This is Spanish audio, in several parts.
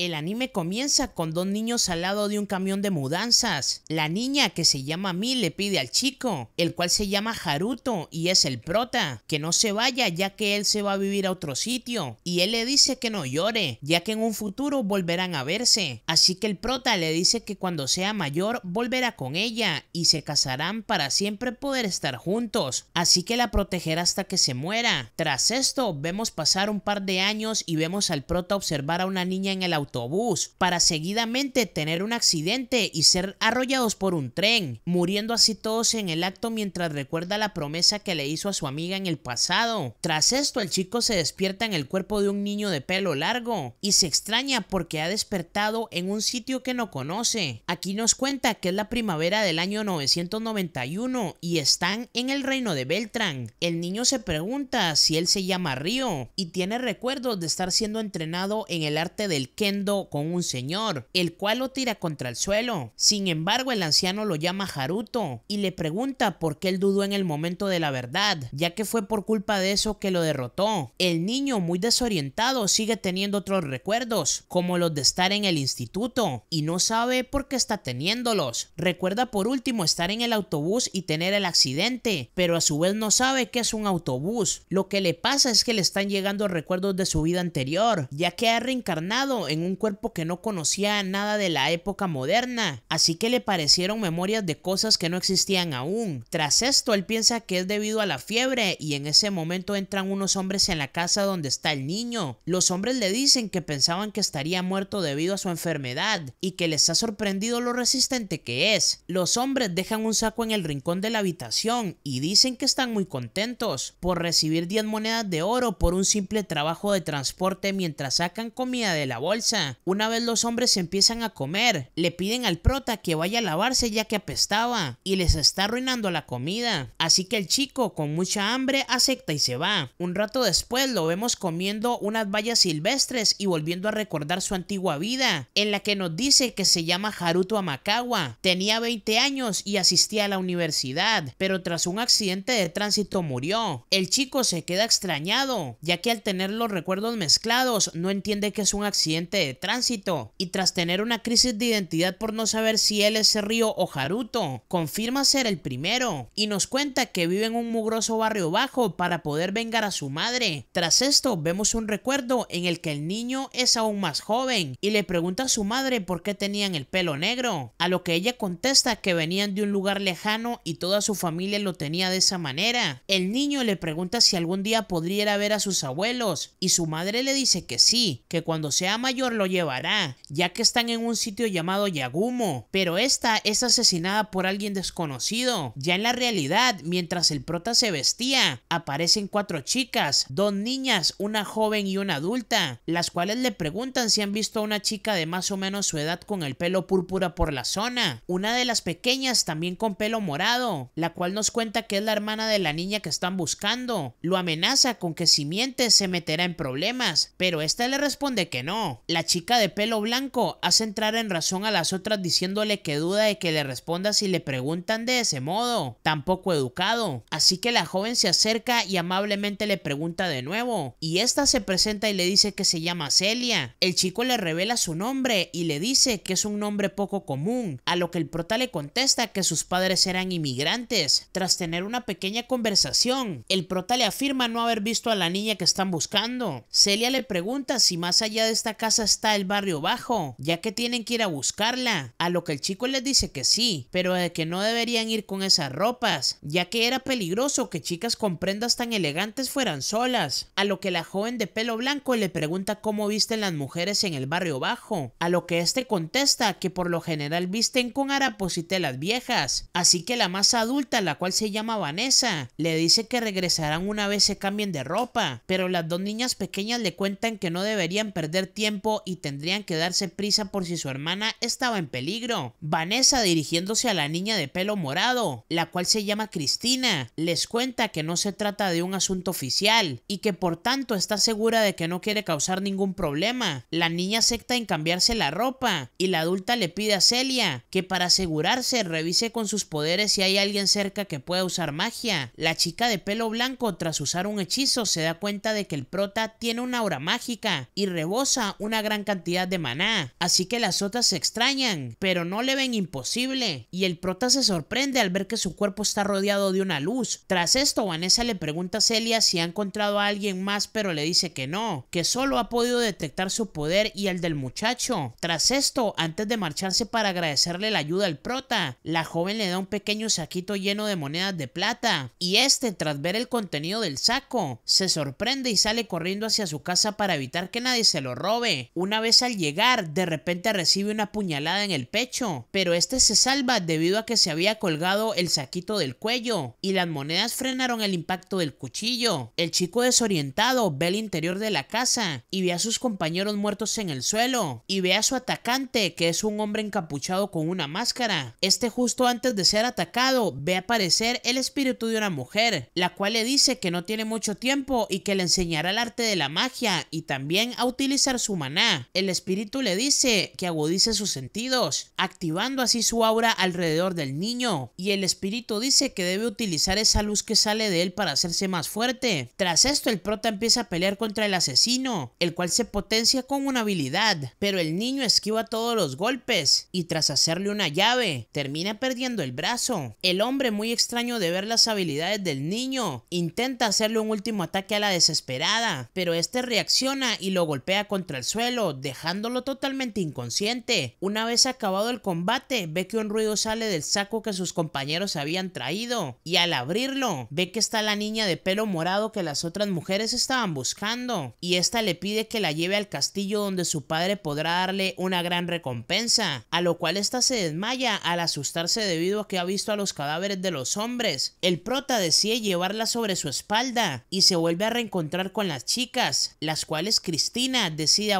El anime comienza con dos niños al lado de un camión de mudanzas. La niña que se llama Mi le pide al chico, el cual se llama Haruto y es el prota, que no se vaya ya que él se va a vivir a otro sitio. Y él le dice que no llore, ya que en un futuro volverán a verse. Así que el prota le dice que cuando sea mayor volverá con ella y se casarán para siempre poder estar juntos. Así que la protegerá hasta que se muera. Tras esto, vemos pasar un par de años y vemos al prota observar a una niña en el auto autobús, para seguidamente tener un accidente y ser arrollados por un tren, muriendo así todos en el acto mientras recuerda la promesa que le hizo a su amiga en el pasado. Tras esto, el chico se despierta en el cuerpo de un niño de pelo largo y se extraña porque ha despertado en un sitio que no conoce. Aquí nos cuenta que es la primavera del año 991 y están en el reino de Beltrán. El niño se pregunta si él se llama Río y tiene recuerdos de estar siendo entrenado en el arte del Ken con un señor, el cual lo tira contra el suelo. Sin embargo, el anciano lo llama Haruto y le pregunta por qué él dudó en el momento de la verdad, ya que fue por culpa de eso que lo derrotó. El niño, muy desorientado, sigue teniendo otros recuerdos, como los de estar en el instituto, y no sabe por qué está teniéndolos. Recuerda por último estar en el autobús y tener el accidente, pero a su vez no sabe que es un autobús. Lo que le pasa es que le están llegando recuerdos de su vida anterior, ya que ha reencarnado en un cuerpo que no conocía nada de la época moderna, así que le parecieron memorias de cosas que no existían aún. Tras esto, él piensa que es debido a la fiebre y en ese momento entran unos hombres en la casa donde está el niño. Los hombres le dicen que pensaban que estaría muerto debido a su enfermedad y que les ha sorprendido lo resistente que es. Los hombres dejan un saco en el rincón de la habitación y dicen que están muy contentos por recibir 10 monedas de oro por un simple trabajo de transporte mientras sacan comida de la bolsa una vez los hombres empiezan a comer, le piden al prota que vaya a lavarse ya que apestaba y les está arruinando la comida. Así que el chico con mucha hambre acepta y se va. Un rato después lo vemos comiendo unas vallas silvestres y volviendo a recordar su antigua vida, en la que nos dice que se llama Haruto Amakawa. Tenía 20 años y asistía a la universidad, pero tras un accidente de tránsito murió. El chico se queda extrañado, ya que al tener los recuerdos mezclados no entiende que es un accidente de tránsito y tras tener una crisis de identidad por no saber si él es Río o Haruto, confirma ser el primero y nos cuenta que vive en un mugroso barrio bajo para poder vengar a su madre. Tras esto vemos un recuerdo en el que el niño es aún más joven y le pregunta a su madre por qué tenían el pelo negro, a lo que ella contesta que venían de un lugar lejano y toda su familia lo tenía de esa manera. El niño le pregunta si algún día podría ir a ver a sus abuelos y su madre le dice que sí, que cuando sea mayor lo llevará, ya que están en un sitio llamado Yagumo, pero esta es asesinada por alguien desconocido. Ya en la realidad, mientras el prota se vestía, aparecen cuatro chicas, dos niñas, una joven y una adulta, las cuales le preguntan si han visto a una chica de más o menos su edad con el pelo púrpura por la zona, una de las pequeñas también con pelo morado, la cual nos cuenta que es la hermana de la niña que están buscando. Lo amenaza con que si miente se meterá en problemas, pero esta le responde que no la chica de pelo blanco hace entrar en razón a las otras diciéndole que duda de que le responda si le preguntan de ese modo, tampoco educado. Así que la joven se acerca y amablemente le pregunta de nuevo, y esta se presenta y le dice que se llama Celia. El chico le revela su nombre y le dice que es un nombre poco común, a lo que el prota le contesta que sus padres eran inmigrantes. Tras tener una pequeña conversación, el prota le afirma no haber visto a la niña que están buscando. Celia le pregunta si más allá de esta casa está el barrio bajo, ya que tienen que ir a buscarla, a lo que el chico les dice que sí, pero de que no deberían ir con esas ropas, ya que era peligroso que chicas con prendas tan elegantes fueran solas, a lo que la joven de pelo blanco le pregunta cómo visten las mujeres en el barrio bajo, a lo que este contesta que por lo general visten con harapos y telas viejas, así que la más adulta, la cual se llama Vanessa, le dice que regresarán una vez se cambien de ropa, pero las dos niñas pequeñas le cuentan que no deberían perder tiempo y tendrían que darse prisa por si su hermana estaba en peligro. Vanessa dirigiéndose a la niña de pelo morado, la cual se llama Cristina, les cuenta que no se trata de un asunto oficial y que por tanto está segura de que no quiere causar ningún problema. La niña acepta en cambiarse la ropa y la adulta le pide a Celia que para asegurarse revise con sus poderes si hay alguien cerca que pueda usar magia. La chica de pelo blanco tras usar un hechizo se da cuenta de que el prota tiene una aura mágica y rebosa una gran gran cantidad de maná, así que las otras se extrañan, pero no le ven imposible, y el prota se sorprende al ver que su cuerpo está rodeado de una luz. Tras esto, Vanessa le pregunta a Celia si ha encontrado a alguien más, pero le dice que no, que solo ha podido detectar su poder y el del muchacho. Tras esto, antes de marcharse para agradecerle la ayuda al prota, la joven le da un pequeño saquito lleno de monedas de plata, y este, tras ver el contenido del saco, se sorprende y sale corriendo hacia su casa para evitar que nadie se lo robe. Una vez al llegar, de repente recibe una puñalada en el pecho, pero este se salva debido a que se había colgado el saquito del cuello y las monedas frenaron el impacto del cuchillo. El chico desorientado ve el interior de la casa y ve a sus compañeros muertos en el suelo y ve a su atacante que es un hombre encapuchado con una máscara. Este justo antes de ser atacado ve aparecer el espíritu de una mujer, la cual le dice que no tiene mucho tiempo y que le enseñará el arte de la magia y también a utilizar su maná el espíritu le dice que agudice sus sentidos, activando así su aura alrededor del niño, y el espíritu dice que debe utilizar esa luz que sale de él para hacerse más fuerte. Tras esto, el prota empieza a pelear contra el asesino, el cual se potencia con una habilidad, pero el niño esquiva todos los golpes, y tras hacerle una llave, termina perdiendo el brazo. El hombre, muy extraño de ver las habilidades del niño, intenta hacerle un último ataque a la desesperada, pero este reacciona y lo golpea contra el suelo dejándolo totalmente inconsciente. Una vez acabado el combate, ve que un ruido sale del saco que sus compañeros habían traído, y al abrirlo, ve que está la niña de pelo morado que las otras mujeres estaban buscando, y esta le pide que la lleve al castillo donde su padre podrá darle una gran recompensa, a lo cual esta se desmaya al asustarse debido a que ha visto a los cadáveres de los hombres. El prota decide llevarla sobre su espalda y se vuelve a reencontrar con las chicas, las cuales Cristina decide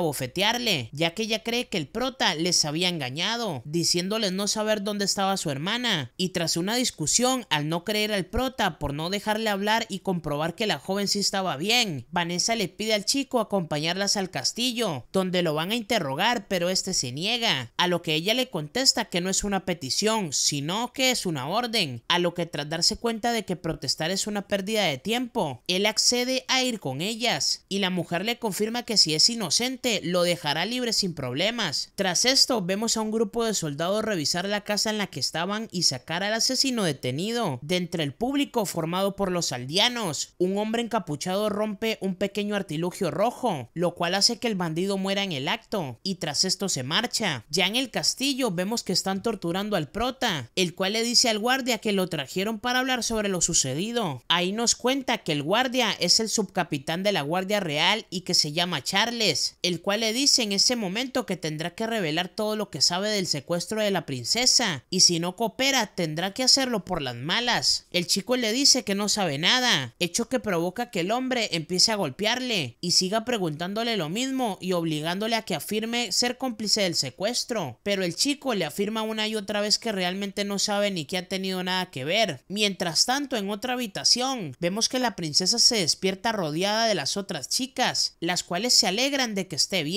ya que ella cree que el prota les había engañado, diciéndoles no saber dónde estaba su hermana, y tras una discusión, al no creer al prota por no dejarle hablar y comprobar que la joven sí estaba bien, Vanessa le pide al chico acompañarlas al castillo, donde lo van a interrogar, pero este se niega, a lo que ella le contesta que no es una petición, sino que es una orden, a lo que tras darse cuenta de que protestar es una pérdida de tiempo, él accede a ir con ellas, y la mujer le confirma que si es inocente, lo dejará libre sin problemas. Tras esto, vemos a un grupo de soldados revisar la casa en la que estaban y sacar al asesino detenido. De entre el público formado por los aldeanos, un hombre encapuchado rompe un pequeño artilugio rojo, lo cual hace que el bandido muera en el acto, y tras esto se marcha. Ya en el castillo vemos que están torturando al prota, el cual le dice al guardia que lo trajeron para hablar sobre lo sucedido. Ahí nos cuenta que el guardia es el subcapitán de la Guardia Real y que se llama Charles, el cual le dice en ese momento que tendrá que revelar todo lo que sabe del secuestro de la princesa y si no coopera tendrá que hacerlo por las malas. El chico le dice que no sabe nada, hecho que provoca que el hombre empiece a golpearle y siga preguntándole lo mismo y obligándole a que afirme ser cómplice del secuestro. Pero el chico le afirma una y otra vez que realmente no sabe ni que ha tenido nada que ver. Mientras tanto, en otra habitación, vemos que la princesa se despierta rodeada de las otras chicas, las cuales se alegran de que esté bien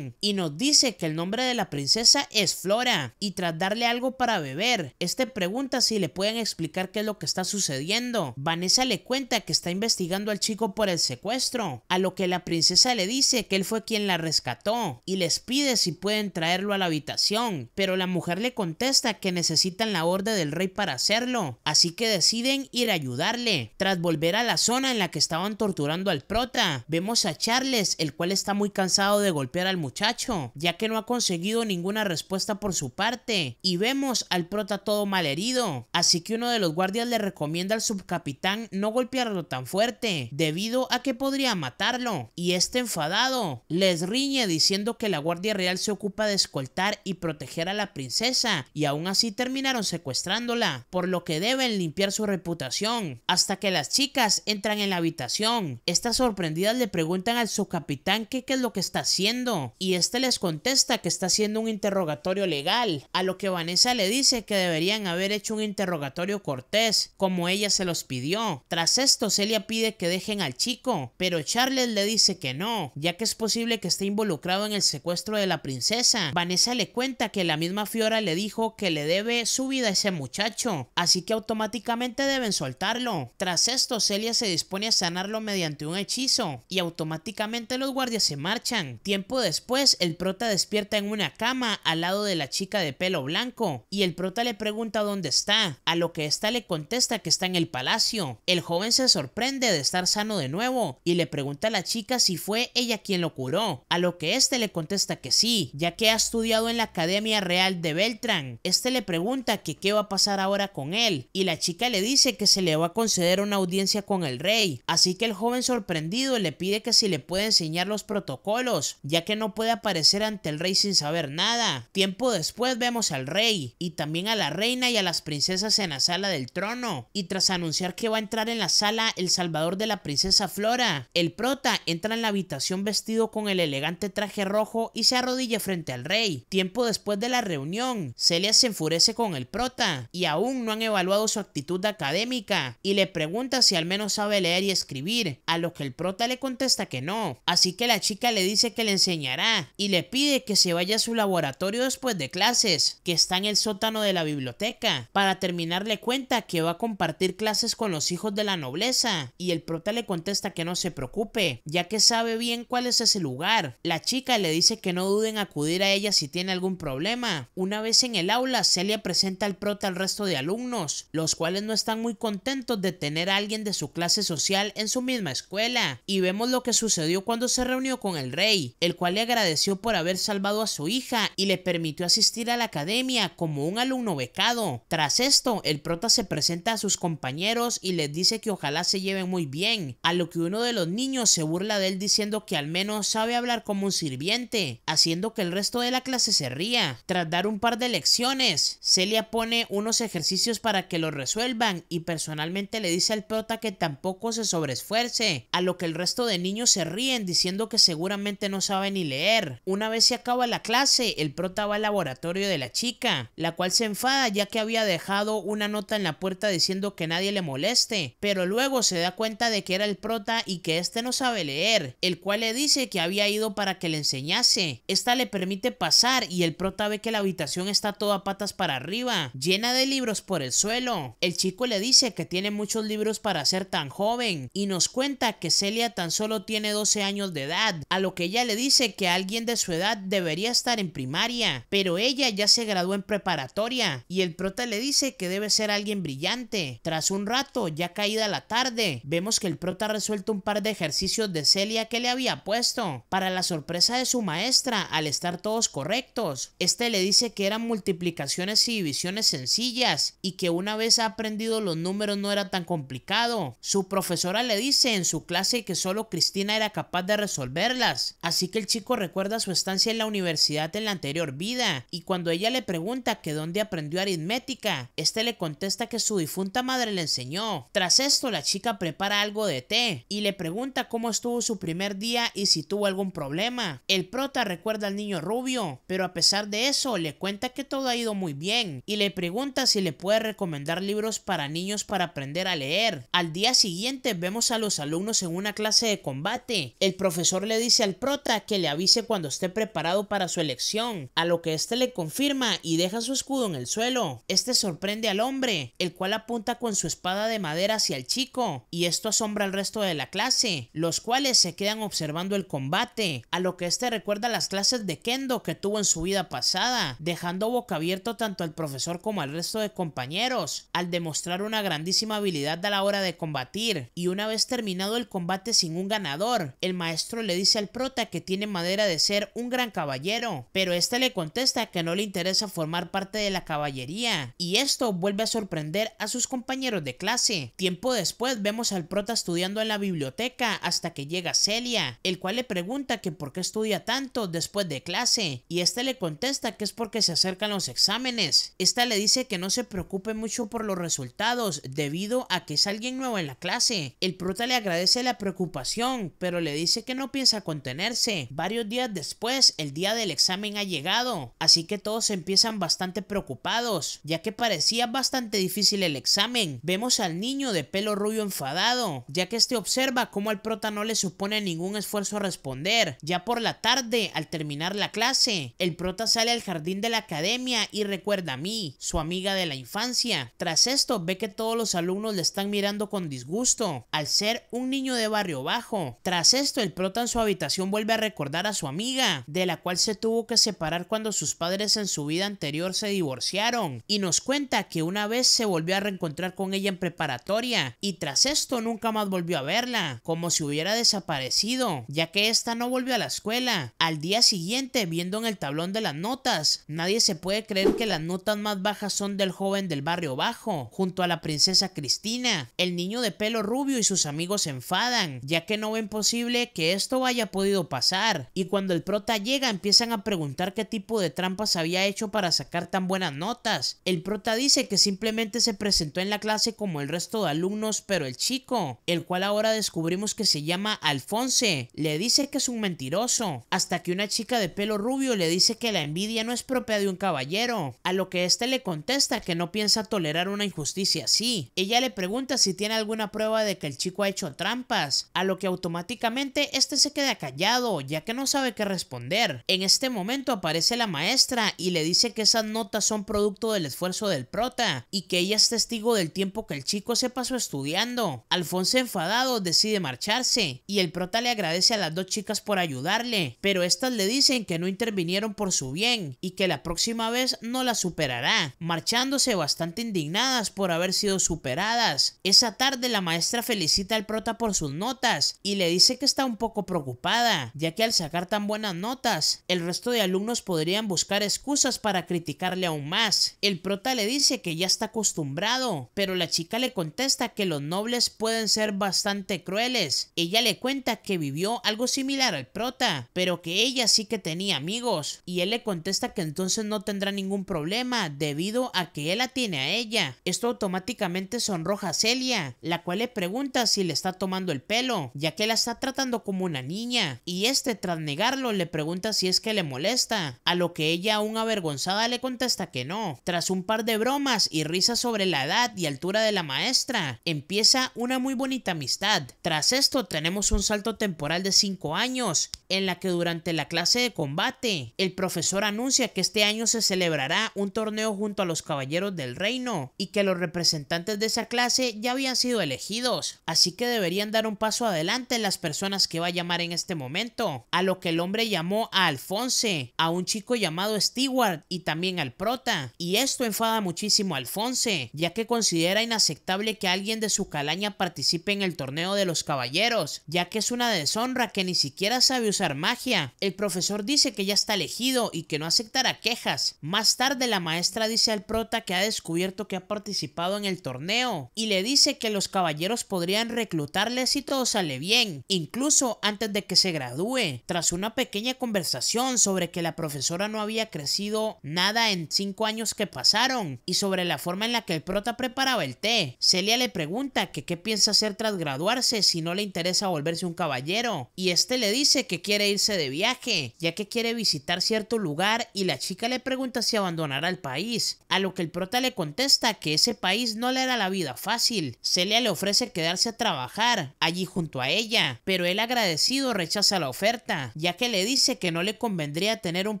y nos dice que el nombre de la princesa es Flora y tras darle algo para beber, este pregunta si le pueden explicar qué es lo que está sucediendo. Vanessa le cuenta que está investigando al chico por el secuestro, a lo que la princesa le dice que él fue quien la rescató y les pide si pueden traerlo a la habitación, pero la mujer le contesta que necesitan la orden del rey para hacerlo, así que deciden ir a ayudarle. Tras volver a la zona en la que estaban torturando al prota, vemos a Charles, el cual está muy cansado de golpear al muchacho, ya que no ha conseguido ninguna respuesta por su parte, y vemos al prota todo malherido, así que uno de los guardias le recomienda al subcapitán no golpearlo tan fuerte, debido a que podría matarlo, y este enfadado les riñe diciendo que la Guardia Real se ocupa de escoltar y proteger a la princesa, y aún así terminaron secuestrándola, por lo que deben limpiar su reputación, hasta que las chicas entran en la habitación. Estas sorprendidas le preguntan al subcapitán qué es lo que está haciendo, y este les contesta que está haciendo un interrogatorio legal, a lo que Vanessa le dice que deberían haber hecho un interrogatorio cortés, como ella se los pidió. Tras esto, Celia pide que dejen al chico, pero Charles le dice que no, ya que es posible que esté involucrado en el secuestro de la princesa. Vanessa le cuenta que la misma Fiora le dijo que le debe su vida a ese muchacho, así que automáticamente deben soltarlo. Tras esto, Celia se dispone a sanarlo mediante un hechizo, y automáticamente los guardias se marchan. Tiempo después, el prota despierta en una cama al lado de la chica de pelo blanco y el prota le pregunta dónde está, a lo que ésta le contesta que está en el palacio. El joven se sorprende de estar sano de nuevo y le pregunta a la chica si fue ella quien lo curó, a lo que éste le contesta que sí, ya que ha estudiado en la Academia Real de Beltrán. Este le pregunta que qué va a pasar ahora con él y la chica le dice que se le va a conceder una audiencia con el rey, así que el joven sorprendido le pide que si le puede enseñar los protocolos, ya que no puede aparecer ante el rey sin saber nada. Tiempo después vemos al rey y también a la reina y a las princesas en la sala del trono. Y tras anunciar que va a entrar en la sala el salvador de la princesa Flora, el prota entra en la habitación vestido con el elegante traje rojo y se arrodilla frente al rey. Tiempo después de la reunión, Celia se enfurece con el prota y aún no han evaluado su actitud académica y le pregunta si al menos sabe leer y escribir, a lo que el prota le contesta que no. Así que la chica le dice que le enseña enseñará y le pide que se vaya a su laboratorio después de clases, que está en el sótano de la biblioteca. Para terminar le cuenta que va a compartir clases con los hijos de la nobleza y el prota le contesta que no se preocupe, ya que sabe bien cuál es ese lugar. La chica le dice que no duden acudir a ella si tiene algún problema. Una vez en el aula, Celia presenta al prota al resto de alumnos, los cuales no están muy contentos de tener a alguien de su clase social en su misma escuela. Y vemos lo que sucedió cuando se reunió con el rey, el cual le agradeció por haber salvado a su hija y le permitió asistir a la academia como un alumno becado. Tras esto, el prota se presenta a sus compañeros y les dice que ojalá se lleven muy bien, a lo que uno de los niños se burla de él diciendo que al menos sabe hablar como un sirviente, haciendo que el resto de la clase se ría. Tras dar un par de lecciones, Celia pone unos ejercicios para que lo resuelvan y personalmente le dice al prota que tampoco se sobreesfuerce, a lo que el resto de niños se ríen diciendo que seguramente no saben ni leer. Una vez se acaba la clase, el prota va al laboratorio de la chica, la cual se enfada ya que había dejado una nota en la puerta diciendo que nadie le moleste, pero luego se da cuenta de que era el prota y que este no sabe leer, el cual le dice que había ido para que le enseñase. Esta le permite pasar y el prota ve que la habitación está toda patas para arriba, llena de libros por el suelo. El chico le dice que tiene muchos libros para ser tan joven y nos cuenta que Celia tan solo tiene 12 años de edad, a lo que ella le dice que alguien de su edad debería estar en primaria, pero ella ya se graduó en preparatoria y el prota le dice que debe ser alguien brillante. Tras un rato, ya caída la tarde, vemos que el prota ha resuelto un par de ejercicios de Celia que le había puesto. Para la sorpresa de su maestra, al estar todos correctos, este le dice que eran multiplicaciones y divisiones sencillas y que una vez ha aprendido los números no era tan complicado. Su profesora le dice en su clase que solo Cristina era capaz de resolverlas, así que el chico recuerda su estancia en la universidad en la anterior vida, y cuando ella le pregunta que dónde aprendió aritmética, este le contesta que su difunta madre le enseñó. Tras esto, la chica prepara algo de té y le pregunta cómo estuvo su primer día y si tuvo algún problema. El prota recuerda al niño rubio, pero a pesar de eso, le cuenta que todo ha ido muy bien y le pregunta si le puede recomendar libros para niños para aprender a leer. Al día siguiente, vemos a los alumnos en una clase de combate. El profesor le dice al prota que le avise cuando esté preparado para su elección, a lo que este le confirma y deja su escudo en el suelo. Este sorprende al hombre, el cual apunta con su espada de madera hacia el chico, y esto asombra al resto de la clase, los cuales se quedan observando el combate, a lo que este recuerda las clases de Kendo que tuvo en su vida pasada, dejando boca abierto tanto al profesor como al resto de compañeros, al demostrar una grandísima habilidad a la hora de combatir, y una vez terminado el combate sin un ganador, el maestro le dice al prota que tiene madera de ser un gran caballero, pero este le contesta que no le interesa formar parte de la caballería, y esto vuelve a sorprender a sus compañeros de clase. Tiempo después vemos al prota estudiando en la biblioteca hasta que llega Celia, el cual le pregunta que por qué estudia tanto después de clase, y este le contesta que es porque se acercan los exámenes. Esta le dice que no se preocupe mucho por los resultados debido a que es alguien nuevo en la clase. El prota le agradece la preocupación, pero le dice que no piensa contenerse, Varios días después, el día del examen ha llegado, así que todos empiezan bastante preocupados, ya que parecía bastante difícil el examen. Vemos al niño de pelo rubio enfadado, ya que este observa cómo al prota no le supone ningún esfuerzo responder. Ya por la tarde, al terminar la clase, el prota sale al jardín de la academia y recuerda a mí, su amiga de la infancia. Tras esto, ve que todos los alumnos le están mirando con disgusto, al ser un niño de barrio bajo. Tras esto, el prota en su habitación vuelve a recordar recordar a su amiga, de la cual se tuvo que separar cuando sus padres en su vida anterior se divorciaron, y nos cuenta que una vez se volvió a reencontrar con ella en preparatoria, y tras esto nunca más volvió a verla, como si hubiera desaparecido, ya que esta no volvió a la escuela. Al día siguiente, viendo en el tablón de las notas, nadie se puede creer que las notas más bajas son del joven del barrio bajo, junto a la princesa Cristina. El niño de pelo rubio y sus amigos se enfadan, ya que no ven posible que esto haya podido pasar y cuando el prota llega empiezan a preguntar qué tipo de trampas había hecho para sacar tan buenas notas. El prota dice que simplemente se presentó en la clase como el resto de alumnos, pero el chico, el cual ahora descubrimos que se llama Alfonse, le dice que es un mentiroso, hasta que una chica de pelo rubio le dice que la envidia no es propia de un caballero, a lo que este le contesta que no piensa tolerar una injusticia así. Ella le pregunta si tiene alguna prueba de que el chico ha hecho trampas, a lo que automáticamente este se queda callado, ya que no sabe qué responder. En este momento aparece la maestra y le dice que esas notas son producto del esfuerzo del prota y que ella es testigo del tiempo que el chico se pasó estudiando. Alfonso enfadado decide marcharse y el prota le agradece a las dos chicas por ayudarle, pero estas le dicen que no intervinieron por su bien y que la próxima vez no la superará, marchándose bastante indignadas por haber sido superadas. Esa tarde la maestra felicita al prota por sus notas y le dice que está un poco preocupada, ya que al sacar tan buenas notas, el resto de alumnos podrían buscar excusas para criticarle aún más. El prota le dice que ya está acostumbrado, pero la chica le contesta que los nobles pueden ser bastante crueles. Ella le cuenta que vivió algo similar al prota, pero que ella sí que tenía amigos, y él le contesta que entonces no tendrá ningún problema debido a que él la tiene a ella. Esto automáticamente sonroja a Celia, la cual le pregunta si le está tomando el pelo, ya que la está tratando como una niña, y este tras negarlo, le pregunta si es que le molesta, a lo que ella aún avergonzada le contesta que no. Tras un par de bromas y risas sobre la edad y altura de la maestra, empieza una muy bonita amistad. Tras esto tenemos un salto temporal de 5 años en la que durante la clase de combate el profesor anuncia que este año se celebrará un torneo junto a los caballeros del reino y que los representantes de esa clase ya habían sido elegidos, así que deberían dar un paso adelante las personas que va a llamar en este momento, a lo que el hombre llamó a Alfonse, a un chico llamado Stewart y también al prota, y esto enfada muchísimo a Alfonse, ya que considera inaceptable que alguien de su calaña participe en el torneo de los caballeros, ya que es una deshonra que ni siquiera sabe usar magia. El profesor dice que ya está elegido y que no aceptará quejas. Más tarde la maestra dice al prota que ha descubierto que ha participado en el torneo y le dice que los caballeros podrían reclutarle si todo sale bien, incluso antes de que se gradúe. Tras una pequeña conversación sobre que la profesora no había crecido nada en 5 años que pasaron y sobre la forma en la que el prota preparaba el té, Celia le pregunta que qué piensa hacer tras graduarse si no le interesa volverse un caballero y este le dice que quiere irse de viaje, ya que quiere visitar cierto lugar y la chica le pregunta si abandonará el país, a lo que el prota le contesta que ese país no le hará la vida fácil. Celia le ofrece quedarse a trabajar allí junto a ella, pero él agradecido rechaza la oferta, ya que le dice que no le convendría tener un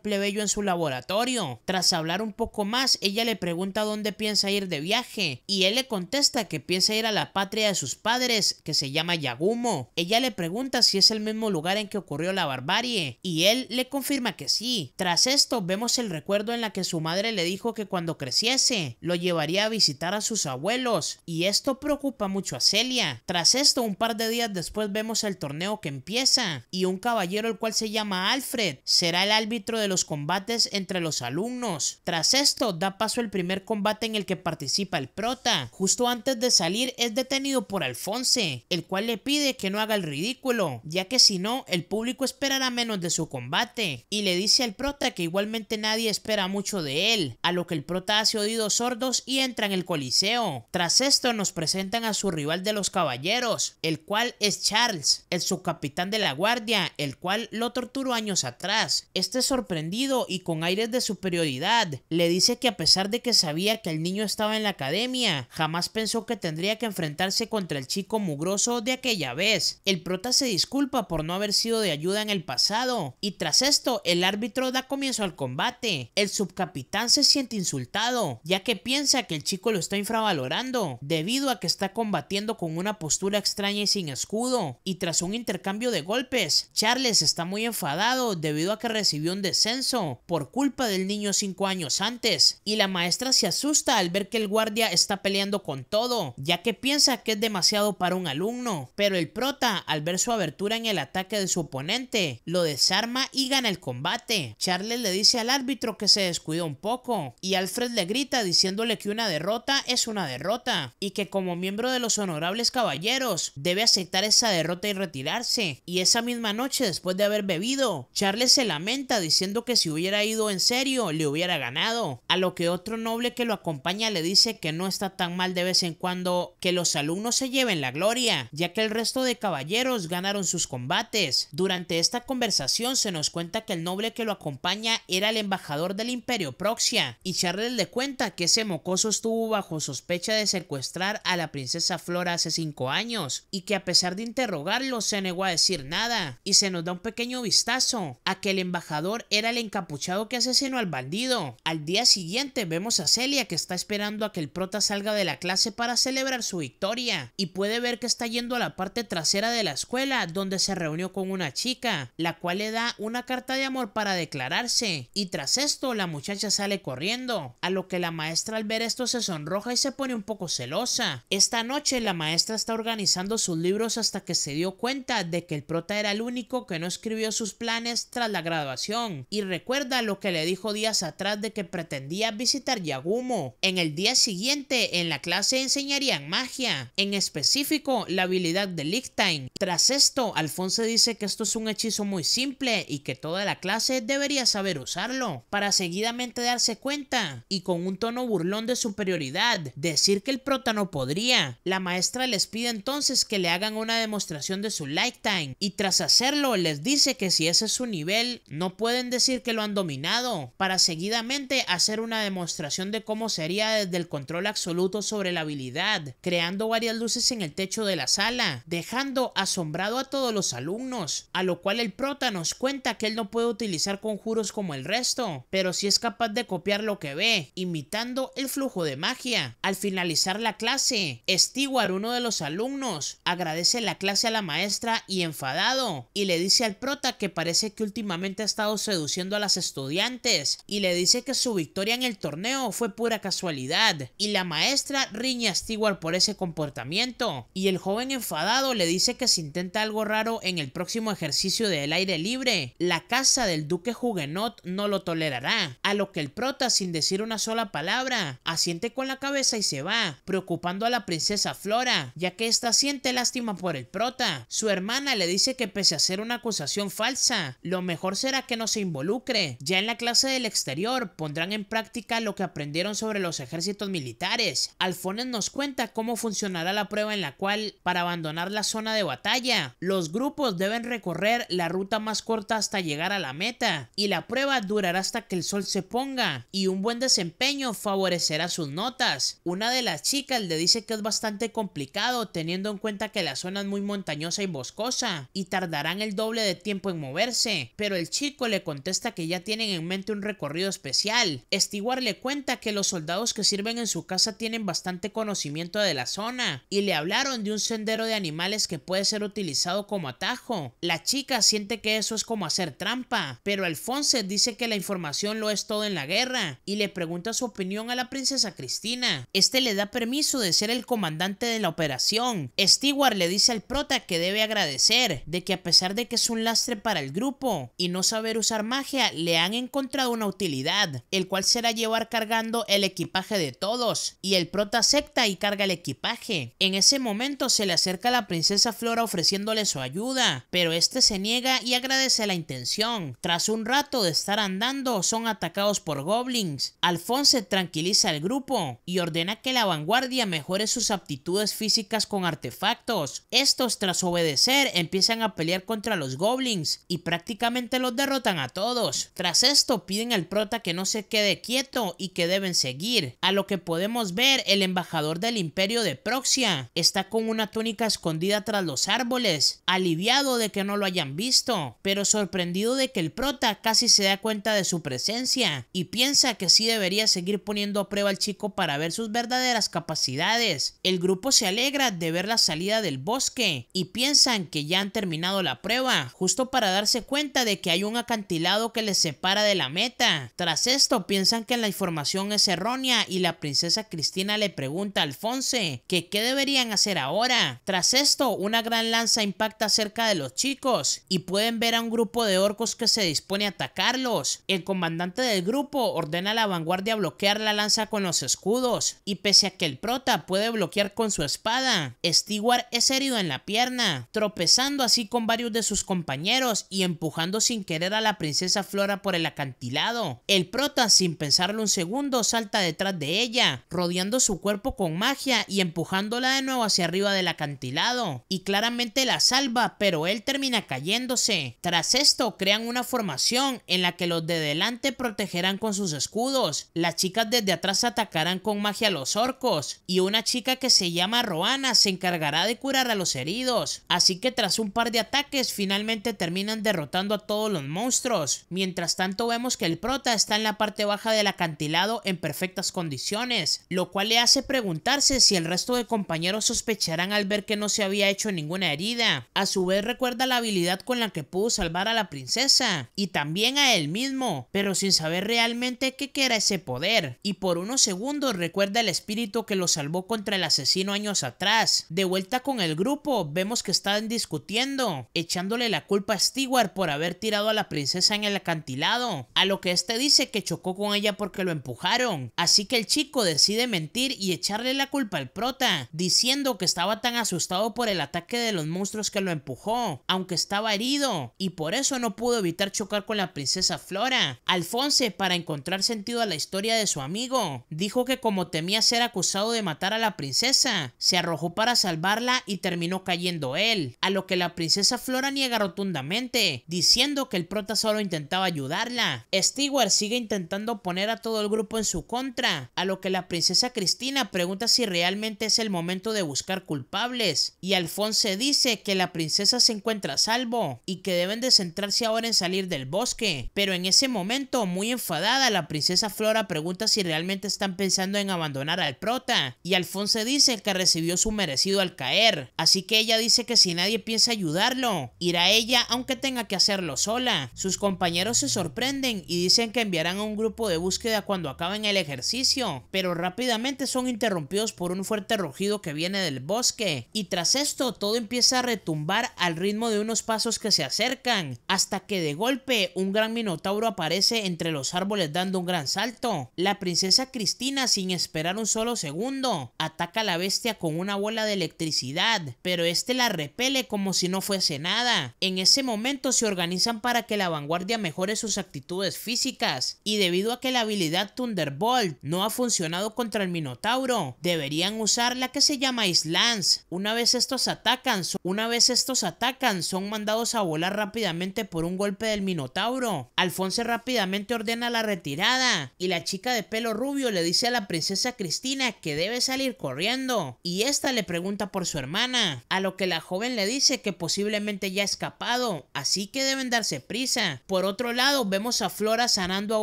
plebeyo en su laboratorio. Tras hablar un poco más, ella le pregunta dónde piensa ir de viaje y él le contesta que piensa ir a la patria de sus padres, que se llama Yagumo. Ella le pregunta si es el mismo lugar en que ocurrió la barbarie, y él le confirma que sí. Tras esto vemos el recuerdo en la que su madre le dijo que cuando creciese lo llevaría a visitar a sus abuelos, y esto preocupa mucho a Celia. Tras esto, un par de días después vemos el torneo que empieza, y un caballero el cual se llama Alfred será el árbitro de los combates entre los alumnos. Tras esto, da paso el primer combate en el que participa el prota. Justo antes de salir es detenido por Alfonse, el cual le pide que no haga el ridículo, ya que si no, el público esperará menos de su combate, y le dice al prota que igualmente nadie espera mucho de él, a lo que el prota hace oídos sordos y entra en el coliseo. Tras esto nos presentan a su rival de los caballeros, el cual es Charles, el subcapitán de la guardia, el cual lo torturó años atrás. Este sorprendido y con aires de superioridad, le dice que a pesar de que sabía que el niño estaba en la academia, jamás pensó que tendría que enfrentarse contra el chico mugroso de aquella vez. El prota se disculpa por no haber sido de ayuda en el pasado. Y tras esto, el árbitro da comienzo al combate. El subcapitán se siente insultado, ya que piensa que el chico lo está infravalorando, debido a que está combatiendo con una postura extraña y sin escudo. Y tras un intercambio de golpes, Charles está muy enfadado debido a que recibió un descenso por culpa del niño 5 años antes. Y la maestra se asusta al ver que el guardia está peleando con todo, ya que piensa que es demasiado para un alumno. Pero el prota, al ver su abertura en el ataque de su oponente, lo desarma y gana el combate. Charles le dice al árbitro que se descuidó un poco y Alfred le grita diciéndole que una derrota es una derrota y que como miembro de los honorables caballeros debe aceptar esa derrota y retirarse. Y esa misma noche después de haber bebido, Charles se lamenta diciendo que si hubiera ido en serio le hubiera ganado, a lo que otro noble que lo acompaña le dice que no está tan mal de vez en cuando que los alumnos se lleven la gloria, ya que el resto de caballeros ganaron sus combates durante esta conversación se nos cuenta que el noble que lo acompaña era el embajador del Imperio Proxia, y Charles le cuenta que ese mocoso estuvo bajo sospecha de secuestrar a la princesa Flora hace 5 años, y que a pesar de interrogarlo se negó a decir nada, y se nos da un pequeño vistazo a que el embajador era el encapuchado que asesinó al bandido. Al día siguiente vemos a Celia que está esperando a que el prota salga de la clase para celebrar su victoria, y puede ver que está yendo a la parte trasera de la escuela donde se reunió con una chica la cual le da una carta de amor para declararse, y tras esto la muchacha sale corriendo, a lo que la maestra al ver esto se sonroja y se pone un poco celosa. Esta noche la maestra está organizando sus libros hasta que se dio cuenta de que el prota era el único que no escribió sus planes tras la graduación, y recuerda lo que le dijo días atrás de que pretendía visitar Yagumo. En el día siguiente, en la clase enseñarían magia, en específico la habilidad de Time Tras esto, Alfonso dice que esto es un hechizo muy simple y que toda la clase debería saber usarlo, para seguidamente darse cuenta y con un tono burlón de superioridad decir que el prótano podría. La maestra les pide entonces que le hagan una demostración de su lifetime y tras hacerlo les dice que si ese es su nivel no pueden decir que lo han dominado, para seguidamente hacer una demostración de cómo sería desde el control absoluto sobre la habilidad, creando varias luces en el techo de la sala, dejando asombrado a todos los alumnos, a lo cual el prota nos cuenta que él no puede utilizar conjuros como el resto, pero sí es capaz de copiar lo que ve, imitando el flujo de magia. Al finalizar la clase, Estiguar uno de los alumnos, agradece la clase a la maestra y enfadado, y le dice al prota que parece que últimamente ha estado seduciendo a las estudiantes, y le dice que su victoria en el torneo fue pura casualidad, y la maestra riña a por ese comportamiento, y el joven enfadado le dice que si intenta algo raro en el próximo ejercicio del aire libre, la casa del duque Juguenot no lo tolerará, a lo que el prota sin decir una sola palabra, asiente con la cabeza y se va, preocupando a la princesa Flora, ya que ésta siente lástima por el prota. Su hermana le dice que pese a ser una acusación falsa, lo mejor será que no se involucre. Ya en la clase del exterior pondrán en práctica lo que aprendieron sobre los ejércitos militares. Alfones nos cuenta cómo funcionará la prueba en la cual, para abandonar la zona de batalla, los grupos deben recorrer la ruta más corta hasta llegar a la meta, y la prueba durará hasta que el sol se ponga, y un buen desempeño favorecerá sus notas. Una de las chicas le dice que es bastante complicado teniendo en cuenta que la zona es muy montañosa y boscosa, y tardarán el doble de tiempo en moverse, pero el chico le contesta que ya tienen en mente un recorrido especial. Estiguar le cuenta que los soldados que sirven en su casa tienen bastante conocimiento de la zona, y le hablaron de un sendero de animales que puede ser utilizado como atajo. La chica siente que eso es como hacer trampa, pero Alphonse dice que la información lo es todo en la guerra y le pregunta su opinión a la princesa Cristina. Este le da permiso de ser el comandante de la operación. Stewart le dice al prota que debe agradecer de que a pesar de que es un lastre para el grupo y no saber usar magia, le han encontrado una utilidad, el cual será llevar cargando el equipaje de todos y el prota acepta y carga el equipaje. En ese momento se le acerca a la princesa Flora ofreciéndole su ayuda, pero este se se niega y agradece la intención. Tras un rato de estar andando, son atacados por goblins. Alfonso tranquiliza al grupo y ordena que la vanguardia mejore sus aptitudes físicas con artefactos. Estos, tras obedecer, empiezan a pelear contra los goblins y prácticamente los derrotan a todos. Tras esto, piden al prota que no se quede quieto y que deben seguir. A lo que podemos ver, el embajador del imperio de Proxia está con una túnica escondida tras los árboles, aliviado de que no lo haya han visto, pero sorprendido de que el prota casi se da cuenta de su presencia y piensa que sí debería seguir poniendo a prueba al chico para ver sus verdaderas capacidades. El grupo se alegra de ver la salida del bosque y piensan que ya han terminado la prueba, justo para darse cuenta de que hay un acantilado que les separa de la meta. Tras esto piensan que la información es errónea y la princesa Cristina le pregunta a Alfonse que qué deberían hacer ahora. Tras esto, una gran lanza impacta cerca de los chicos y pueden ver a un grupo de orcos que se dispone a atacarlos. El comandante del grupo ordena a la vanguardia bloquear la lanza con los escudos y pese a que el prota puede bloquear con su espada, Stewart es herido en la pierna, tropezando así con varios de sus compañeros y empujando sin querer a la princesa Flora por el acantilado. El prota sin pensarlo un segundo salta detrás de ella, rodeando su cuerpo con magia y empujándola de nuevo hacia arriba del acantilado y claramente la salva pero él termina cayendo yéndose Tras esto, crean una formación en la que los de delante protegerán con sus escudos, las chicas desde atrás atacarán con magia a los orcos, y una chica que se llama Roana se encargará de curar a los heridos. Así que tras un par de ataques, finalmente terminan derrotando a todos los monstruos. Mientras tanto, vemos que el prota está en la parte baja del acantilado en perfectas condiciones, lo cual le hace preguntarse si el resto de compañeros sospecharán al ver que no se había hecho ninguna herida. A su vez, recuerda la habilidad con la que pudo salvar a la princesa y también a él mismo, pero sin saber realmente qué era ese poder. Y por unos segundos recuerda el espíritu que lo salvó contra el asesino años atrás. De vuelta con el grupo, vemos que están discutiendo, echándole la culpa a Stewart por haber tirado a la princesa en el acantilado, a lo que este dice que chocó con ella porque lo empujaron. Así que el chico decide mentir y echarle la culpa al prota, diciendo que estaba tan asustado por el ataque de los monstruos que lo empujó, aunque estaba herido y por eso no pudo evitar chocar con la princesa Flora. Alfonse para encontrar sentido a la historia de su amigo, dijo que como temía ser acusado de matar a la princesa, se arrojó para salvarla y terminó cayendo él, a lo que la princesa Flora niega rotundamente, diciendo que el prota solo intentaba ayudarla. Stewart sigue intentando poner a todo el grupo en su contra, a lo que la princesa Cristina pregunta si realmente es el momento de buscar culpables, y Alfonse dice que la princesa se encuentra salva y que deben de centrarse ahora en salir del bosque. Pero en ese momento, muy enfadada, la princesa Flora pregunta si realmente están pensando en abandonar al prota y Alfonso dice que recibió su merecido al caer, así que ella dice que si nadie piensa ayudarlo, irá ella aunque tenga que hacerlo sola. Sus compañeros se sorprenden y dicen que enviarán a un grupo de búsqueda cuando acaben el ejercicio, pero rápidamente son interrumpidos por un fuerte rugido que viene del bosque y tras esto todo empieza a retumbar al ritmo de unos pasos que se acercan, hasta que de golpe un gran minotauro aparece entre los árboles dando un gran salto. La princesa Cristina, sin esperar un solo segundo, ataca a la bestia con una bola de electricidad, pero este la repele como si no fuese nada. En ese momento se organizan para que la vanguardia mejore sus actitudes físicas, y debido a que la habilidad Thunderbolt no ha funcionado contra el minotauro, deberían usar la que se llama Islance. Una vez estos atacan, una vez estos atacan son dados a volar rápidamente por un golpe del Minotauro. Alfonso rápidamente ordena la retirada y la chica de pelo rubio le dice a la princesa Cristina que debe salir corriendo y esta le pregunta por su hermana, a lo que la joven le dice que posiblemente ya ha escapado, así que deben darse prisa. Por otro lado, vemos a Flora sanando a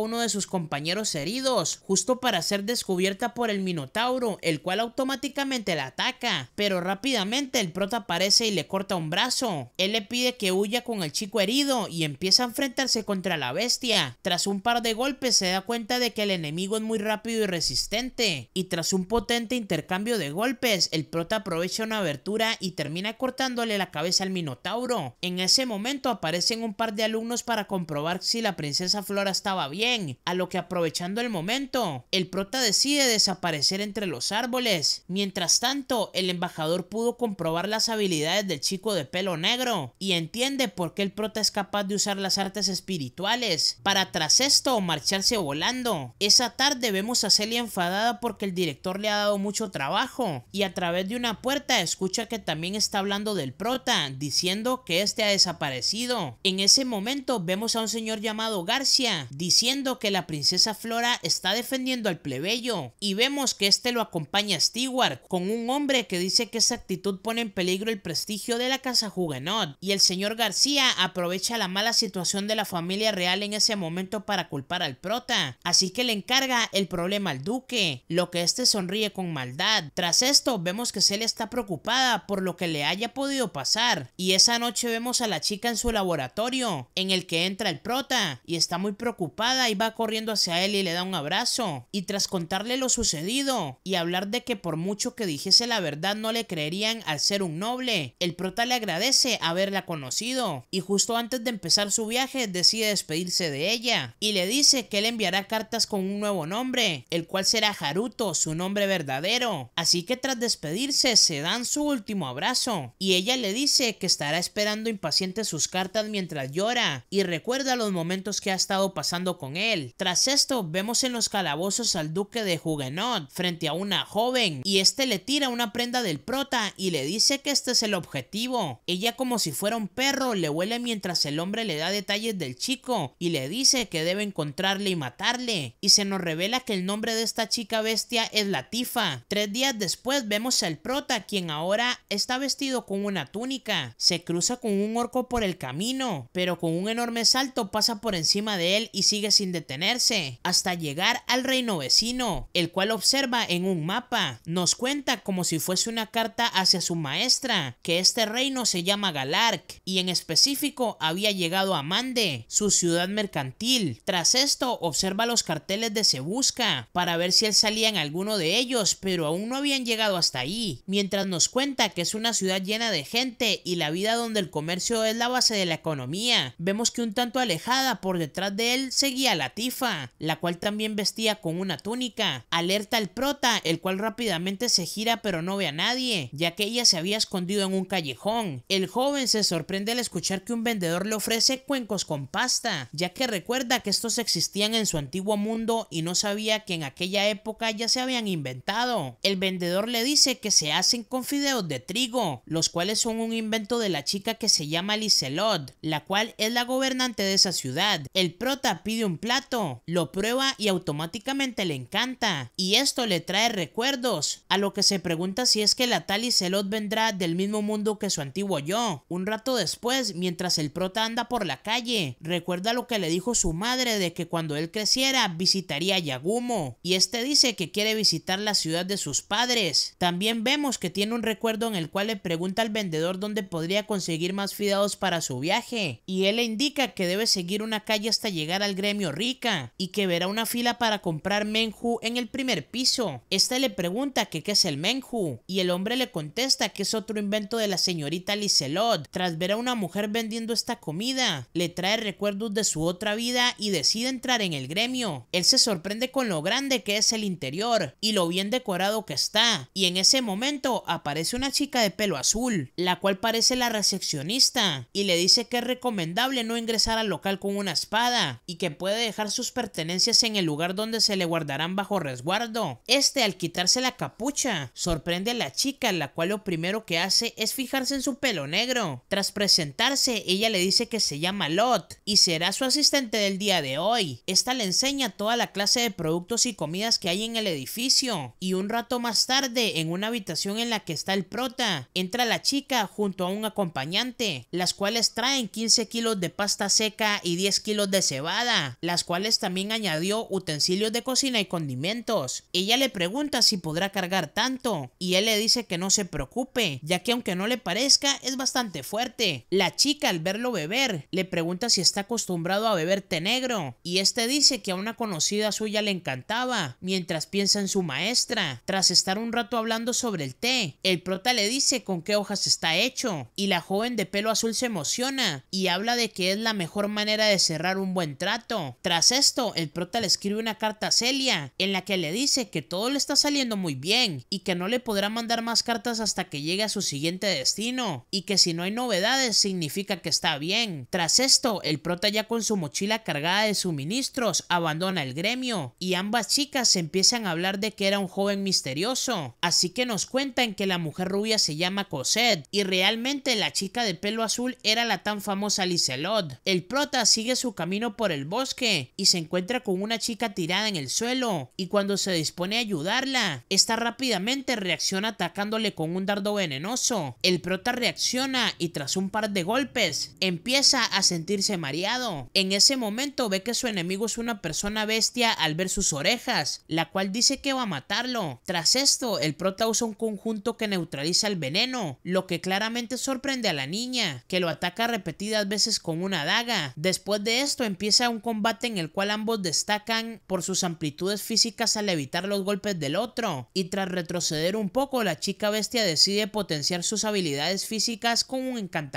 uno de sus compañeros heridos, justo para ser descubierta por el Minotauro, el cual automáticamente la ataca, pero rápidamente el prota aparece y le corta un brazo. Él le pide que huya con el chico herido y empieza a enfrentarse contra la bestia. Tras un par de golpes se da cuenta de que el enemigo es muy rápido y resistente. Y tras un potente intercambio de golpes, el prota aprovecha una abertura y termina cortándole la cabeza al minotauro. En ese momento aparecen un par de alumnos para comprobar si la princesa Flora estaba bien, a lo que aprovechando el momento, el prota decide desaparecer entre los árboles. Mientras tanto, el embajador pudo comprobar las habilidades del chico de pelo negro y entiende por qué el prota es capaz de usar las artes espirituales para tras esto marcharse volando. Esa tarde vemos a Celia enfadada porque el director le ha dado mucho trabajo y a través de una puerta escucha que también está hablando del prota, diciendo que este ha desaparecido. En ese momento vemos a un señor llamado Garcia diciendo que la princesa Flora está defendiendo al plebeyo y vemos que este lo acompaña a Stewart con un hombre que dice que esa actitud pone en peligro el prestigio de la casa Huguenot y el señor García aprovecha la mala situación de la familia real en ese momento para culpar al prota, así que le encarga el problema al duque, lo que este sonríe con maldad. Tras esto vemos que Celia está preocupada por lo que le haya podido pasar y esa noche vemos a la chica en su laboratorio en el que entra el prota y está muy preocupada y va corriendo hacia él y le da un abrazo y tras contarle lo sucedido y hablar de que por mucho que dijese la verdad no le creerían al ser un noble, el prota le agradece haberla conocido y justo antes de empezar su viaje decide despedirse de ella, y le dice que él enviará cartas con un nuevo nombre, el cual será Haruto, su nombre verdadero. Así que tras despedirse se dan su último abrazo, y ella le dice que estará esperando impaciente sus cartas mientras llora, y recuerda los momentos que ha estado pasando con él. Tras esto vemos en los calabozos al duque de Huguenot frente a una joven, y este le tira una prenda del prota y le dice que este es el objetivo. Ella como si fuera un perro le huele mientras el hombre le da detalles del chico y le dice que debe encontrarle y matarle. Y se nos revela que el nombre de esta chica bestia es Latifa. Tres días después vemos al prota, quien ahora está vestido con una túnica. Se cruza con un orco por el camino, pero con un enorme salto pasa por encima de él y sigue sin detenerse, hasta llegar al reino vecino, el cual observa en un mapa. Nos cuenta como si fuese una carta hacia su maestra, que este reino se llama Galark y en específico había llegado a Mande, su ciudad mercantil. Tras esto, observa los carteles de Se Busca para ver si él salía en alguno de ellos, pero aún no habían llegado hasta ahí. Mientras nos cuenta que es una ciudad llena de gente y la vida donde el comercio es la base de la economía, vemos que un tanto alejada por detrás de él seguía Latifa, la cual también vestía con una túnica. Alerta al prota, el cual rápidamente se gira pero no ve a nadie, ya que ella se había escondido en un callejón. El joven se sorprendió sorprende al escuchar que un vendedor le ofrece cuencos con pasta, ya que recuerda que estos existían en su antiguo mundo y no sabía que en aquella época ya se habían inventado. El vendedor le dice que se hacen con fideos de trigo, los cuales son un invento de la chica que se llama Liselot, la cual es la gobernante de esa ciudad. El prota pide un plato, lo prueba y automáticamente le encanta, y esto le trae recuerdos, a lo que se pregunta si es que la tal Liselot vendrá del mismo mundo que su antiguo yo. Un rato después mientras el prota anda por la calle. Recuerda lo que le dijo su madre de que cuando él creciera visitaría Yagumo y este dice que quiere visitar la ciudad de sus padres. También vemos que tiene un recuerdo en el cual le pregunta al vendedor dónde podría conseguir más fidados para su viaje y él le indica que debe seguir una calle hasta llegar al gremio rica y que verá una fila para comprar menju en el primer piso. Este le pregunta que qué es el menju y el hombre le contesta que es otro invento de la señorita Liselot tras ver a una mujer vendiendo esta comida. Le trae recuerdos de su otra vida y decide entrar en el gremio. Él se sorprende con lo grande que es el interior y lo bien decorado que está. Y en ese momento aparece una chica de pelo azul, la cual parece la recepcionista, y le dice que es recomendable no ingresar al local con una espada y que puede dejar sus pertenencias en el lugar donde se le guardarán bajo resguardo. Este al quitarse la capucha sorprende a la chica, la cual lo primero que hace es fijarse en su pelo negro. Tras presentarse, ella le dice que se llama Lot y será su asistente del día de hoy. Esta le enseña toda la clase de productos y comidas que hay en el edificio. Y un rato más tarde, en una habitación en la que está el prota, entra la chica junto a un acompañante, las cuales traen 15 kilos de pasta seca y 10 kilos de cebada, las cuales también añadió utensilios de cocina y condimentos. Ella le pregunta si podrá cargar tanto y él le dice que no se preocupe, ya que aunque no le parezca es bastante fuerte la chica al verlo beber le pregunta si está acostumbrado a beber té negro y este dice que a una conocida suya le encantaba, mientras piensa en su maestra. Tras estar un rato hablando sobre el té, el prota le dice con qué hojas está hecho y la joven de pelo azul se emociona y habla de que es la mejor manera de cerrar un buen trato. Tras esto, el prota le escribe una carta a Celia en la que le dice que todo le está saliendo muy bien y que no le podrá mandar más cartas hasta que llegue a su siguiente destino y que si no hay novedad significa que está bien. Tras esto, el prota ya con su mochila cargada de suministros abandona el gremio y ambas chicas empiezan a hablar de que era un joven misterioso. Así que nos cuentan que la mujer rubia se llama Cosette y realmente la chica de pelo azul era la tan famosa Lizelot. El prota sigue su camino por el bosque y se encuentra con una chica tirada en el suelo y cuando se dispone a ayudarla, esta rápidamente reacciona atacándole con un dardo venenoso. El prota reacciona y tras un par de golpes, empieza a sentirse mareado. En ese momento ve que su enemigo es una persona bestia al ver sus orejas, la cual dice que va a matarlo. Tras esto, el prota usa un conjunto que neutraliza el veneno, lo que claramente sorprende a la niña, que lo ataca repetidas veces con una daga. Después de esto empieza un combate en el cual ambos destacan por sus amplitudes físicas al evitar los golpes del otro, y tras retroceder un poco, la chica bestia decide potenciar sus habilidades físicas con un encantamiento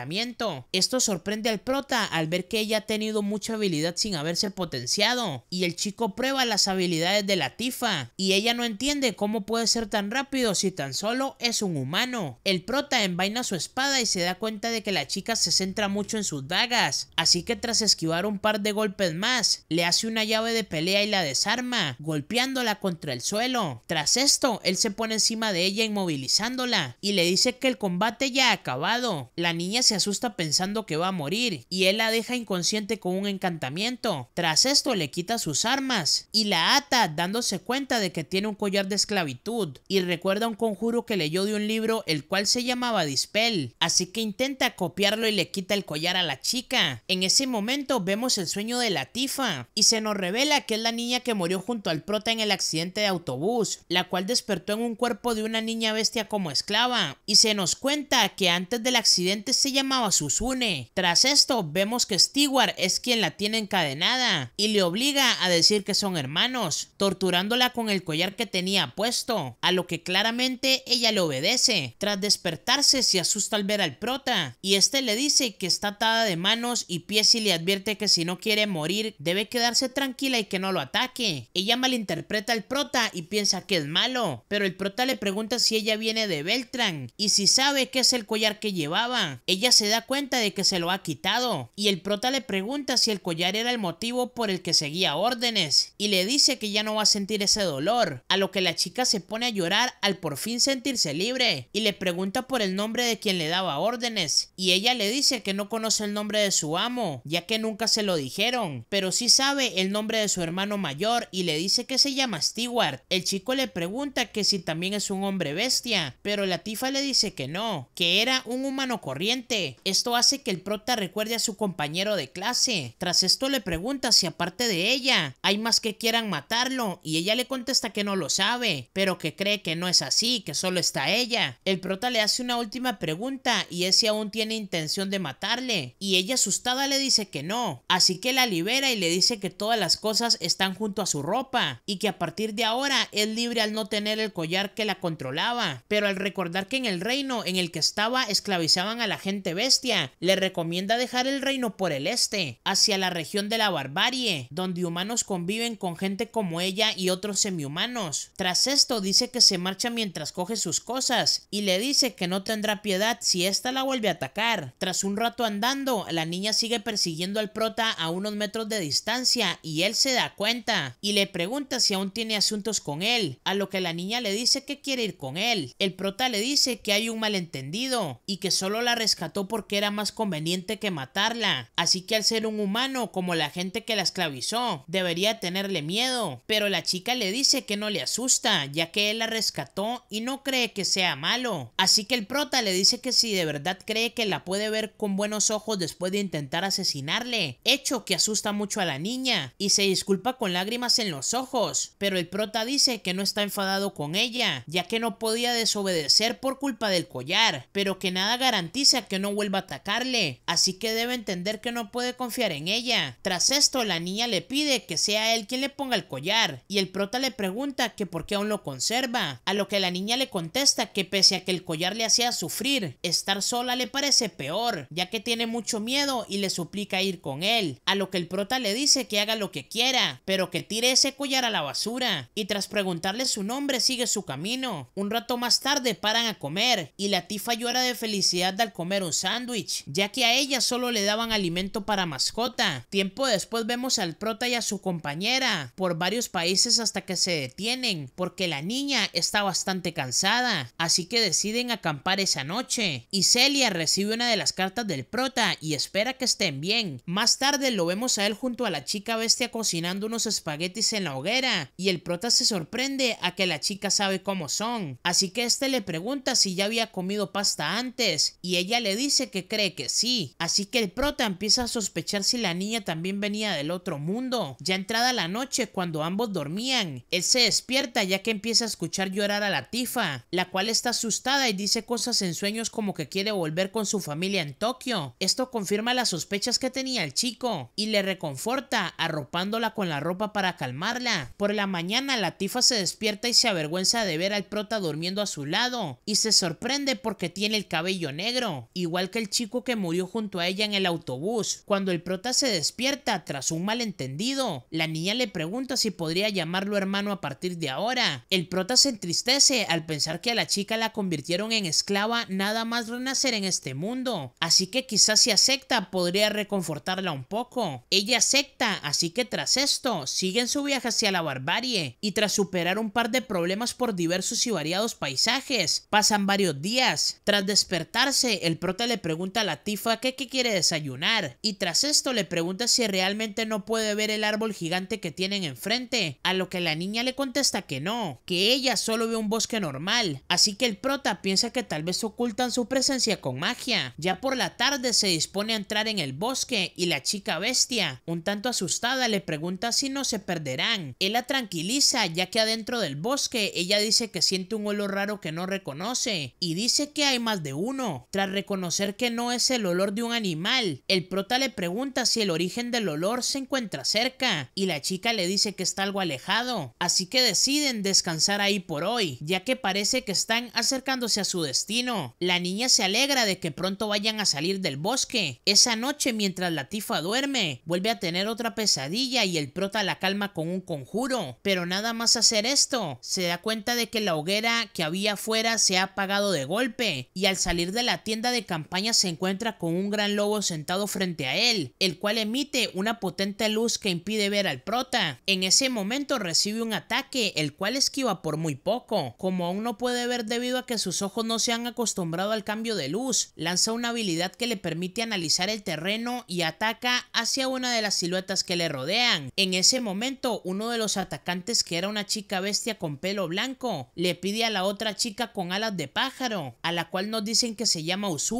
esto sorprende al prota al ver que ella ha tenido mucha habilidad sin haberse potenciado, y el chico prueba las habilidades de la tifa y ella no entiende cómo puede ser tan rápido si tan solo es un humano. El prota envaina su espada y se da cuenta de que la chica se centra mucho en sus dagas, así que tras esquivar un par de golpes más, le hace una llave de pelea y la desarma, golpeándola contra el suelo. Tras esto, él se pone encima de ella inmovilizándola, y le dice que el combate ya ha acabado. La niña se asusta pensando que va a morir y él la deja inconsciente con un encantamiento. Tras esto le quita sus armas y la ata dándose cuenta de que tiene un collar de esclavitud y recuerda un conjuro que leyó de un libro el cual se llamaba Dispel, así que intenta copiarlo y le quita el collar a la chica. En ese momento vemos el sueño de Latifa y se nos revela que es la niña que murió junto al prota en el accidente de autobús, la cual despertó en un cuerpo de una niña bestia como esclava y se nos cuenta que antes del accidente se llamaba llamaba Susune. Tras esto, vemos que Stewart es quien la tiene encadenada y le obliga a decir que son hermanos, torturándola con el collar que tenía puesto, a lo que claramente ella le obedece. Tras despertarse, se asusta al ver al prota y este le dice que está atada de manos y pies y le advierte que si no quiere morir, debe quedarse tranquila y que no lo ataque. Ella malinterpreta al prota y piensa que es malo, pero el prota le pregunta si ella viene de Beltran y si sabe que es el collar que llevaba. Ella se da cuenta de que se lo ha quitado y el prota le pregunta si el collar era el motivo por el que seguía órdenes y le dice que ya no va a sentir ese dolor, a lo que la chica se pone a llorar al por fin sentirse libre y le pregunta por el nombre de quien le daba órdenes y ella le dice que no conoce el nombre de su amo, ya que nunca se lo dijeron, pero sí sabe el nombre de su hermano mayor y le dice que se llama Stewart. El chico le pregunta que si también es un hombre bestia, pero la tifa le dice que no, que era un humano corriente esto hace que el prota recuerde a su compañero de clase. Tras esto le pregunta si aparte de ella hay más que quieran matarlo y ella le contesta que no lo sabe, pero que cree que no es así, que solo está ella. El prota le hace una última pregunta y es si aún tiene intención de matarle y ella asustada le dice que no, así que la libera y le dice que todas las cosas están junto a su ropa y que a partir de ahora es libre al no tener el collar que la controlaba, pero al recordar que en el reino en el que estaba esclavizaban a la gente bestia le recomienda dejar el reino por el este, hacia la región de la barbarie, donde humanos conviven con gente como ella y otros semihumanos. Tras esto dice que se marcha mientras coge sus cosas y le dice que no tendrá piedad si ésta la vuelve a atacar. Tras un rato andando, la niña sigue persiguiendo al prota a unos metros de distancia y él se da cuenta y le pregunta si aún tiene asuntos con él, a lo que la niña le dice que quiere ir con él. El prota le dice que hay un malentendido y que solo la rescató porque era más conveniente que matarla. Así que al ser un humano, como la gente que la esclavizó, debería tenerle miedo. Pero la chica le dice que no le asusta, ya que él la rescató y no cree que sea malo. Así que el prota le dice que si de verdad cree que la puede ver con buenos ojos después de intentar asesinarle, hecho que asusta mucho a la niña, y se disculpa con lágrimas en los ojos. Pero el prota dice que no está enfadado con ella, ya que no podía desobedecer por culpa del collar, pero que nada garantiza que no vuelva a atacarle, así que debe entender que no puede confiar en ella. Tras esto, la niña le pide que sea él quien le ponga el collar, y el prota le pregunta que por qué aún lo conserva, a lo que la niña le contesta que pese a que el collar le hacía sufrir, estar sola le parece peor, ya que tiene mucho miedo y le suplica ir con él, a lo que el prota le dice que haga lo que quiera, pero que tire ese collar a la basura, y tras preguntarle su nombre sigue su camino. Un rato más tarde paran a comer, y la tifa llora de felicidad al comer un sándwich, ya que a ella solo le daban alimento para mascota. Tiempo después vemos al prota y a su compañera por varios países hasta que se detienen, porque la niña está bastante cansada, así que deciden acampar esa noche. Y Celia recibe una de las cartas del prota y espera que estén bien. Más tarde lo vemos a él junto a la chica bestia cocinando unos espaguetis en la hoguera, y el prota se sorprende a que la chica sabe cómo son, así que este le pregunta si ya había comido pasta antes, y ella le dice que cree que sí, así que el prota empieza a sospechar si la niña también venía del otro mundo. Ya entrada la noche, cuando ambos dormían, él se despierta ya que empieza a escuchar llorar a la tifa, la cual está asustada y dice cosas en sueños como que quiere volver con su familia en Tokio. Esto confirma las sospechas que tenía el chico y le reconforta arropándola con la ropa para calmarla. Por la mañana la tifa se despierta y se avergüenza de ver al prota durmiendo a su lado y se sorprende porque tiene el cabello negro igual que el chico que murió junto a ella en el autobús. Cuando el prota se despierta tras un malentendido, la niña le pregunta si podría llamarlo hermano a partir de ahora. El prota se entristece al pensar que a la chica la convirtieron en esclava nada más renacer en este mundo, así que quizás si acepta podría reconfortarla un poco. Ella acepta, así que tras esto siguen su viaje hacia la barbarie y tras superar un par de problemas por diversos y variados paisajes, pasan varios días. Tras despertarse, el prota le pregunta a tifa que qué quiere desayunar y tras esto le pregunta si realmente no puede ver el árbol gigante que tienen enfrente, a lo que la niña le contesta que no, que ella solo ve un bosque normal, así que el prota piensa que tal vez ocultan su presencia con magia. Ya por la tarde se dispone a entrar en el bosque y la chica bestia, un tanto asustada, le pregunta si no se perderán. Él la tranquiliza ya que adentro del bosque ella dice que siente un olor raro que no reconoce y dice que hay más de uno. Tras conocer que no es el olor de un animal. El prota le pregunta si el origen del olor se encuentra cerca y la chica le dice que está algo alejado, así que deciden descansar ahí por hoy, ya que parece que están acercándose a su destino. La niña se alegra de que pronto vayan a salir del bosque. Esa noche mientras la tifa duerme, vuelve a tener otra pesadilla y el prota la calma con un conjuro, pero nada más hacer esto, se da cuenta de que la hoguera que había afuera se ha apagado de golpe y al salir de la tienda de campaña se encuentra con un gran lobo sentado frente a él, el cual emite una potente luz que impide ver al prota. En ese momento recibe un ataque, el cual esquiva por muy poco. Como aún no puede ver debido a que sus ojos no se han acostumbrado al cambio de luz, lanza una habilidad que le permite analizar el terreno y ataca hacia una de las siluetas que le rodean. En ese momento, uno de los atacantes, que era una chica bestia con pelo blanco, le pide a la otra chica con alas de pájaro, a la cual nos dicen que se llama Usu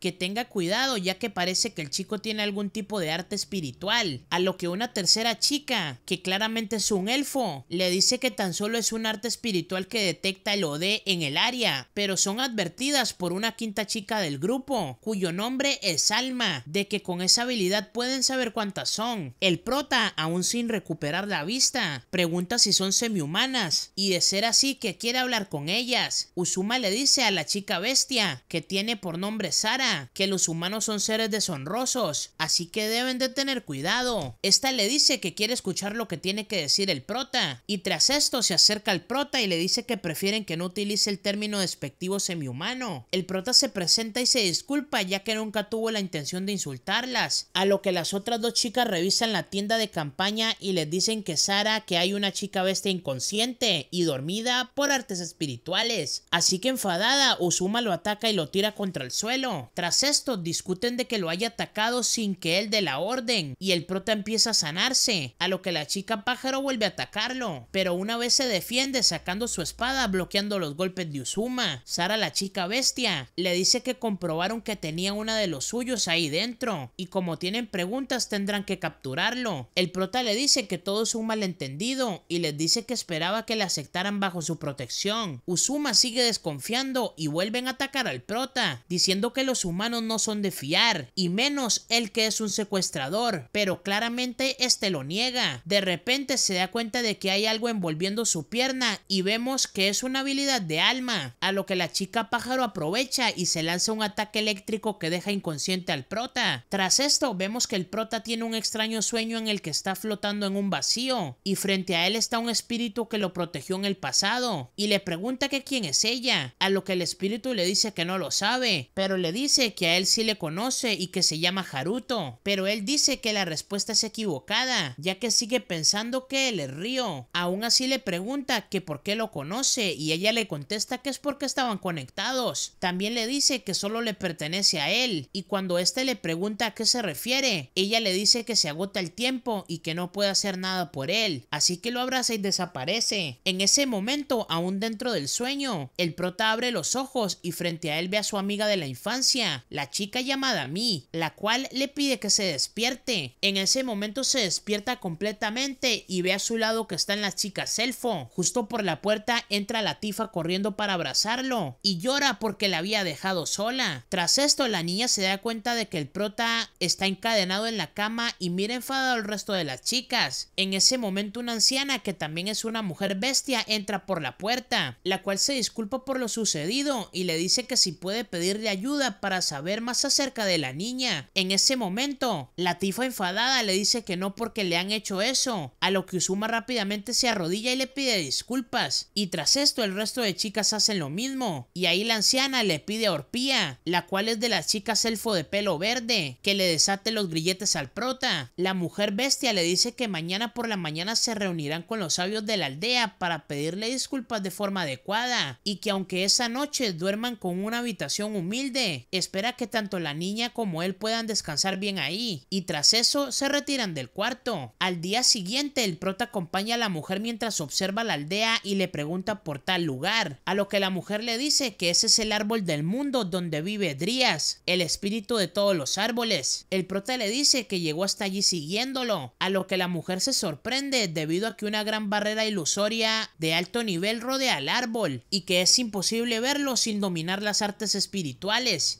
que tenga cuidado ya que parece que el chico tiene algún tipo de arte espiritual, a lo que una tercera chica, que claramente es un elfo, le dice que tan solo es un arte espiritual que detecta el OD en el área, pero son advertidas por una quinta chica del grupo, cuyo nombre es Alma, de que con esa habilidad pueden saber cuántas son. El prota, aún sin recuperar la vista, pregunta si son semihumanas, y de ser así que quiere hablar con ellas. Usuma le dice a la chica bestia, que tiene por nombre Sara, que los humanos son seres deshonrosos, así que deben de tener cuidado. Esta le dice que quiere escuchar lo que tiene que decir el prota, y tras esto se acerca al prota y le dice que prefieren que no utilice el término despectivo semi humano, El prota se presenta y se disculpa ya que nunca tuvo la intención de insultarlas, a lo que las otras dos chicas revisan la tienda de campaña y les dicen que Sara que hay una chica bestia inconsciente y dormida por artes espirituales. Así que enfadada, Usuma lo ataca y lo tira contra el suelo tras esto, discuten de que lo haya atacado sin que él dé la orden y el prota empieza a sanarse, a lo que la chica pájaro vuelve a atacarlo, pero una vez se defiende sacando su espada bloqueando los golpes de Usuma. Sara la chica bestia le dice que comprobaron que tenía una de los suyos ahí dentro y como tienen preguntas tendrán que capturarlo. El prota le dice que todo es un malentendido y les dice que esperaba que le aceptaran bajo su protección. Usuma sigue desconfiando y vuelven a atacar al prota, diciendo que los humanos no son de fiar, y menos el que es un secuestrador, pero claramente este lo niega. De repente se da cuenta de que hay algo envolviendo su pierna y vemos que es una habilidad de alma, a lo que la chica pájaro aprovecha y se lanza un ataque eléctrico que deja inconsciente al prota. Tras esto vemos que el prota tiene un extraño sueño en el que está flotando en un vacío y frente a él está un espíritu que lo protegió en el pasado y le pregunta que quién es ella, a lo que el espíritu le dice que no lo sabe, pero le dice que a él sí le conoce y que se llama Haruto. Pero él dice que la respuesta es equivocada, ya que sigue pensando que él es Río. Aún así le pregunta que por qué lo conoce y ella le contesta que es porque estaban conectados. También le dice que solo le pertenece a él y cuando este le pregunta a qué se refiere, ella le dice que se agota el tiempo y que no puede hacer nada por él. Así que lo abraza y desaparece. En ese momento, aún dentro del sueño, el prota abre los ojos y frente a él ve a su amiga de la infancia, la chica llamada Mi, la cual le pide que se despierte. En ese momento se despierta completamente y ve a su lado que están las chicas elfo. Justo por la puerta entra la tifa corriendo para abrazarlo y llora porque la había dejado sola. Tras esto la niña se da cuenta de que el prota está encadenado en la cama y mira enfadado al resto de las chicas. En ese momento una anciana que también es una mujer bestia entra por la puerta, la cual se disculpa por lo sucedido y le dice que si puede pedirle ayuda ayuda para saber más acerca de la niña. En ese momento, la tifa enfadada le dice que no porque le han hecho eso, a lo que Usuma rápidamente se arrodilla y le pide disculpas, y tras esto el resto de chicas hacen lo mismo, y ahí la anciana le pide a Orpía, la cual es de las chicas elfo de pelo verde, que le desate los grilletes al prota. La mujer bestia le dice que mañana por la mañana se reunirán con los sabios de la aldea para pedirle disculpas de forma adecuada, y que aunque esa noche duerman con una habitación humilde, espera que tanto la niña como él puedan descansar bien ahí, y tras eso se retiran del cuarto. Al día siguiente, el prota acompaña a la mujer mientras observa la aldea y le pregunta por tal lugar, a lo que la mujer le dice que ese es el árbol del mundo donde vive Drias el espíritu de todos los árboles. El prota le dice que llegó hasta allí siguiéndolo, a lo que la mujer se sorprende debido a que una gran barrera ilusoria de alto nivel rodea al árbol y que es imposible verlo sin dominar las artes espirituales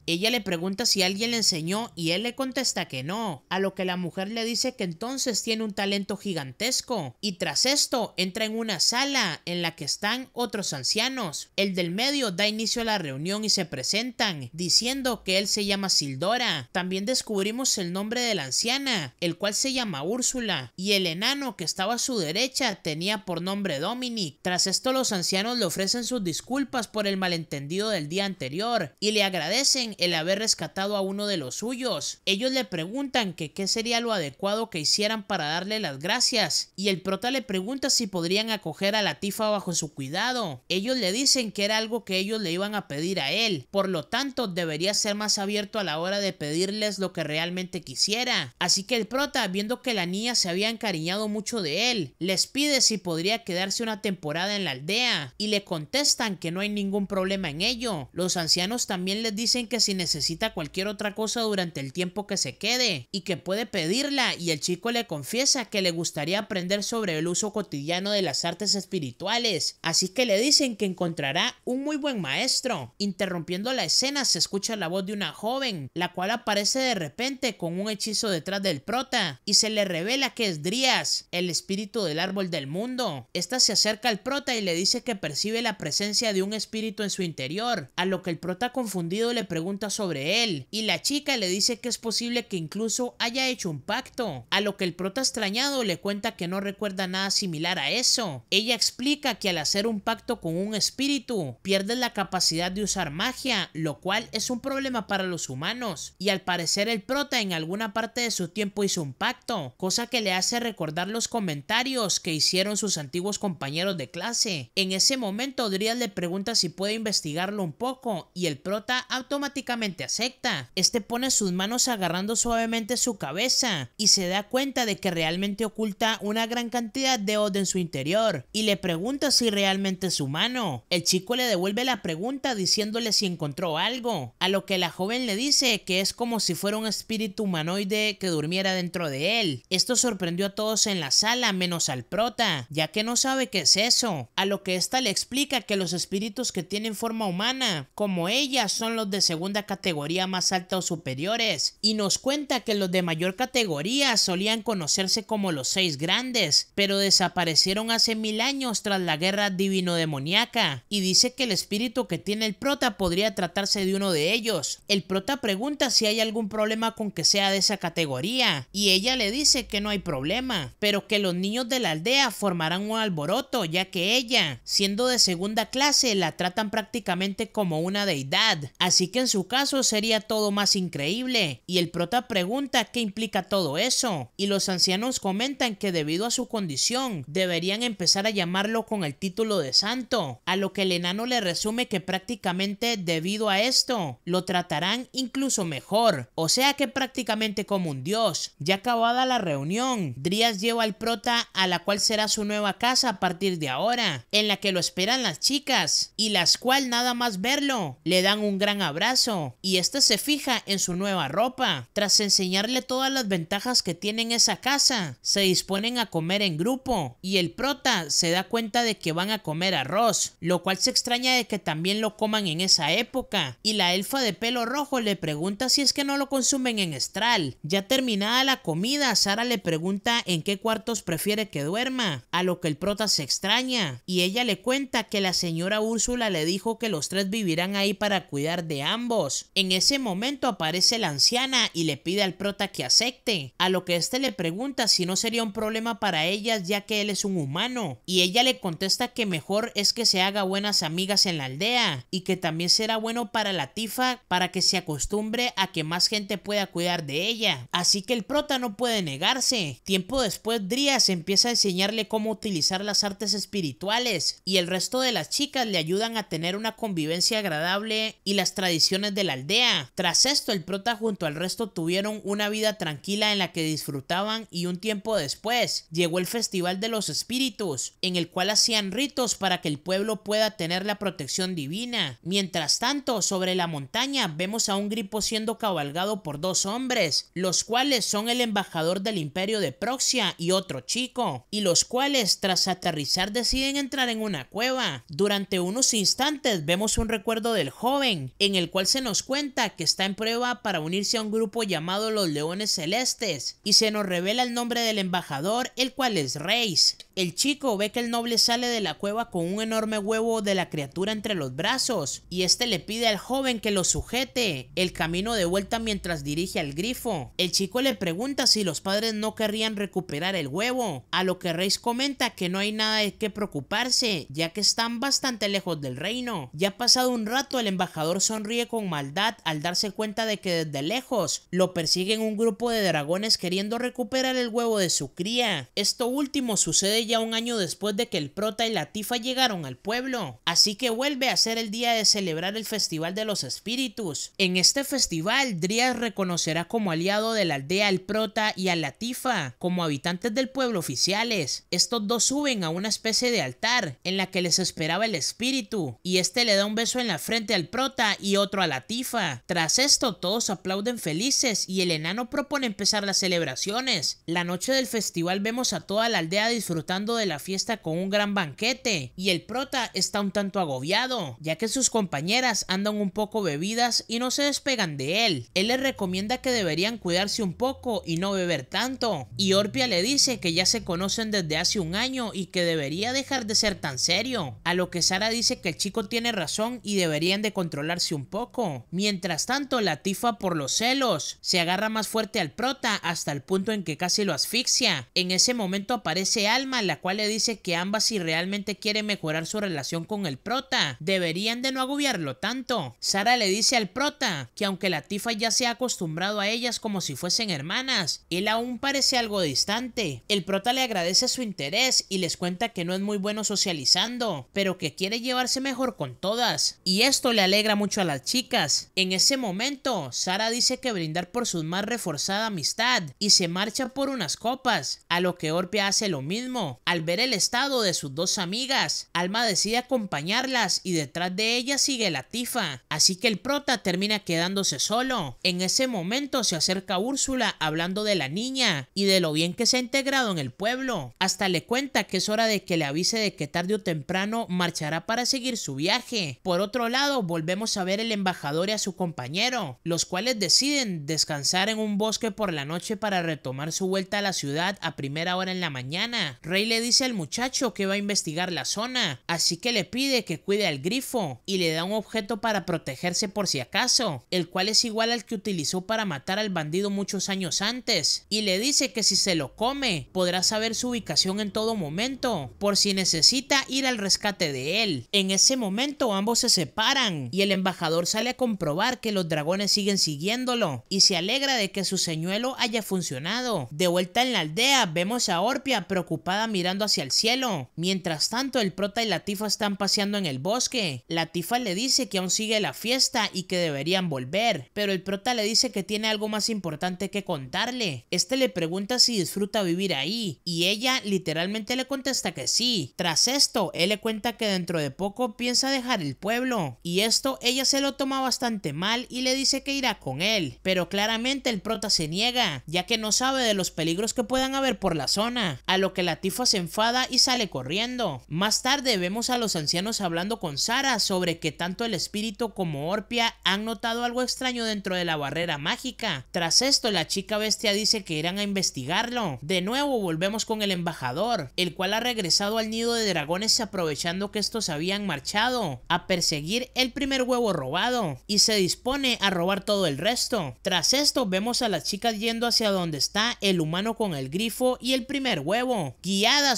ella le pregunta si alguien le enseñó y él le contesta que no, a lo que la mujer le dice que entonces tiene un talento gigantesco. Y tras esto, entra en una sala en la que están otros ancianos. El del medio da inicio a la reunión y se presentan, diciendo que él se llama Sildora. También descubrimos el nombre de la anciana, el cual se llama Úrsula, y el enano que estaba a su derecha tenía por nombre Dominic. Tras esto los ancianos le ofrecen sus disculpas por el malentendido del día anterior y le agradecen agradecen el haber rescatado a uno de los suyos. Ellos le preguntan que qué sería lo adecuado que hicieran para darle las gracias y el prota le pregunta si podrían acoger a tifa bajo su cuidado. Ellos le dicen que era algo que ellos le iban a pedir a él, por lo tanto debería ser más abierto a la hora de pedirles lo que realmente quisiera. Así que el prota, viendo que la niña se había encariñado mucho de él, les pide si podría quedarse una temporada en la aldea y le contestan que no hay ningún problema en ello. Los ancianos también les dicen que si necesita cualquier otra cosa durante el tiempo que se quede y que puede pedirla y el chico le confiesa que le gustaría aprender sobre el uso cotidiano de las artes espirituales, así que le dicen que encontrará un muy buen maestro. Interrumpiendo la escena se escucha la voz de una joven, la cual aparece de repente con un hechizo detrás del prota y se le revela que es Drias el espíritu del árbol del mundo. Esta se acerca al prota y le dice que percibe la presencia de un espíritu en su interior, a lo que el prota confundido le pregunta sobre él y la chica le dice que es posible que incluso haya hecho un pacto, a lo que el prota extrañado le cuenta que no recuerda nada similar a eso. Ella explica que al hacer un pacto con un espíritu pierde la capacidad de usar magia, lo cual es un problema para los humanos y al parecer el prota en alguna parte de su tiempo hizo un pacto, cosa que le hace recordar los comentarios que hicieron sus antiguos compañeros de clase. En ese momento Drias le pregunta si puede investigarlo un poco y el prota automáticamente acepta. Este pone sus manos agarrando suavemente su cabeza y se da cuenta de que realmente oculta una gran cantidad de odio en su interior y le pregunta si realmente es humano. El chico le devuelve la pregunta diciéndole si encontró algo, a lo que la joven le dice que es como si fuera un espíritu humanoide que durmiera dentro de él. Esto sorprendió a todos en la sala menos al prota, ya que no sabe qué es eso, a lo que esta le explica que los espíritus que tienen forma humana, como ella, son los de segunda categoría más alta o superiores y nos cuenta que los de mayor categoría solían conocerse como los seis grandes, pero desaparecieron hace mil años tras la guerra divino-demoníaca y dice que el espíritu que tiene el prota podría tratarse de uno de ellos. El prota pregunta si hay algún problema con que sea de esa categoría y ella le dice que no hay problema, pero que los niños de la aldea formarán un alboroto ya que ella, siendo de segunda clase, la tratan prácticamente como una deidad, Así que en su caso sería todo más increíble. Y el prota pregunta qué implica todo eso. Y los ancianos comentan que debido a su condición deberían empezar a llamarlo con el título de santo. A lo que el enano le resume que prácticamente debido a esto lo tratarán incluso mejor. O sea que prácticamente como un dios. Ya acabada la reunión, Drias lleva al prota a la cual será su nueva casa a partir de ahora. En la que lo esperan las chicas. Y las cual nada más verlo le dan un gran abrazo y este se fija en su nueva ropa. Tras enseñarle todas las ventajas que tienen esa casa, se disponen a comer en grupo y el prota se da cuenta de que van a comer arroz, lo cual se extraña de que también lo coman en esa época y la elfa de pelo rojo le pregunta si es que no lo consumen en Estral. Ya terminada la comida, Sara le pregunta en qué cuartos prefiere que duerma, a lo que el prota se extraña y ella le cuenta que la señora Úrsula le dijo que los tres vivirán ahí para cuidar de ambos. En ese momento aparece la anciana y le pide al prota que acepte, a lo que este le pregunta si no sería un problema para ellas ya que él es un humano, y ella le contesta que mejor es que se haga buenas amigas en la aldea, y que también será bueno para la tifa para que se acostumbre a que más gente pueda cuidar de ella, así que el prota no puede negarse. Tiempo después Drías empieza a enseñarle cómo utilizar las artes espirituales, y el resto de las chicas le ayudan a tener una convivencia agradable y las tradiciones de la aldea. Tras esto, el prota junto al resto tuvieron una vida tranquila en la que disfrutaban y un tiempo después llegó el Festival de los Espíritus, en el cual hacían ritos para que el pueblo pueda tener la protección divina. Mientras tanto, sobre la montaña vemos a un gripo siendo cabalgado por dos hombres, los cuales son el embajador del imperio de Proxia y otro chico, y los cuales tras aterrizar deciden entrar en una cueva. Durante unos instantes vemos un recuerdo del joven, en el cual se nos cuenta que está en prueba para unirse a un grupo llamado los Leones Celestes y se nos revela el nombre del embajador, el cual es Reis. El chico ve que el noble sale de la cueva con un enorme huevo de la criatura entre los brazos y este le pide al joven que lo sujete el camino de vuelta mientras dirige al grifo. El chico le pregunta si los padres no querrían recuperar el huevo, a lo que Reis comenta que no hay nada de qué preocuparse, ya que están bastante lejos del reino. Ya pasado un rato el embajador sonríe con maldad al darse cuenta de que desde lejos lo persiguen un grupo de dragones queriendo recuperar el huevo de su cría. Esto último sucede ya un año después de que el prota y la tifa llegaron al pueblo, así que vuelve a ser el día de celebrar el Festival de los Espíritus. En este festival, Drias reconocerá como aliado de la aldea al prota y a la tifa, como habitantes del pueblo oficiales. Estos dos suben a una especie de altar en la que les esperaba el espíritu, y este le da un beso en la frente al prota y otro a la tifa. Tras esto, todos aplauden felices y el enano propone empezar las celebraciones. La noche del festival vemos a toda la aldea disfrutando de la fiesta con un gran banquete y el prota está un tanto agobiado, ya que sus compañeras andan un poco bebidas y no se despegan de él. Él les recomienda que deberían cuidarse un poco y no beber tanto, y Orpia le dice que ya se conocen desde hace un año y que debería dejar de ser tan serio, a lo que Sara dice que el chico tiene razón y deberían de controlarse un poco. Mientras tanto, la tifa por los celos se agarra más fuerte al prota hasta el punto en que casi lo asfixia. En ese momento aparece Alma, la cual le dice que ambas si realmente quieren mejorar su relación con el prota, deberían de no agobiarlo tanto. Sara le dice al prota que aunque la Tifa ya se ha acostumbrado a ellas como si fuesen hermanas, él aún parece algo distante. El prota le agradece su interés y les cuenta que no es muy bueno socializando, pero que quiere llevarse mejor con todas. Y esto le alegra mucho a las chicas. En ese momento, Sara dice que brindar por su más reforzada amistad y se marcha por unas copas, a lo que Orpia hace lo mismo. Al ver el estado de sus dos amigas, Alma decide acompañarlas y detrás de ella sigue la tifa. así que el prota termina quedándose solo. En ese momento se acerca Úrsula hablando de la niña y de lo bien que se ha integrado en el pueblo. Hasta le cuenta que es hora de que le avise de que tarde o temprano marchará para seguir su viaje. Por otro lado, volvemos a ver el embajador y a su compañero, los cuales deciden descansar en un bosque por la noche para retomar su vuelta a la ciudad a primera hora en la mañana rey le dice al muchacho que va a investigar la zona, así que le pide que cuide al grifo y le da un objeto para protegerse por si acaso, el cual es igual al que utilizó para matar al bandido muchos años antes, y le dice que si se lo come podrá saber su ubicación en todo momento, por si necesita ir al rescate de él. En ese momento ambos se separan y el embajador sale a comprobar que los dragones siguen siguiéndolo y se alegra de que su señuelo haya funcionado. De vuelta en la aldea vemos a Orpia preocupada mirando hacia el cielo. Mientras tanto, el prota y la tifa están paseando en el bosque. la tifa le dice que aún sigue la fiesta y que deberían volver, pero el prota le dice que tiene algo más importante que contarle. Este le pregunta si disfruta vivir ahí, y ella literalmente le contesta que sí. Tras esto, él le cuenta que dentro de poco piensa dejar el pueblo, y esto ella se lo toma bastante mal y le dice que irá con él, pero claramente el prota se niega, ya que no sabe de los peligros que puedan haber por la zona, a lo que la tifa se enfada y sale corriendo. Más tarde vemos a los ancianos hablando con Sara sobre que tanto el espíritu como Orpia han notado algo extraño dentro de la barrera mágica. Tras esto la chica bestia dice que irán a investigarlo. De nuevo volvemos con el embajador, el cual ha regresado al nido de dragones aprovechando que estos habían marchado a perseguir el primer huevo robado y se dispone a robar todo el resto. Tras esto vemos a las chicas yendo hacia donde está el humano con el grifo y el primer huevo,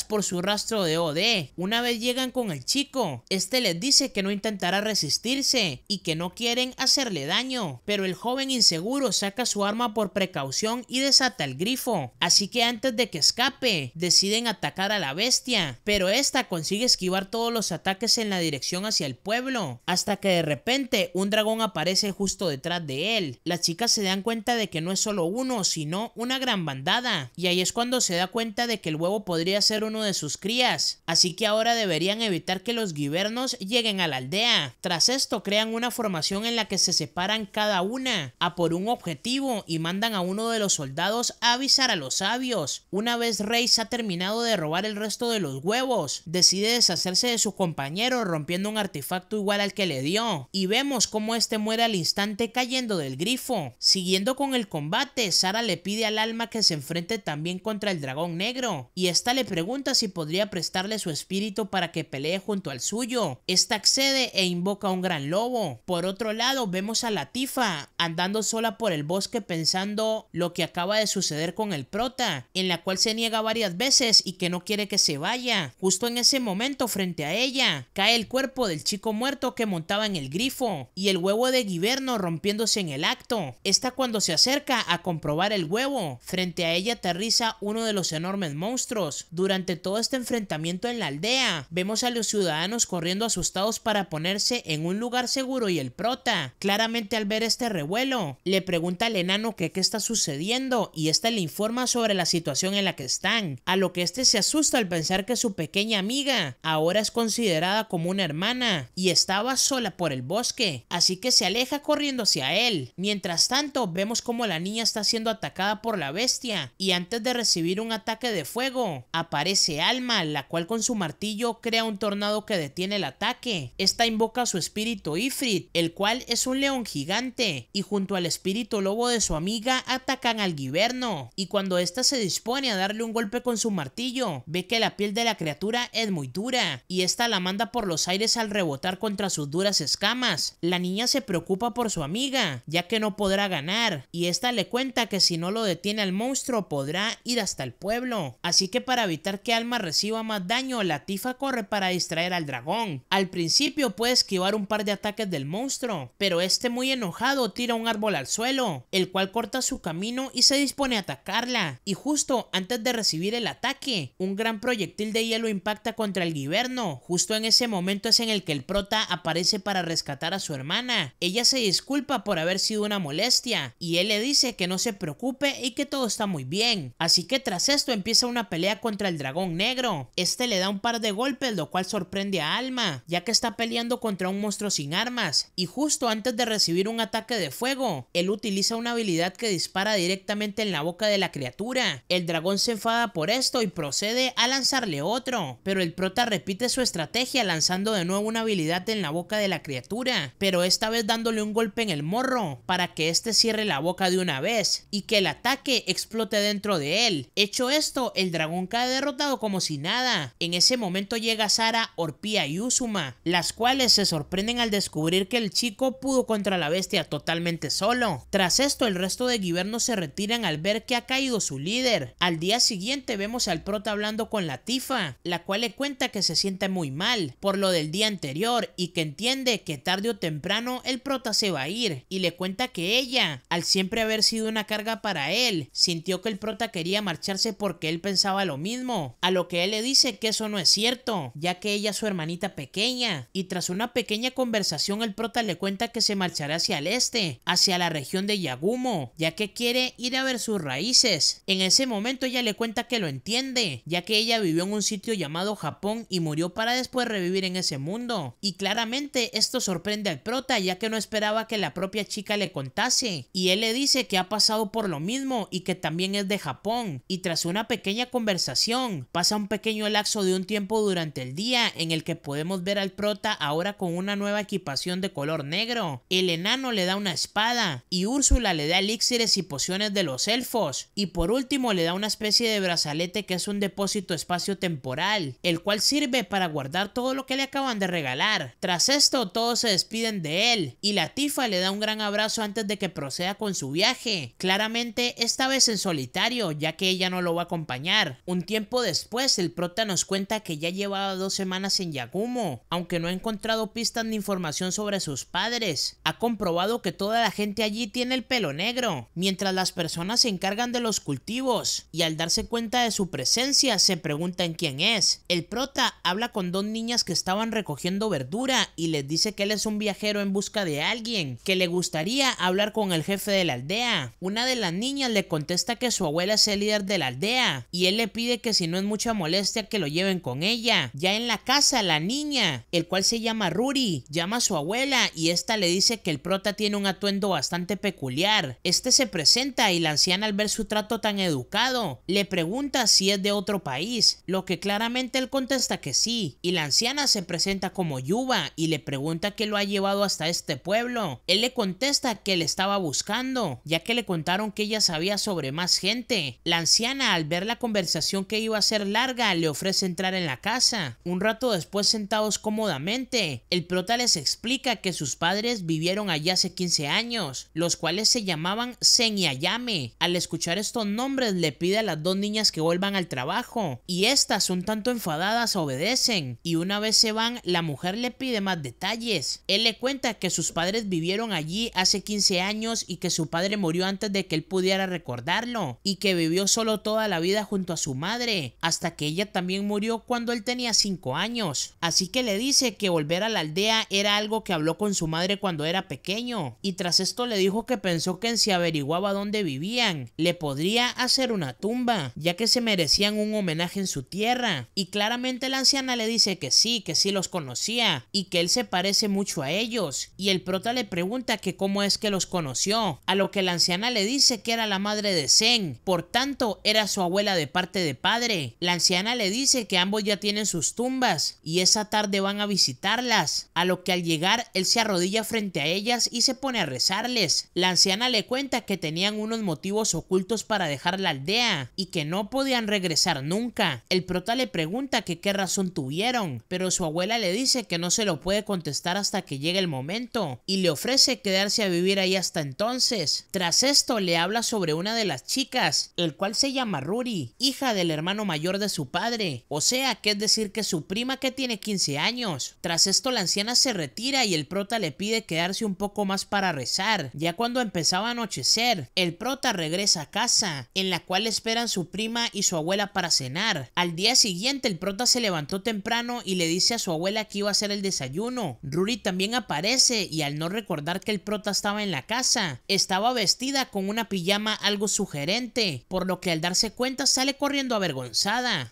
por su rastro de OD. Una vez llegan con el chico, este les dice que no intentará resistirse y que no quieren hacerle daño, pero el joven inseguro saca su arma por precaución y desata el grifo, así que antes de que escape, deciden atacar a la bestia, pero esta consigue esquivar todos los ataques en la dirección hacia el pueblo, hasta que de repente un dragón aparece justo detrás de él. Las chicas se dan cuenta de que no es solo uno, sino una gran bandada, y ahí es cuando se da cuenta de que el huevo podría ser uno de sus crías, así que ahora deberían evitar que los guibernos lleguen a la aldea. Tras esto crean una formación en la que se separan cada una a por un objetivo y mandan a uno de los soldados a avisar a los sabios. Una vez Reis ha terminado de robar el resto de los huevos, decide deshacerse de su compañero rompiendo un artefacto igual al que le dio, y vemos cómo este muere al instante cayendo del grifo. Siguiendo con el combate, Sara le pide al alma que se enfrente también contra el dragón negro, y esta le pregunta si podría prestarle su espíritu para que pelee junto al suyo. Esta accede e invoca a un gran lobo. Por otro lado, vemos a Latifa andando sola por el bosque pensando lo que acaba de suceder con el prota, en la cual se niega varias veces y que no quiere que se vaya. Justo en ese momento, frente a ella, cae el cuerpo del chico muerto que montaba en el grifo y el huevo de Guiberno rompiéndose en el acto. Esta cuando se acerca a comprobar el huevo, frente a ella aterriza uno de los enormes monstruos, durante todo este enfrentamiento en la aldea, vemos a los ciudadanos corriendo asustados para ponerse en un lugar seguro y el prota, claramente al ver este revuelo, le pregunta al enano que qué está sucediendo y éste le informa sobre la situación en la que están, a lo que este se asusta al pensar que su pequeña amiga ahora es considerada como una hermana y estaba sola por el bosque, así que se aleja corriendo hacia él. Mientras tanto, vemos como la niña está siendo atacada por la bestia y antes de recibir un ataque de fuego, a aparece Alma, la cual con su martillo crea un tornado que detiene el ataque. Esta invoca a su espíritu Ifrit, el cual es un león gigante, y junto al espíritu lobo de su amiga atacan al guiberno, y cuando ésta se dispone a darle un golpe con su martillo, ve que la piel de la criatura es muy dura, y esta la manda por los aires al rebotar contra sus duras escamas. La niña se preocupa por su amiga, ya que no podrá ganar, y esta le cuenta que si no lo detiene al monstruo podrá ir hasta el pueblo. Así que para evitar que Alma reciba más daño, Latifa corre para distraer al dragón. Al principio puede esquivar un par de ataques del monstruo, pero este muy enojado tira un árbol al suelo, el cual corta su camino y se dispone a atacarla. Y justo antes de recibir el ataque, un gran proyectil de hielo impacta contra el guiberno. Justo en ese momento es en el que el prota aparece para rescatar a su hermana. Ella se disculpa por haber sido una molestia y él le dice que no se preocupe y que todo está muy bien. Así que tras esto empieza una pelea contra contra el dragón negro. Este le da un par de golpes, lo cual sorprende a Alma, ya que está peleando contra un monstruo sin armas. Y justo antes de recibir un ataque de fuego, él utiliza una habilidad que dispara directamente en la boca de la criatura. El dragón se enfada por esto y procede a lanzarle otro, pero el prota repite su estrategia lanzando de nuevo una habilidad en la boca de la criatura, pero esta vez dándole un golpe en el morro para que éste cierre la boca de una vez y que el ataque explote dentro de él. Hecho esto, el dragón cae derrotado como si nada. En ese momento llega Sara, Orpía y Usuma, las cuales se sorprenden al descubrir que el chico pudo contra la bestia totalmente solo. Tras esto, el resto de Givernos se retiran al ver que ha caído su líder. Al día siguiente vemos al prota hablando con la Tifa, la cual le cuenta que se siente muy mal por lo del día anterior y que entiende que tarde o temprano el prota se va a ir y le cuenta que ella, al siempre haber sido una carga para él, sintió que el prota quería marcharse porque él pensaba lo mismo a lo que él le dice que eso no es cierto, ya que ella es su hermanita pequeña, y tras una pequeña conversación el prota le cuenta que se marchará hacia el este, hacia la región de Yagumo, ya que quiere ir a ver sus raíces. En ese momento ella le cuenta que lo entiende, ya que ella vivió en un sitio llamado Japón y murió para después revivir en ese mundo, y claramente esto sorprende al prota ya que no esperaba que la propia chica le contase, y él le dice que ha pasado por lo mismo y que también es de Japón, y tras una pequeña conversación Pasa un pequeño lapso de un tiempo durante el día en el que podemos ver al prota ahora con una nueva equipación de color negro. El enano le da una espada y Úrsula le da elixires y pociones de los elfos. Y por último le da una especie de brazalete que es un depósito espacio-temporal, el cual sirve para guardar todo lo que le acaban de regalar. Tras esto todos se despiden de él y la tifa le da un gran abrazo antes de que proceda con su viaje. Claramente esta vez en solitario ya que ella no lo va a acompañar. Un tiempo Tiempo después, el prota nos cuenta que ya llevaba dos semanas en Yakumo, aunque no ha encontrado pistas ni información sobre sus padres. Ha comprobado que toda la gente allí tiene el pelo negro, mientras las personas se encargan de los cultivos, y al darse cuenta de su presencia se preguntan quién es. El prota habla con dos niñas que estaban recogiendo verdura y les dice que él es un viajero en busca de alguien, que le gustaría hablar con el jefe de la aldea. Una de las niñas le contesta que su abuela es el líder de la aldea, y él le pide que si no es mucha molestia que lo lleven con ella. Ya en la casa, la niña, el cual se llama Ruri, llama a su abuela y esta le dice que el prota tiene un atuendo bastante peculiar. Este se presenta y la anciana al ver su trato tan educado, le pregunta si es de otro país, lo que claramente él contesta que sí, y la anciana se presenta como Yuba y le pregunta que lo ha llevado hasta este pueblo. Él le contesta que le estaba buscando, ya que le contaron que ella sabía sobre más gente. La anciana al ver la conversación que iba a ser larga le ofrece entrar en la casa. Un rato después sentados cómodamente, el prota les explica que sus padres vivieron allí hace 15 años, los cuales se llamaban Sen y Ayame. Al escuchar estos nombres le pide a las dos niñas que vuelvan al trabajo y estas un tanto enfadadas obedecen y una vez se van la mujer le pide más detalles. Él le cuenta que sus padres vivieron allí hace 15 años y que su padre murió antes de que él pudiera recordarlo y que vivió solo toda la vida junto a su madre hasta que ella también murió cuando él tenía 5 años. Así que le dice que volver a la aldea era algo que habló con su madre cuando era pequeño, y tras esto le dijo que pensó que si averiguaba dónde vivían, le podría hacer una tumba, ya que se merecían un homenaje en su tierra. Y claramente la anciana le dice que sí, que sí los conocía, y que él se parece mucho a ellos, y el prota le pregunta que cómo es que los conoció, a lo que la anciana le dice que era la madre de Zen, por tanto era su abuela de parte de padre padre. La anciana le dice que ambos ya tienen sus tumbas y esa tarde van a visitarlas, a lo que al llegar él se arrodilla frente a ellas y se pone a rezarles. La anciana le cuenta que tenían unos motivos ocultos para dejar la aldea y que no podían regresar nunca. El prota le pregunta que qué razón tuvieron, pero su abuela le dice que no se lo puede contestar hasta que llegue el momento y le ofrece quedarse a vivir ahí hasta entonces. Tras esto le habla sobre una de las chicas, el cual se llama Ruri, hija del hermano mayor de su padre, o sea que es decir que su prima que tiene 15 años. Tras esto la anciana se retira y el prota le pide quedarse un poco más para rezar. Ya cuando empezaba a anochecer, el prota regresa a casa, en la cual esperan su prima y su abuela para cenar. Al día siguiente el prota se levantó temprano y le dice a su abuela que iba a hacer el desayuno. Ruri también aparece y al no recordar que el prota estaba en la casa, estaba vestida con una pijama algo sugerente, por lo que al darse cuenta sale corriendo a ver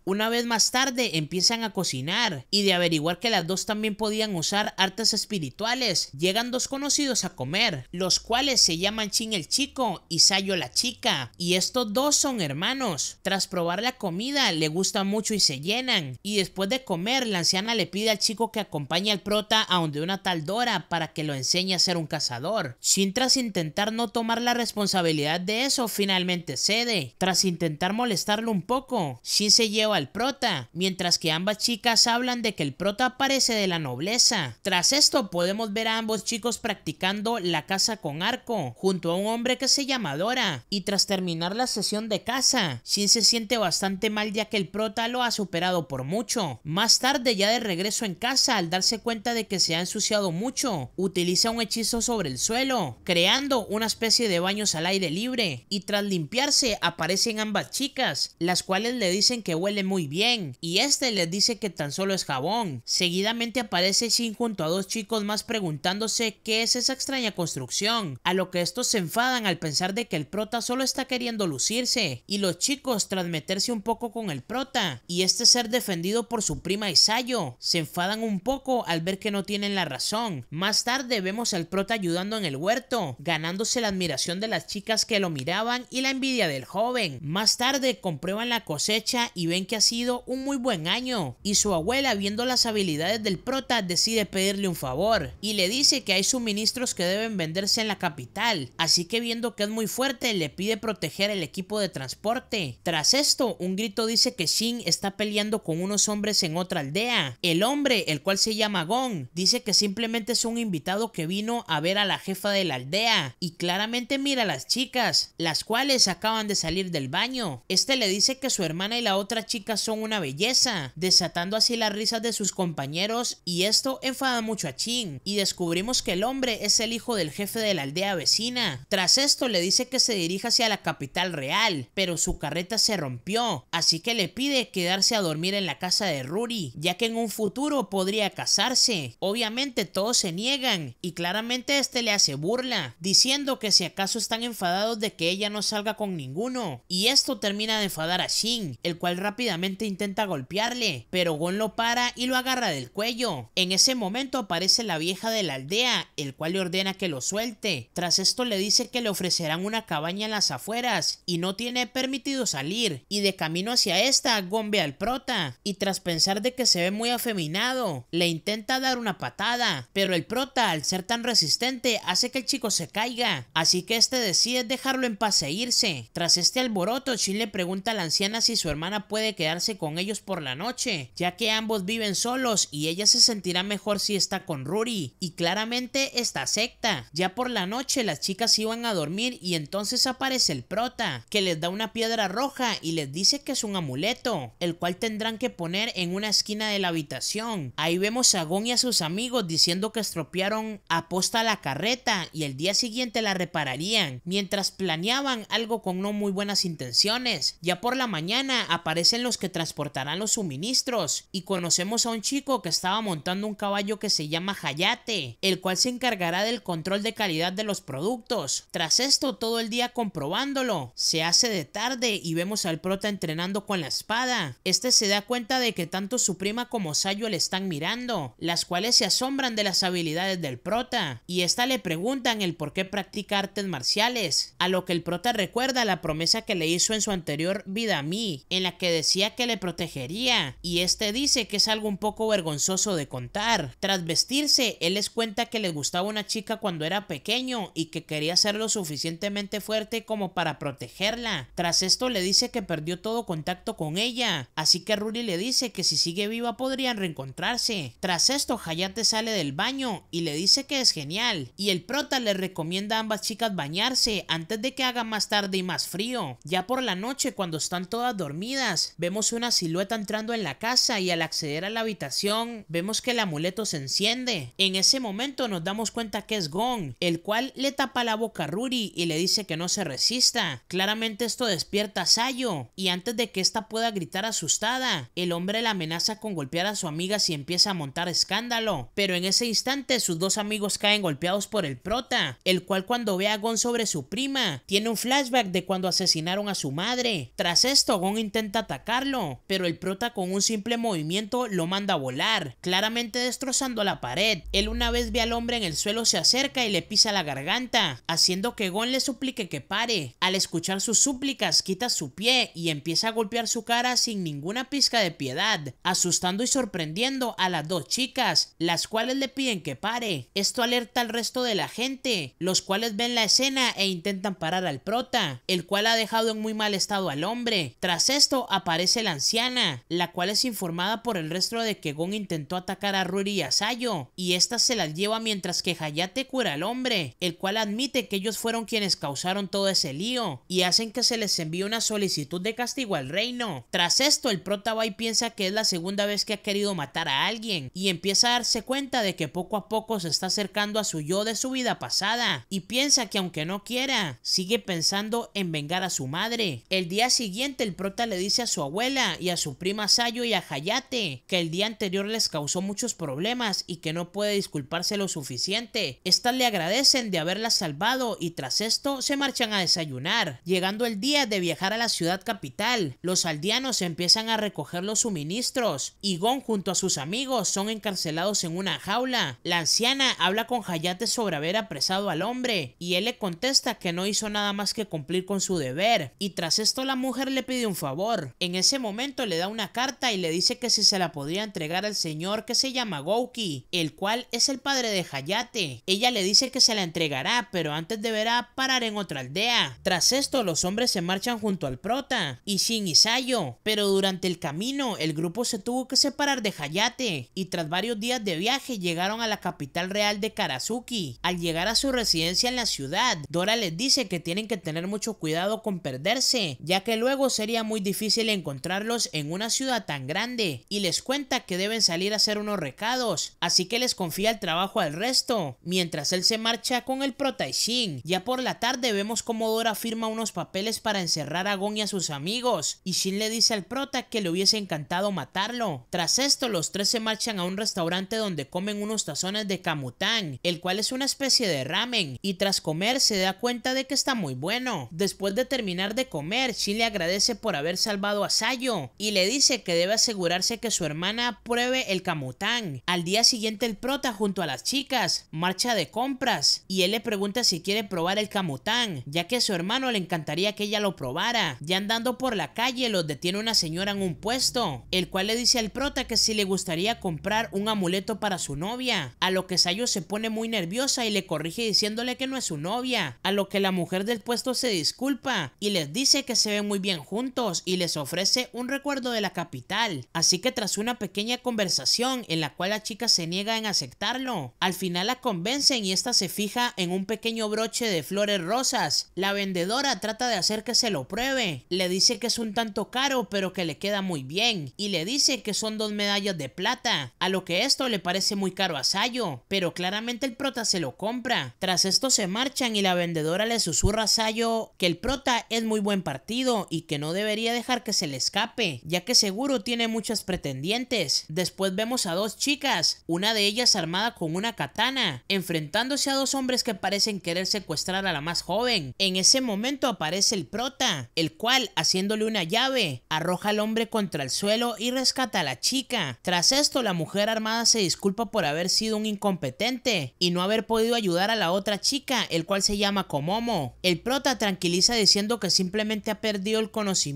una vez más tarde empiezan a cocinar y de averiguar que las dos también podían usar artes espirituales, llegan dos conocidos a comer, los cuales se llaman Chin el chico y Sayo la chica, y estos dos son hermanos. Tras probar la comida le gusta mucho y se llenan, y después de comer la anciana le pide al chico que acompañe al prota a donde una tal Dora para que lo enseñe a ser un cazador. Shin tras intentar no tomar la responsabilidad de eso finalmente cede, tras intentar molestarlo un poco Shin se lleva al prota, mientras que ambas chicas hablan de que el prota aparece de la nobleza. Tras esto podemos ver a ambos chicos practicando la caza con arco, junto a un hombre que se llama Dora, y tras terminar la sesión de caza, Shin se siente bastante mal ya que el prota lo ha superado por mucho. Más tarde, ya de regreso en casa, al darse cuenta de que se ha ensuciado mucho, utiliza un hechizo sobre el suelo, creando una especie de baños al aire libre, y tras limpiarse aparecen ambas chicas, las cuales le dicen que huele muy bien y este les dice que tan solo es jabón. Seguidamente aparece Shin junto a dos chicos más preguntándose qué es esa extraña construcción, a lo que estos se enfadan al pensar de que el prota solo está queriendo lucirse y los chicos tras meterse un poco con el prota y este ser defendido por su prima Isayo, se enfadan un poco al ver que no tienen la razón. Más tarde vemos al prota ayudando en el huerto, ganándose la admiración de las chicas que lo miraban y la envidia del joven. Más tarde comprueban la cosa y ven que ha sido un muy buen año. Y su abuela, viendo las habilidades del prota, decide pedirle un favor y le dice que hay suministros que deben venderse en la capital. Así que viendo que es muy fuerte, le pide proteger el equipo de transporte. Tras esto, un grito dice que Shin está peleando con unos hombres en otra aldea. El hombre, el cual se llama Gong, dice que simplemente es un invitado que vino a ver a la jefa de la aldea y claramente mira a las chicas, las cuales acaban de salir del baño. Este le dice que su hermano y la otra chica son una belleza, desatando así las risas de sus compañeros y esto enfada mucho a Chin y descubrimos que el hombre es el hijo del jefe de la aldea vecina. Tras esto le dice que se dirija hacia la capital real, pero su carreta se rompió, así que le pide quedarse a dormir en la casa de Ruri, ya que en un futuro podría casarse. Obviamente todos se niegan y claramente este le hace burla, diciendo que si acaso están enfadados de que ella no salga con ninguno, y esto termina de enfadar a Shin el cual rápidamente intenta golpearle, pero Gon lo para y lo agarra del cuello. En ese momento aparece la vieja de la aldea, el cual le ordena que lo suelte. Tras esto le dice que le ofrecerán una cabaña en las afueras y no tiene permitido salir. Y de camino hacia esta, Gon ve al prota y tras pensar de que se ve muy afeminado, le intenta dar una patada, pero el prota al ser tan resistente hace que el chico se caiga, así que este decide dejarlo en paz e irse. Tras este alboroto, Shin le pregunta a la anciana si su hermana puede quedarse con ellos por la noche, ya que ambos viven solos y ella se sentirá mejor si está con Ruri. Y claramente está secta. Ya por la noche las chicas iban a dormir y entonces aparece el prota, que les da una piedra roja y les dice que es un amuleto, el cual tendrán que poner en una esquina de la habitación. Ahí vemos a Gon y a sus amigos diciendo que estropearon aposta la carreta y el día siguiente la repararían, mientras planeaban algo con no muy buenas intenciones. Ya por la mañana aparecen los que transportarán los suministros y conocemos a un chico que estaba montando un caballo que se llama Hayate, el cual se encargará del control de calidad de los productos. Tras esto todo el día comprobándolo, se hace de tarde y vemos al prota entrenando con la espada. Este se da cuenta de que tanto su prima como Sayo le están mirando, las cuales se asombran de las habilidades del prota y esta le preguntan el por qué practica artes marciales, a lo que el prota recuerda la promesa que le hizo en su anterior vida a mí en la que decía que le protegería, y este dice que es algo un poco vergonzoso de contar. Tras vestirse, él les cuenta que le gustaba una chica cuando era pequeño y que quería ser lo suficientemente fuerte como para protegerla. Tras esto le dice que perdió todo contacto con ella, así que Ruri le dice que si sigue viva podrían reencontrarse. Tras esto, Hayate sale del baño y le dice que es genial, y el prota le recomienda a ambas chicas bañarse antes de que haga más tarde y más frío. Ya por la noche, cuando están todas dormidas. Vemos una silueta entrando en la casa y al acceder a la habitación vemos que el amuleto se enciende. En ese momento nos damos cuenta que es Gon, el cual le tapa la boca a Ruri y le dice que no se resista. Claramente esto despierta a Sayo y antes de que ésta pueda gritar asustada, el hombre la amenaza con golpear a su amiga si empieza a montar escándalo. Pero en ese instante sus dos amigos caen golpeados por el prota, el cual cuando ve a Gon sobre su prima, tiene un flashback de cuando asesinaron a su madre. Tras esto, Gon intenta atacarlo, pero el prota con un simple movimiento lo manda a volar, claramente destrozando la pared. Él una vez ve al hombre en el suelo se acerca y le pisa la garganta, haciendo que Gon le suplique que pare. Al escuchar sus súplicas, quita su pie y empieza a golpear su cara sin ninguna pizca de piedad, asustando y sorprendiendo a las dos chicas, las cuales le piden que pare. Esto alerta al resto de la gente, los cuales ven la escena e intentan parar al prota, el cual ha dejado en muy mal estado al hombre. Tras esto aparece la anciana, la cual es informada por el resto de que Gon intentó atacar a Ruri y a Sayo, y esta se las lleva mientras que Hayate cura al hombre, el cual admite que ellos fueron quienes causaron todo ese lío, y hacen que se les envíe una solicitud de castigo al reino. Tras esto, el prota piensa que es la segunda vez que ha querido matar a alguien, y empieza a darse cuenta de que poco a poco se está acercando a su yo de su vida pasada, y piensa que aunque no quiera, sigue pensando en vengar a su madre. El día siguiente el le dice a su abuela y a su prima Sayo y a Hayate que el día anterior les causó muchos problemas y que no puede disculparse lo suficiente. Estas le agradecen de haberla salvado y tras esto se marchan a desayunar. Llegando el día de viajar a la ciudad capital, los aldeanos empiezan a recoger los suministros y Gon junto a sus amigos son encarcelados en una jaula. La anciana habla con Hayate sobre haber apresado al hombre y él le contesta que no hizo nada más que cumplir con su deber y tras esto la mujer le pide un favor. En ese momento le da una carta y le dice que si se la podría entregar al señor que se llama Gouki, el cual es el padre de Hayate. Ella le dice que se la entregará, pero antes deberá parar en otra aldea. Tras esto, los hombres se marchan junto al prota y sin Isayo, pero durante el camino el grupo se tuvo que separar de Hayate y tras varios días de viaje llegaron a la capital real de Karasuki. Al llegar a su residencia en la ciudad, Dora les dice que tienen que tener mucho cuidado con perderse, ya que luego sería muy difícil encontrarlos en una ciudad tan grande y les cuenta que deben salir a hacer unos recados, así que les confía el trabajo al resto, mientras él se marcha con el prota y Shin, Ya por la tarde vemos cómo Dora firma unos papeles para encerrar a Gon y a sus amigos, y Shin le dice al prota que le hubiese encantado matarlo. Tras esto, los tres se marchan a un restaurante donde comen unos tazones de kamutang, el cual es una especie de ramen, y tras comer se da cuenta de que está muy bueno. Después de terminar de comer, Shin le agradece por por haber salvado a Sayo y le dice que debe asegurarse que su hermana pruebe el camután. Al día siguiente el prota junto a las chicas marcha de compras y él le pregunta si quiere probar el camután, ya que a su hermano le encantaría que ella lo probara. Ya andando por la calle los detiene una señora en un puesto, el cual le dice al prota que si le gustaría comprar un amuleto para su novia, a lo que Sayo se pone muy nerviosa y le corrige diciéndole que no es su novia, a lo que la mujer del puesto se disculpa y les dice que se ven muy bien juntos y les ofrece un recuerdo de la capital, así que tras una pequeña conversación en la cual la chica se niega en aceptarlo, al final la convencen y esta se fija en un pequeño broche de flores rosas. La vendedora trata de hacer que se lo pruebe, le dice que es un tanto caro pero que le queda muy bien y le dice que son dos medallas de plata, a lo que esto le parece muy caro a Sayo, pero claramente el prota se lo compra. Tras esto se marchan y la vendedora le susurra a Sayo que el prota es muy buen partido y que no debe debería dejar que se le escape, ya que seguro tiene muchas pretendientes. Después vemos a dos chicas, una de ellas armada con una katana, enfrentándose a dos hombres que parecen querer secuestrar a la más joven. En ese momento aparece el prota, el cual, haciéndole una llave, arroja al hombre contra el suelo y rescata a la chica. Tras esto, la mujer armada se disculpa por haber sido un incompetente y no haber podido ayudar a la otra chica, el cual se llama Komomo. El prota tranquiliza diciendo que simplemente ha perdido el conocimiento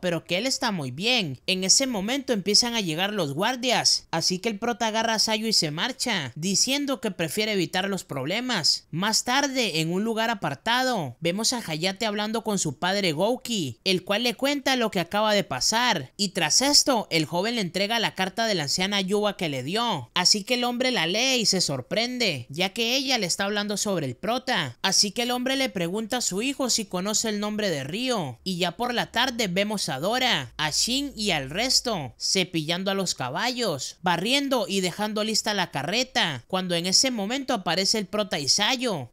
pero que él está muy bien. En ese momento empiezan a llegar los guardias, así que el prota agarra a Sayo y se marcha, diciendo que prefiere evitar los problemas. Más tarde, en un lugar apartado, vemos a Hayate hablando con su padre Gouki, el cual le cuenta lo que acaba de pasar, y tras esto, el joven le entrega la carta de la anciana Yuba que le dio, así que el hombre la lee y se sorprende, ya que ella le está hablando sobre el prota, así que el hombre le pregunta a su hijo si conoce el nombre de Río, y ya por la tarde vemos a Dora, a Shin y al resto, cepillando a los caballos, barriendo y dejando lista la carreta, cuando en ese momento aparece el prota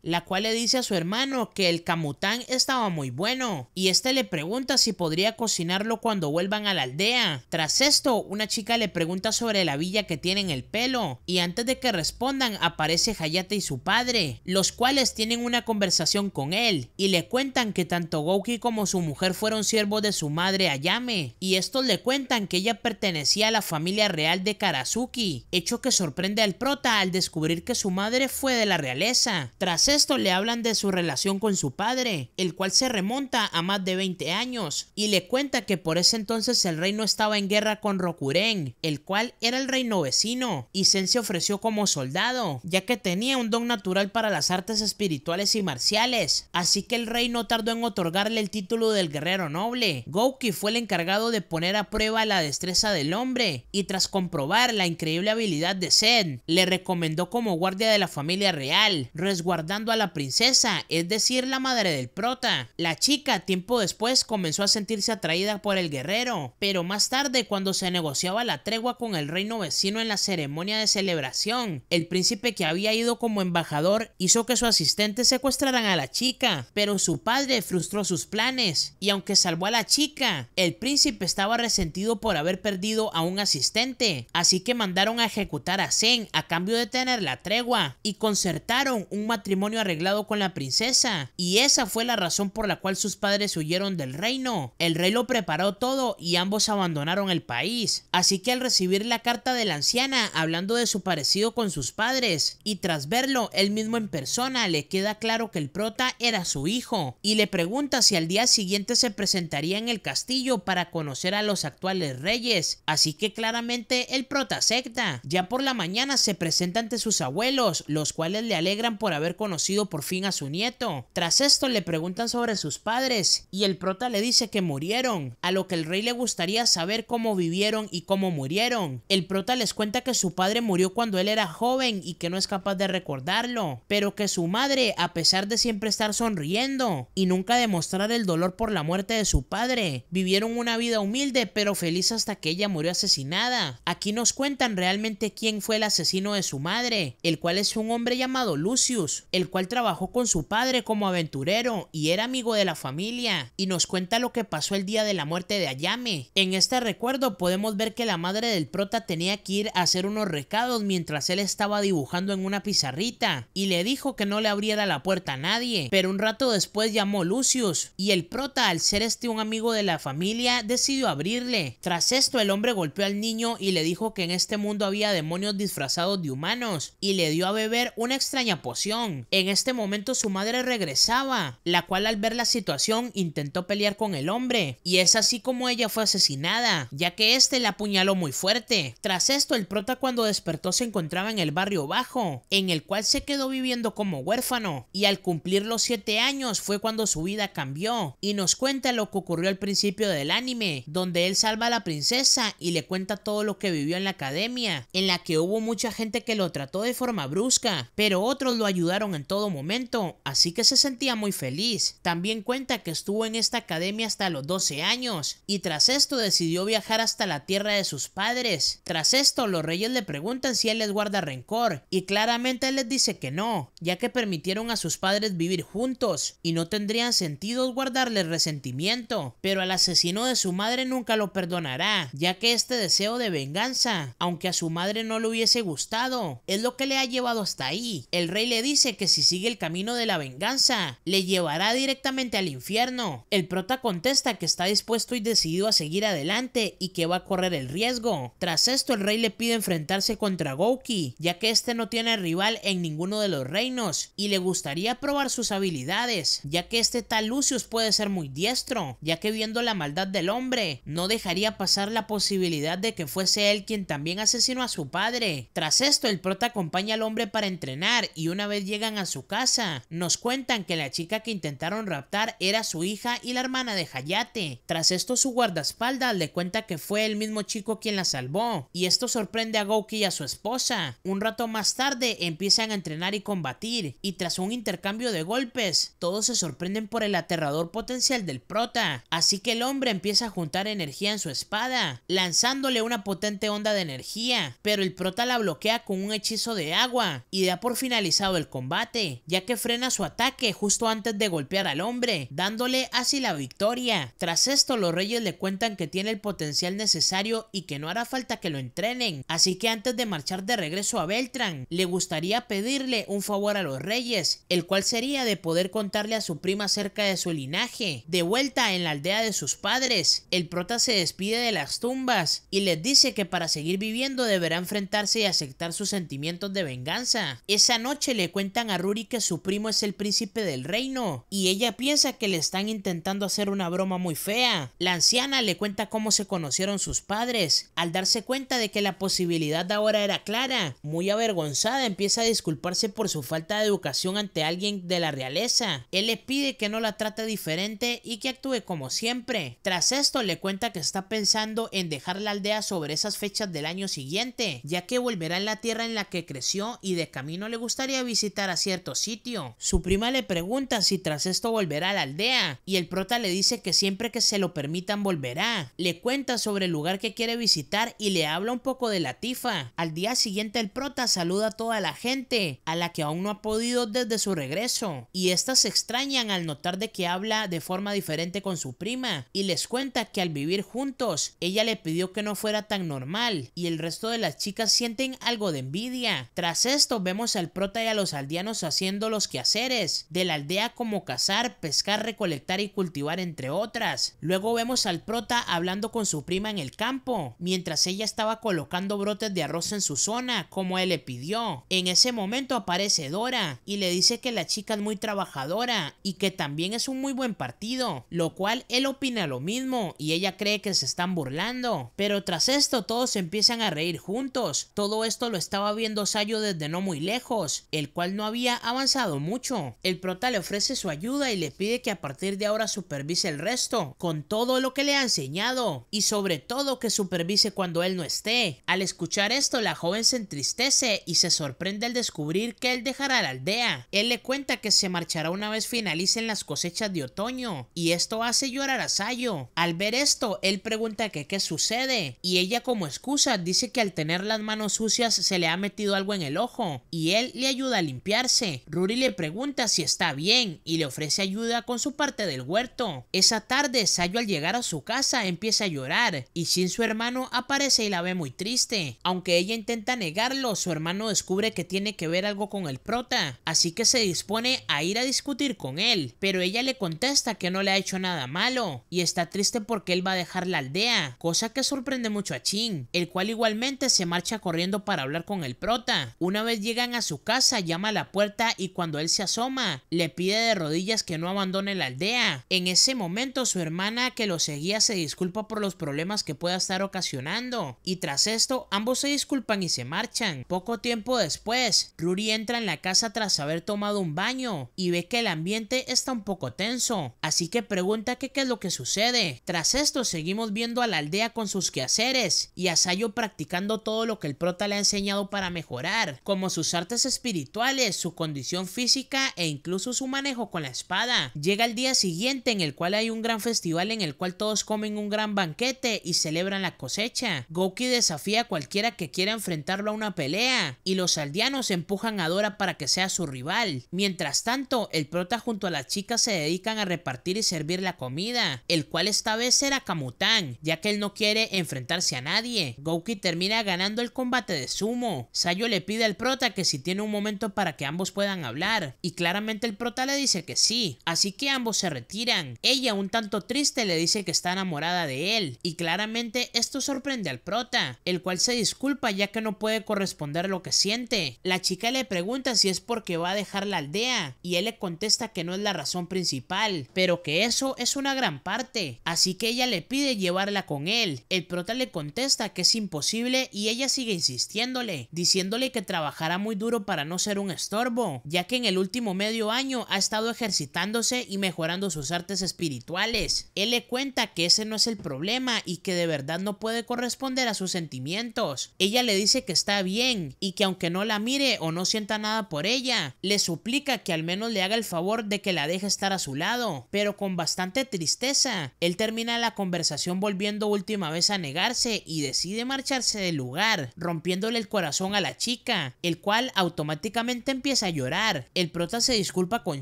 la cual le dice a su hermano que el kamután estaba muy bueno, y este le pregunta si podría cocinarlo cuando vuelvan a la aldea. Tras esto, una chica le pregunta sobre la villa que tiene en el pelo, y antes de que respondan aparece Hayate y su padre, los cuales tienen una conversación con él, y le cuentan que tanto Gouki como su mujer fueron siervos de su madre Ayame, y estos le cuentan que ella pertenecía a la familia real de Karazuki, hecho que sorprende al prota al descubrir que su madre fue de la realeza. Tras esto le hablan de su relación con su padre, el cual se remonta a más de 20 años, y le cuenta que por ese entonces el reino estaba en guerra con Rokuren, el cual era el reino vecino, y Sen se ofreció como soldado, ya que tenía un don natural para las artes espirituales y marciales, así que el rey no tardó en otorgarle el título del guerrero noble, Gouki fue el encargado de poner a prueba la destreza del hombre y tras comprobar la increíble habilidad de Zed, le recomendó como guardia de la familia real, resguardando a la princesa, es decir, la madre del prota. La chica tiempo después comenzó a sentirse atraída por el guerrero, pero más tarde cuando se negociaba la tregua con el reino vecino en la ceremonia de celebración, el príncipe que había ido como embajador hizo que su asistente secuestraran a la chica, pero su padre frustró sus planes y aunque salvó a la chica. El príncipe estaba resentido por haber perdido a un asistente, así que mandaron a ejecutar a Zen a cambio de tener la tregua y concertaron un matrimonio arreglado con la princesa. Y esa fue la razón por la cual sus padres huyeron del reino. El rey lo preparó todo y ambos abandonaron el país. Así que al recibir la carta de la anciana hablando de su parecido con sus padres y tras verlo él mismo en persona le queda claro que el prota era su hijo y le pregunta si al día siguiente se presentaría en el castillo para conocer a los actuales reyes, así que claramente el prota secta. Ya por la mañana se presenta ante sus abuelos, los cuales le alegran por haber conocido por fin a su nieto. Tras esto le preguntan sobre sus padres y el prota le dice que murieron, a lo que el rey le gustaría saber cómo vivieron y cómo murieron. El prota les cuenta que su padre murió cuando él era joven y que no es capaz de recordarlo, pero que su madre, a pesar de siempre estar sonriendo y nunca demostrar el dolor por la muerte de su padre, Vivieron una vida humilde pero feliz hasta que ella murió asesinada. Aquí nos cuentan realmente quién fue el asesino de su madre, el cual es un hombre llamado Lucius, el cual trabajó con su padre como aventurero y era amigo de la familia, y nos cuenta lo que pasó el día de la muerte de Ayame. En este recuerdo podemos ver que la madre del prota tenía que ir a hacer unos recados mientras él estaba dibujando en una pizarrita, y le dijo que no le abriera la puerta a nadie, pero un rato después llamó Lucius, y el prota al ser este un amigo de la familia decidió abrirle. Tras esto el hombre golpeó al niño y le dijo que en este mundo había demonios disfrazados de humanos y le dio a beber una extraña poción. En este momento su madre regresaba, la cual al ver la situación intentó pelear con el hombre y es así como ella fue asesinada, ya que este la apuñaló muy fuerte. Tras esto el prota cuando despertó se encontraba en el barrio bajo, en el cual se quedó viviendo como huérfano y al cumplir los 7 años fue cuando su vida cambió y nos cuenta lo que ocurrió al principio del anime, donde él salva a la princesa y le cuenta todo lo que vivió en la academia, en la que hubo mucha gente que lo trató de forma brusca, pero otros lo ayudaron en todo momento, así que se sentía muy feliz. También cuenta que estuvo en esta academia hasta los 12 años, y tras esto decidió viajar hasta la tierra de sus padres. Tras esto, los reyes le preguntan si él les guarda rencor, y claramente él les dice que no, ya que permitieron a sus padres vivir juntos, y no tendrían sentido guardarles resentimiento pero al asesino de su madre nunca lo perdonará, ya que este deseo de venganza, aunque a su madre no le hubiese gustado, es lo que le ha llevado hasta ahí. El rey le dice que si sigue el camino de la venganza, le llevará directamente al infierno. El prota contesta que está dispuesto y decidido a seguir adelante y que va a correr el riesgo. Tras esto, el rey le pide enfrentarse contra Gouki, ya que este no tiene rival en ninguno de los reinos y le gustaría probar sus habilidades, ya que este tal Lucius puede ser muy diestro, ya que viendo la maldad del hombre, no dejaría pasar la posibilidad de que fuese él quien también asesinó a su padre. Tras esto, el prota acompaña al hombre para entrenar y una vez llegan a su casa, nos cuentan que la chica que intentaron raptar era su hija y la hermana de Hayate. Tras esto, su guardaespaldas le cuenta que fue el mismo chico quien la salvó, y esto sorprende a Goki y a su esposa. Un rato más tarde, empiezan a entrenar y combatir, y tras un intercambio de golpes, todos se sorprenden por el aterrador potencial del prota. Así que el hombre empieza a juntar energía en su espada, lanzándole una potente onda de energía, pero el prota la bloquea con un hechizo de agua y da por finalizado el combate, ya que frena su ataque justo antes de golpear al hombre, dándole así la victoria. Tras esto los reyes le cuentan que tiene el potencial necesario y que no hará falta que lo entrenen, así que antes de marchar de regreso a Beltrán, le gustaría pedirle un favor a los reyes, el cual sería de poder contarle a su prima acerca de su linaje, de vuelta en la aldea de sus padres. El prota se despide de las tumbas y les dice que para seguir viviendo deberá enfrentarse y aceptar sus sentimientos de venganza. Esa noche le cuentan a Ruri que su primo es el príncipe del reino y ella piensa que le están intentando hacer una broma muy fea. La anciana le cuenta cómo se conocieron sus padres. Al darse cuenta de que la posibilidad de ahora era clara, muy avergonzada empieza a disculparse por su falta de educación ante alguien de la realeza. Él le pide que no la trate diferente y que actúe como siempre. Tras esto le cuenta que está pensando en dejar la aldea sobre esas fechas del año siguiente, ya que volverá en la tierra en la que creció y de camino le gustaría visitar a cierto sitio. Su prima le pregunta si tras esto volverá a la aldea y el prota le dice que siempre que se lo permitan volverá. Le cuenta sobre el lugar que quiere visitar y le habla un poco de la tifa. Al día siguiente el prota saluda a toda la gente, a la que aún no ha podido desde su regreso, y estas se extrañan al notar de que habla de forma diferente con su prima y les cuenta que al vivir juntos, ella le pidió que no fuera tan normal y el resto de las chicas sienten algo de envidia. Tras esto vemos al prota y a los aldeanos haciendo los quehaceres de la aldea como cazar, pescar, recolectar y cultivar entre otras. Luego vemos al prota hablando con su prima en el campo, mientras ella estaba colocando brotes de arroz en su zona, como él le pidió. En ese momento aparece Dora y le dice que la chica es muy trabajadora y que también es un muy buen partido, lo cual él opina lo mismo y ella cree que se están burlando. Pero tras esto todos empiezan a reír juntos. Todo esto lo estaba viendo Sayo desde no muy lejos, el cual no había avanzado mucho. El prota le ofrece su ayuda y le pide que a partir de ahora supervise el resto, con todo lo que le ha enseñado, y sobre todo que supervise cuando él no esté. Al escuchar esto, la joven se entristece y se sorprende al descubrir que él dejará la aldea. Él le cuenta que se marchará una vez finalicen las cosechas de otoño, y esto hace llorar a Sayo. Al ver esto, él pregunta que qué sucede y ella como excusa dice que al tener las manos sucias se le ha metido algo en el ojo y él le ayuda a limpiarse. Ruri le pregunta si está bien y le ofrece ayuda con su parte del huerto. Esa tarde, Sayo al llegar a su casa empieza a llorar y sin su hermano aparece y la ve muy triste. Aunque ella intenta negarlo, su hermano descubre que tiene que ver algo con el prota, así que se dispone a ir a discutir con él, pero ella le contesta que no le ha hecho nada mal y está triste porque él va a dejar la aldea, cosa que sorprende mucho a Chin, el cual igualmente se marcha corriendo para hablar con el prota. Una vez llegan a su casa, llama a la puerta y cuando él se asoma, le pide de rodillas que no abandone la aldea. En ese momento su hermana que lo seguía se disculpa por los problemas que pueda estar ocasionando y tras esto ambos se disculpan y se marchan. Poco tiempo después, Ruri entra en la casa tras haber tomado un baño y ve que el ambiente está un poco tenso, así que pregunta qué qué es lo que sucede. Tras esto seguimos viendo a la aldea con sus quehaceres y a Sayo practicando todo lo que el prota le ha enseñado para mejorar, como sus artes espirituales, su condición física e incluso su manejo con la espada. Llega el día siguiente en el cual hay un gran festival en el cual todos comen un gran banquete y celebran la cosecha. Goki desafía a cualquiera que quiera enfrentarlo a una pelea y los aldeanos empujan a Dora para que sea su rival. Mientras tanto, el prota junto a las chicas se dedican a repartir y servir la comida el cual esta vez será Kamután, ya que él no quiere enfrentarse a nadie. Gouki termina ganando el combate de sumo. Sayo le pide al prota que si tiene un momento para que ambos puedan hablar, y claramente el prota le dice que sí, así que ambos se retiran. Ella, un tanto triste, le dice que está enamorada de él, y claramente esto sorprende al prota, el cual se disculpa ya que no puede corresponder lo que siente. La chica le pregunta si es porque va a dejar la aldea, y él le contesta que no es la razón principal, pero que eso es una gran parte, así que ella le pide llevarla con él. El prota le contesta que es imposible y ella sigue insistiéndole, diciéndole que trabajará muy duro para no ser un estorbo, ya que en el último medio año ha estado ejercitándose y mejorando sus artes espirituales. Él le cuenta que ese no es el problema y que de verdad no puede corresponder a sus sentimientos. Ella le dice que está bien y que aunque no la mire o no sienta nada por ella, le suplica que al menos le haga el favor de que la deje estar a su lado, pero con bastante tristeza. Él termina la conversación volviendo última vez a negarse y decide marcharse del lugar, rompiéndole el corazón a la chica, el cual automáticamente empieza a llorar. El prota se disculpa con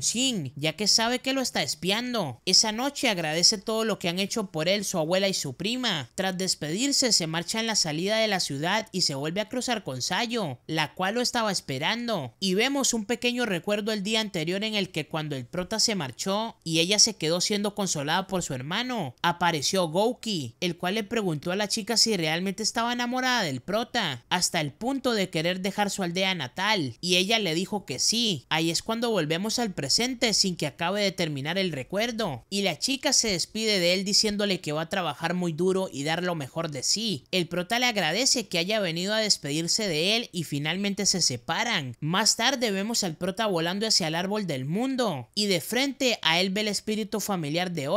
Shin, ya que sabe que lo está espiando. Esa noche agradece todo lo que han hecho por él su abuela y su prima. Tras despedirse, se marcha en la salida de la ciudad y se vuelve a cruzar con Sayo, la cual lo estaba esperando. Y vemos un pequeño recuerdo el día anterior en el que cuando el prota se marchó y ella se quedó siendo consolada por su hermano, apareció Goki, el cual le preguntó a la chica si realmente estaba enamorada del prota, hasta el punto de querer dejar su aldea natal, y ella le dijo que sí. Ahí es cuando volvemos al presente sin que acabe de terminar el recuerdo, y la chica se despide de él diciéndole que va a trabajar muy duro y dar lo mejor de sí. El prota le agradece que haya venido a despedirse de él y finalmente se separan. Más tarde vemos al prota volando hacia el árbol del mundo, y de frente a él ve el espíritu familiar de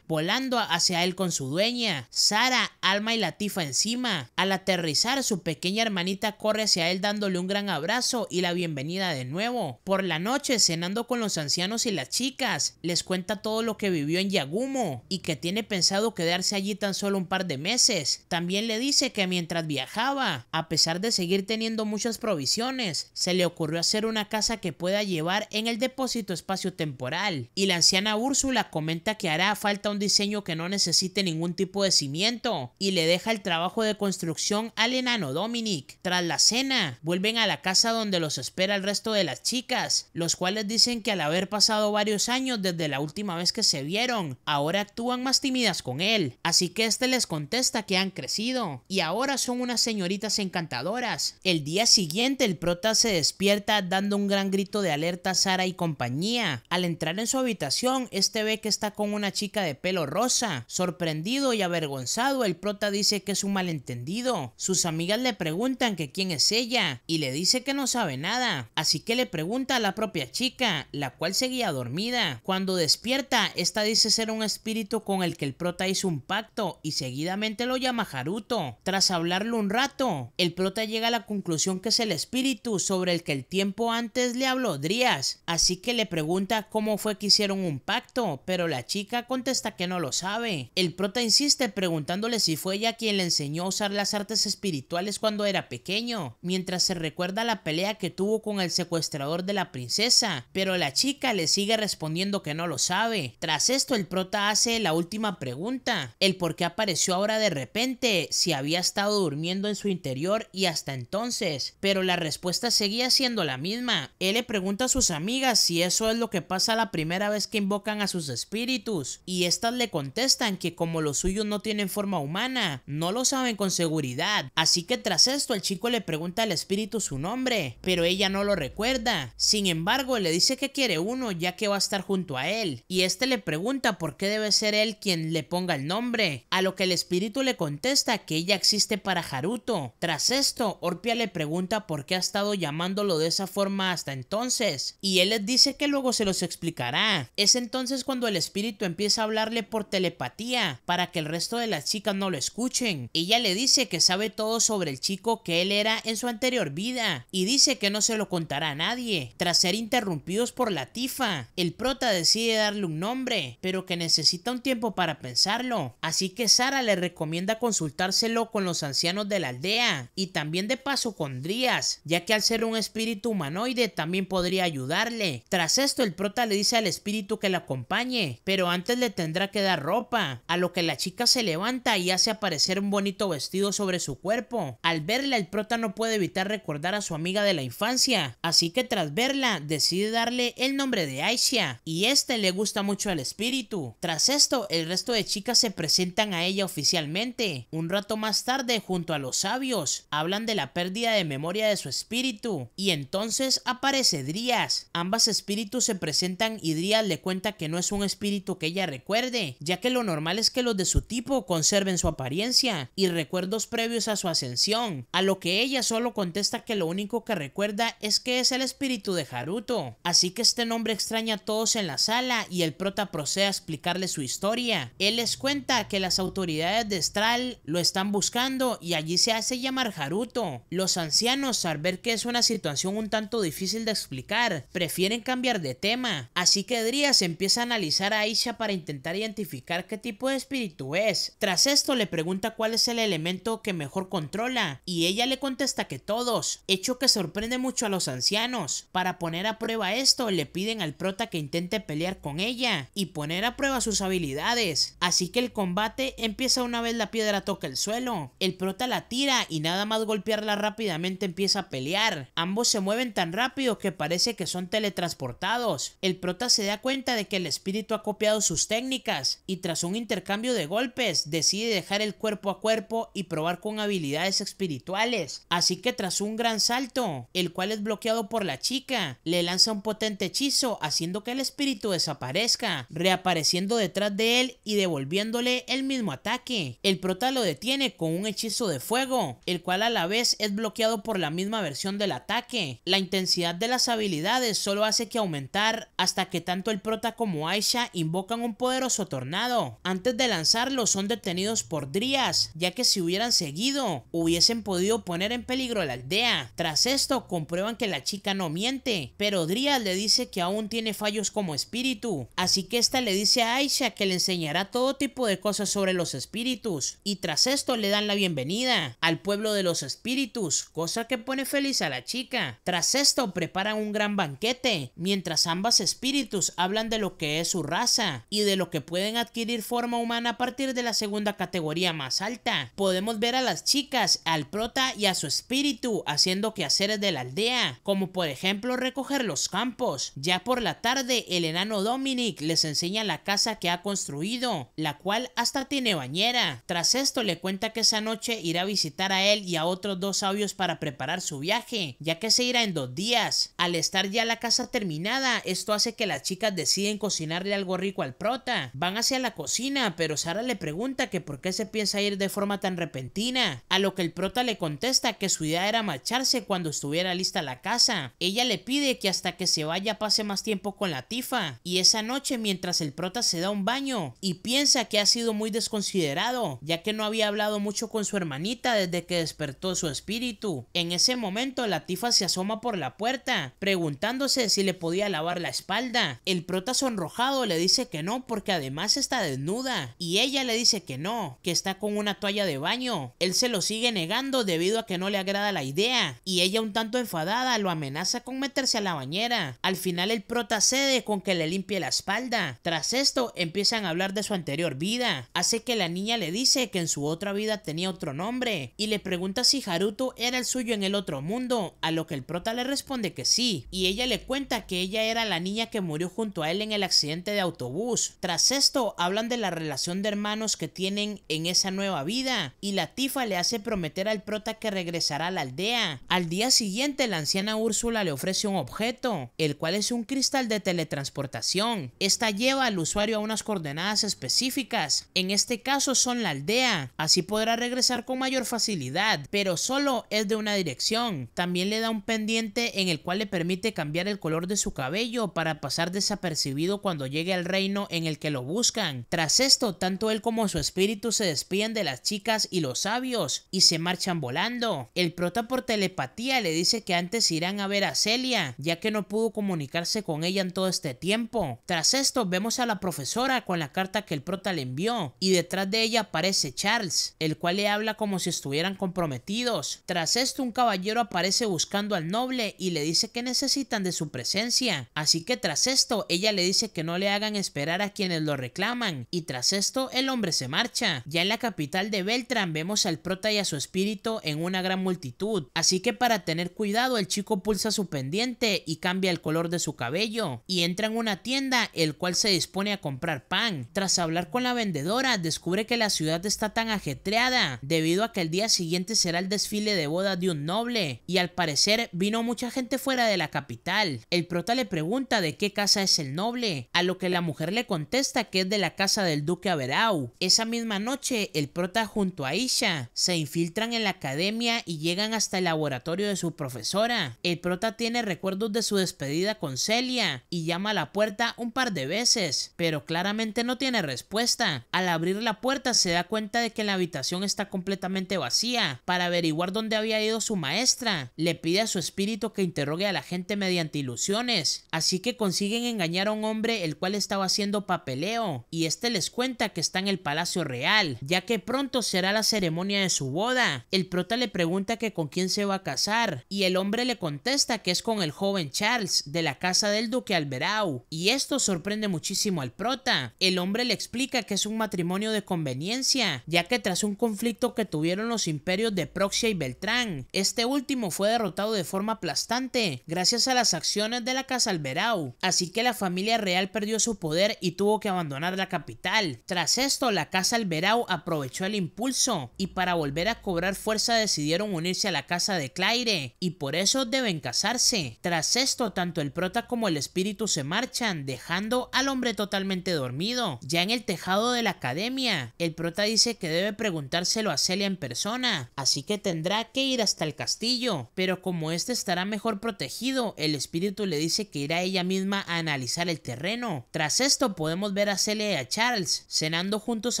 volando hacia él con su dueña, Sara, Alma y Latifa encima. Al aterrizar, su pequeña hermanita corre hacia él dándole un gran abrazo y la bienvenida de nuevo. Por la noche, cenando con los ancianos y las chicas, les cuenta todo lo que vivió en Yagumo y que tiene pensado quedarse allí tan solo un par de meses. También le dice que mientras viajaba, a pesar de seguir teniendo muchas provisiones, se le ocurrió hacer una casa que pueda llevar en el depósito espacio temporal. Y la anciana Úrsula comenta que falta un diseño que no necesite ningún tipo de cimiento y le deja el trabajo de construcción al enano Dominic. Tras la cena, vuelven a la casa donde los espera el resto de las chicas, los cuales dicen que al haber pasado varios años desde la última vez que se vieron, ahora actúan más tímidas con él, así que este les contesta que han crecido y ahora son unas señoritas encantadoras. El día siguiente el prota se despierta dando un gran grito de alerta a Sara y compañía. Al entrar en su habitación, este ve que está con una chica de pelo rosa. Sorprendido y avergonzado, el prota dice que es un malentendido. Sus amigas le preguntan que quién es ella y le dice que no sabe nada. Así que le pregunta a la propia chica, la cual seguía dormida. Cuando despierta, esta dice ser un espíritu con el que el prota hizo un pacto y seguidamente lo llama Haruto. Tras hablarlo un rato, el prota llega a la conclusión que es el espíritu sobre el que el tiempo antes le habló Drias Así que le pregunta cómo fue que hicieron un pacto, pero la chica contesta que no lo sabe. El prota insiste preguntándole si fue ella quien le enseñó a usar las artes espirituales cuando era pequeño, mientras se recuerda la pelea que tuvo con el secuestrador de la princesa, pero la chica le sigue respondiendo que no lo sabe. Tras esto el prota hace la última pregunta, el por qué apareció ahora de repente, si había estado durmiendo en su interior y hasta entonces, pero la respuesta seguía siendo la misma. Él le pregunta a sus amigas si eso es lo que pasa la primera vez que invocan a sus espíritus, y estas le contestan que como los suyos no tienen forma humana, no lo saben con seguridad, así que tras esto el chico le pregunta al espíritu su nombre, pero ella no lo recuerda, sin embargo le dice que quiere uno ya que va a estar junto a él, y este le pregunta por qué debe ser él quien le ponga el nombre, a lo que el espíritu le contesta que ella existe para Haruto, tras esto Orpia le pregunta por qué ha estado llamándolo de esa forma hasta entonces, y él les dice que luego se los explicará, es entonces cuando el espíritu empieza empieza a hablarle por telepatía para que el resto de las chicas no lo escuchen. Ella le dice que sabe todo sobre el chico que él era en su anterior vida y dice que no se lo contará a nadie. Tras ser interrumpidos por la tifa, el prota decide darle un nombre, pero que necesita un tiempo para pensarlo. Así que Sara le recomienda consultárselo con los ancianos de la aldea y también de paso con Drias ya que al ser un espíritu humanoide también podría ayudarle. Tras esto el prota le dice al espíritu que la acompañe, pero antes antes le tendrá que dar ropa, a lo que la chica se levanta y hace aparecer un bonito vestido sobre su cuerpo. Al verla, el prota no puede evitar recordar a su amiga de la infancia, así que tras verla, decide darle el nombre de Aisha, y este le gusta mucho al espíritu. Tras esto, el resto de chicas se presentan a ella oficialmente. Un rato más tarde, junto a los sabios, hablan de la pérdida de memoria de su espíritu, y entonces aparece Drias, Ambas espíritus se presentan y Drias le cuenta que no es un espíritu que ella recuerde, ya que lo normal es que los de su tipo conserven su apariencia y recuerdos previos a su ascensión, a lo que ella solo contesta que lo único que recuerda es que es el espíritu de Haruto. Así que este nombre extraña a todos en la sala y el prota procede a explicarle su historia. Él les cuenta que las autoridades de Stral lo están buscando y allí se hace llamar Haruto. Los ancianos, al ver que es una situación un tanto difícil de explicar, prefieren cambiar de tema. Así que Drias empieza a analizar a Aisha para intentar identificar qué tipo de espíritu es. Tras esto le pregunta cuál es el elemento que mejor controla y ella le contesta que todos, hecho que sorprende mucho a los ancianos. Para poner a prueba esto le piden al prota que intente pelear con ella y poner a prueba sus habilidades. Así que el combate empieza una vez la piedra toca el suelo. El prota la tira y nada más golpearla rápidamente empieza a pelear. Ambos se mueven tan rápido que parece que son teletransportados. El prota se da cuenta de que el espíritu ha copiado su sus técnicas y tras un intercambio de golpes decide dejar el cuerpo a cuerpo y probar con habilidades espirituales. Así que tras un gran salto, el cual es bloqueado por la chica, le lanza un potente hechizo haciendo que el espíritu desaparezca, reapareciendo detrás de él y devolviéndole el mismo ataque. El prota lo detiene con un hechizo de fuego, el cual a la vez es bloqueado por la misma versión del ataque. La intensidad de las habilidades solo hace que aumentar hasta que tanto el prota como Aisha invocan un poderoso tornado. Antes de lanzarlo son detenidos por Drias ya que si hubieran seguido, hubiesen podido poner en peligro la aldea. Tras esto, comprueban que la chica no miente, pero Drias le dice que aún tiene fallos como espíritu, así que esta le dice a Aisha que le enseñará todo tipo de cosas sobre los espíritus, y tras esto le dan la bienvenida al pueblo de los espíritus, cosa que pone feliz a la chica. Tras esto preparan un gran banquete, mientras ambas espíritus hablan de lo que es su raza, y de lo que pueden adquirir forma humana a partir de la segunda categoría más alta. Podemos ver a las chicas, al prota y a su espíritu haciendo quehaceres de la aldea, como por ejemplo recoger los campos. Ya por la tarde, el enano Dominic les enseña la casa que ha construido, la cual hasta tiene bañera. Tras esto le cuenta que esa noche irá a visitar a él y a otros dos sabios para preparar su viaje, ya que se irá en dos días. Al estar ya la casa terminada, esto hace que las chicas deciden cocinarle algo rico al prota. Van hacia la cocina, pero Sara le pregunta que por qué se piensa ir de forma tan repentina, a lo que el prota le contesta que su idea era marcharse cuando estuviera lista la casa. Ella le pide que hasta que se vaya pase más tiempo con la tifa, y esa noche mientras el prota se da un baño y piensa que ha sido muy desconsiderado, ya que no había hablado mucho con su hermanita desde que despertó su espíritu. En ese momento la tifa se asoma por la puerta, preguntándose si le podía lavar la espalda. El prota sonrojado le dice que no no porque además está desnuda y ella le dice que no, que está con una toalla de baño. Él se lo sigue negando debido a que no le agrada la idea y ella un tanto enfadada lo amenaza con meterse a la bañera. Al final el prota cede con que le limpie la espalda. Tras esto empiezan a hablar de su anterior vida, hace que la niña le dice que en su otra vida tenía otro nombre y le pregunta si Haruto era el suyo en el otro mundo, a lo que el prota le responde que sí y ella le cuenta que ella era la niña que murió junto a él en el accidente de autobús pues, tras esto, hablan de la relación de hermanos que tienen en esa nueva vida y la tifa le hace prometer al prota que regresará a la aldea. Al día siguiente, la anciana Úrsula le ofrece un objeto, el cual es un cristal de teletransportación. Esta lleva al usuario a unas coordenadas específicas, en este caso son la aldea, así podrá regresar con mayor facilidad, pero solo es de una dirección. También le da un pendiente en el cual le permite cambiar el color de su cabello para pasar desapercibido cuando llegue al reino en el que lo buscan. Tras esto, tanto él como su espíritu se despiden de las chicas y los sabios y se marchan volando. El prota por telepatía le dice que antes irán a ver a Celia, ya que no pudo comunicarse con ella en todo este tiempo. Tras esto, vemos a la profesora con la carta que el prota le envió y detrás de ella aparece Charles, el cual le habla como si estuvieran comprometidos. Tras esto, un caballero aparece buscando al noble y le dice que necesitan de su presencia. Así que tras esto, ella le dice que no le hagan esperar a quienes lo reclaman, y tras esto el hombre se marcha. Ya en la capital de Beltrán vemos al prota y a su espíritu en una gran multitud, así que para tener cuidado el chico pulsa su pendiente y cambia el color de su cabello, y entra en una tienda el cual se dispone a comprar pan. Tras hablar con la vendedora descubre que la ciudad está tan ajetreada debido a que el día siguiente será el desfile de boda de un noble, y al parecer vino mucha gente fuera de la capital. El prota le pregunta de qué casa es el noble, a lo que la mujer le contesta que es de la casa del duque Averau. Esa misma noche, el prota junto a Isha se infiltran en la academia y llegan hasta el laboratorio de su profesora. El prota tiene recuerdos de su despedida con Celia y llama a la puerta un par de veces, pero claramente no tiene respuesta. Al abrir la puerta se da cuenta de que la habitación está completamente vacía. Para averiguar dónde había ido su maestra, le pide a su espíritu que interrogue a la gente mediante ilusiones. Así que consiguen engañar a un hombre el cual estaba haciendo papeleo y este les cuenta que está en el Palacio Real, ya que pronto será la ceremonia de su boda. El prota le pregunta que con quién se va a casar y el hombre le contesta que es con el joven Charles de la casa del duque Alberau y esto sorprende muchísimo al prota. El hombre le explica que es un matrimonio de conveniencia, ya que tras un conflicto que tuvieron los imperios de Proxia y Beltrán, este último fue derrotado de forma aplastante gracias a las acciones de la casa Alberau, así que la familia real perdió su poder y tuvo que abandonar la capital. Tras esto, la Casa Alberau aprovechó el impulso y para volver a cobrar fuerza decidieron unirse a la Casa de Claire y por eso deben casarse. Tras esto, tanto el prota como el espíritu se marchan, dejando al hombre totalmente dormido. Ya en el tejado de la academia, el prota dice que debe preguntárselo a Celia en persona, así que tendrá que ir hasta el castillo, pero como este estará mejor protegido, el espíritu le dice que irá ella misma a analizar el terreno. Tras esto, podemos ver a Celia y a Charles cenando juntos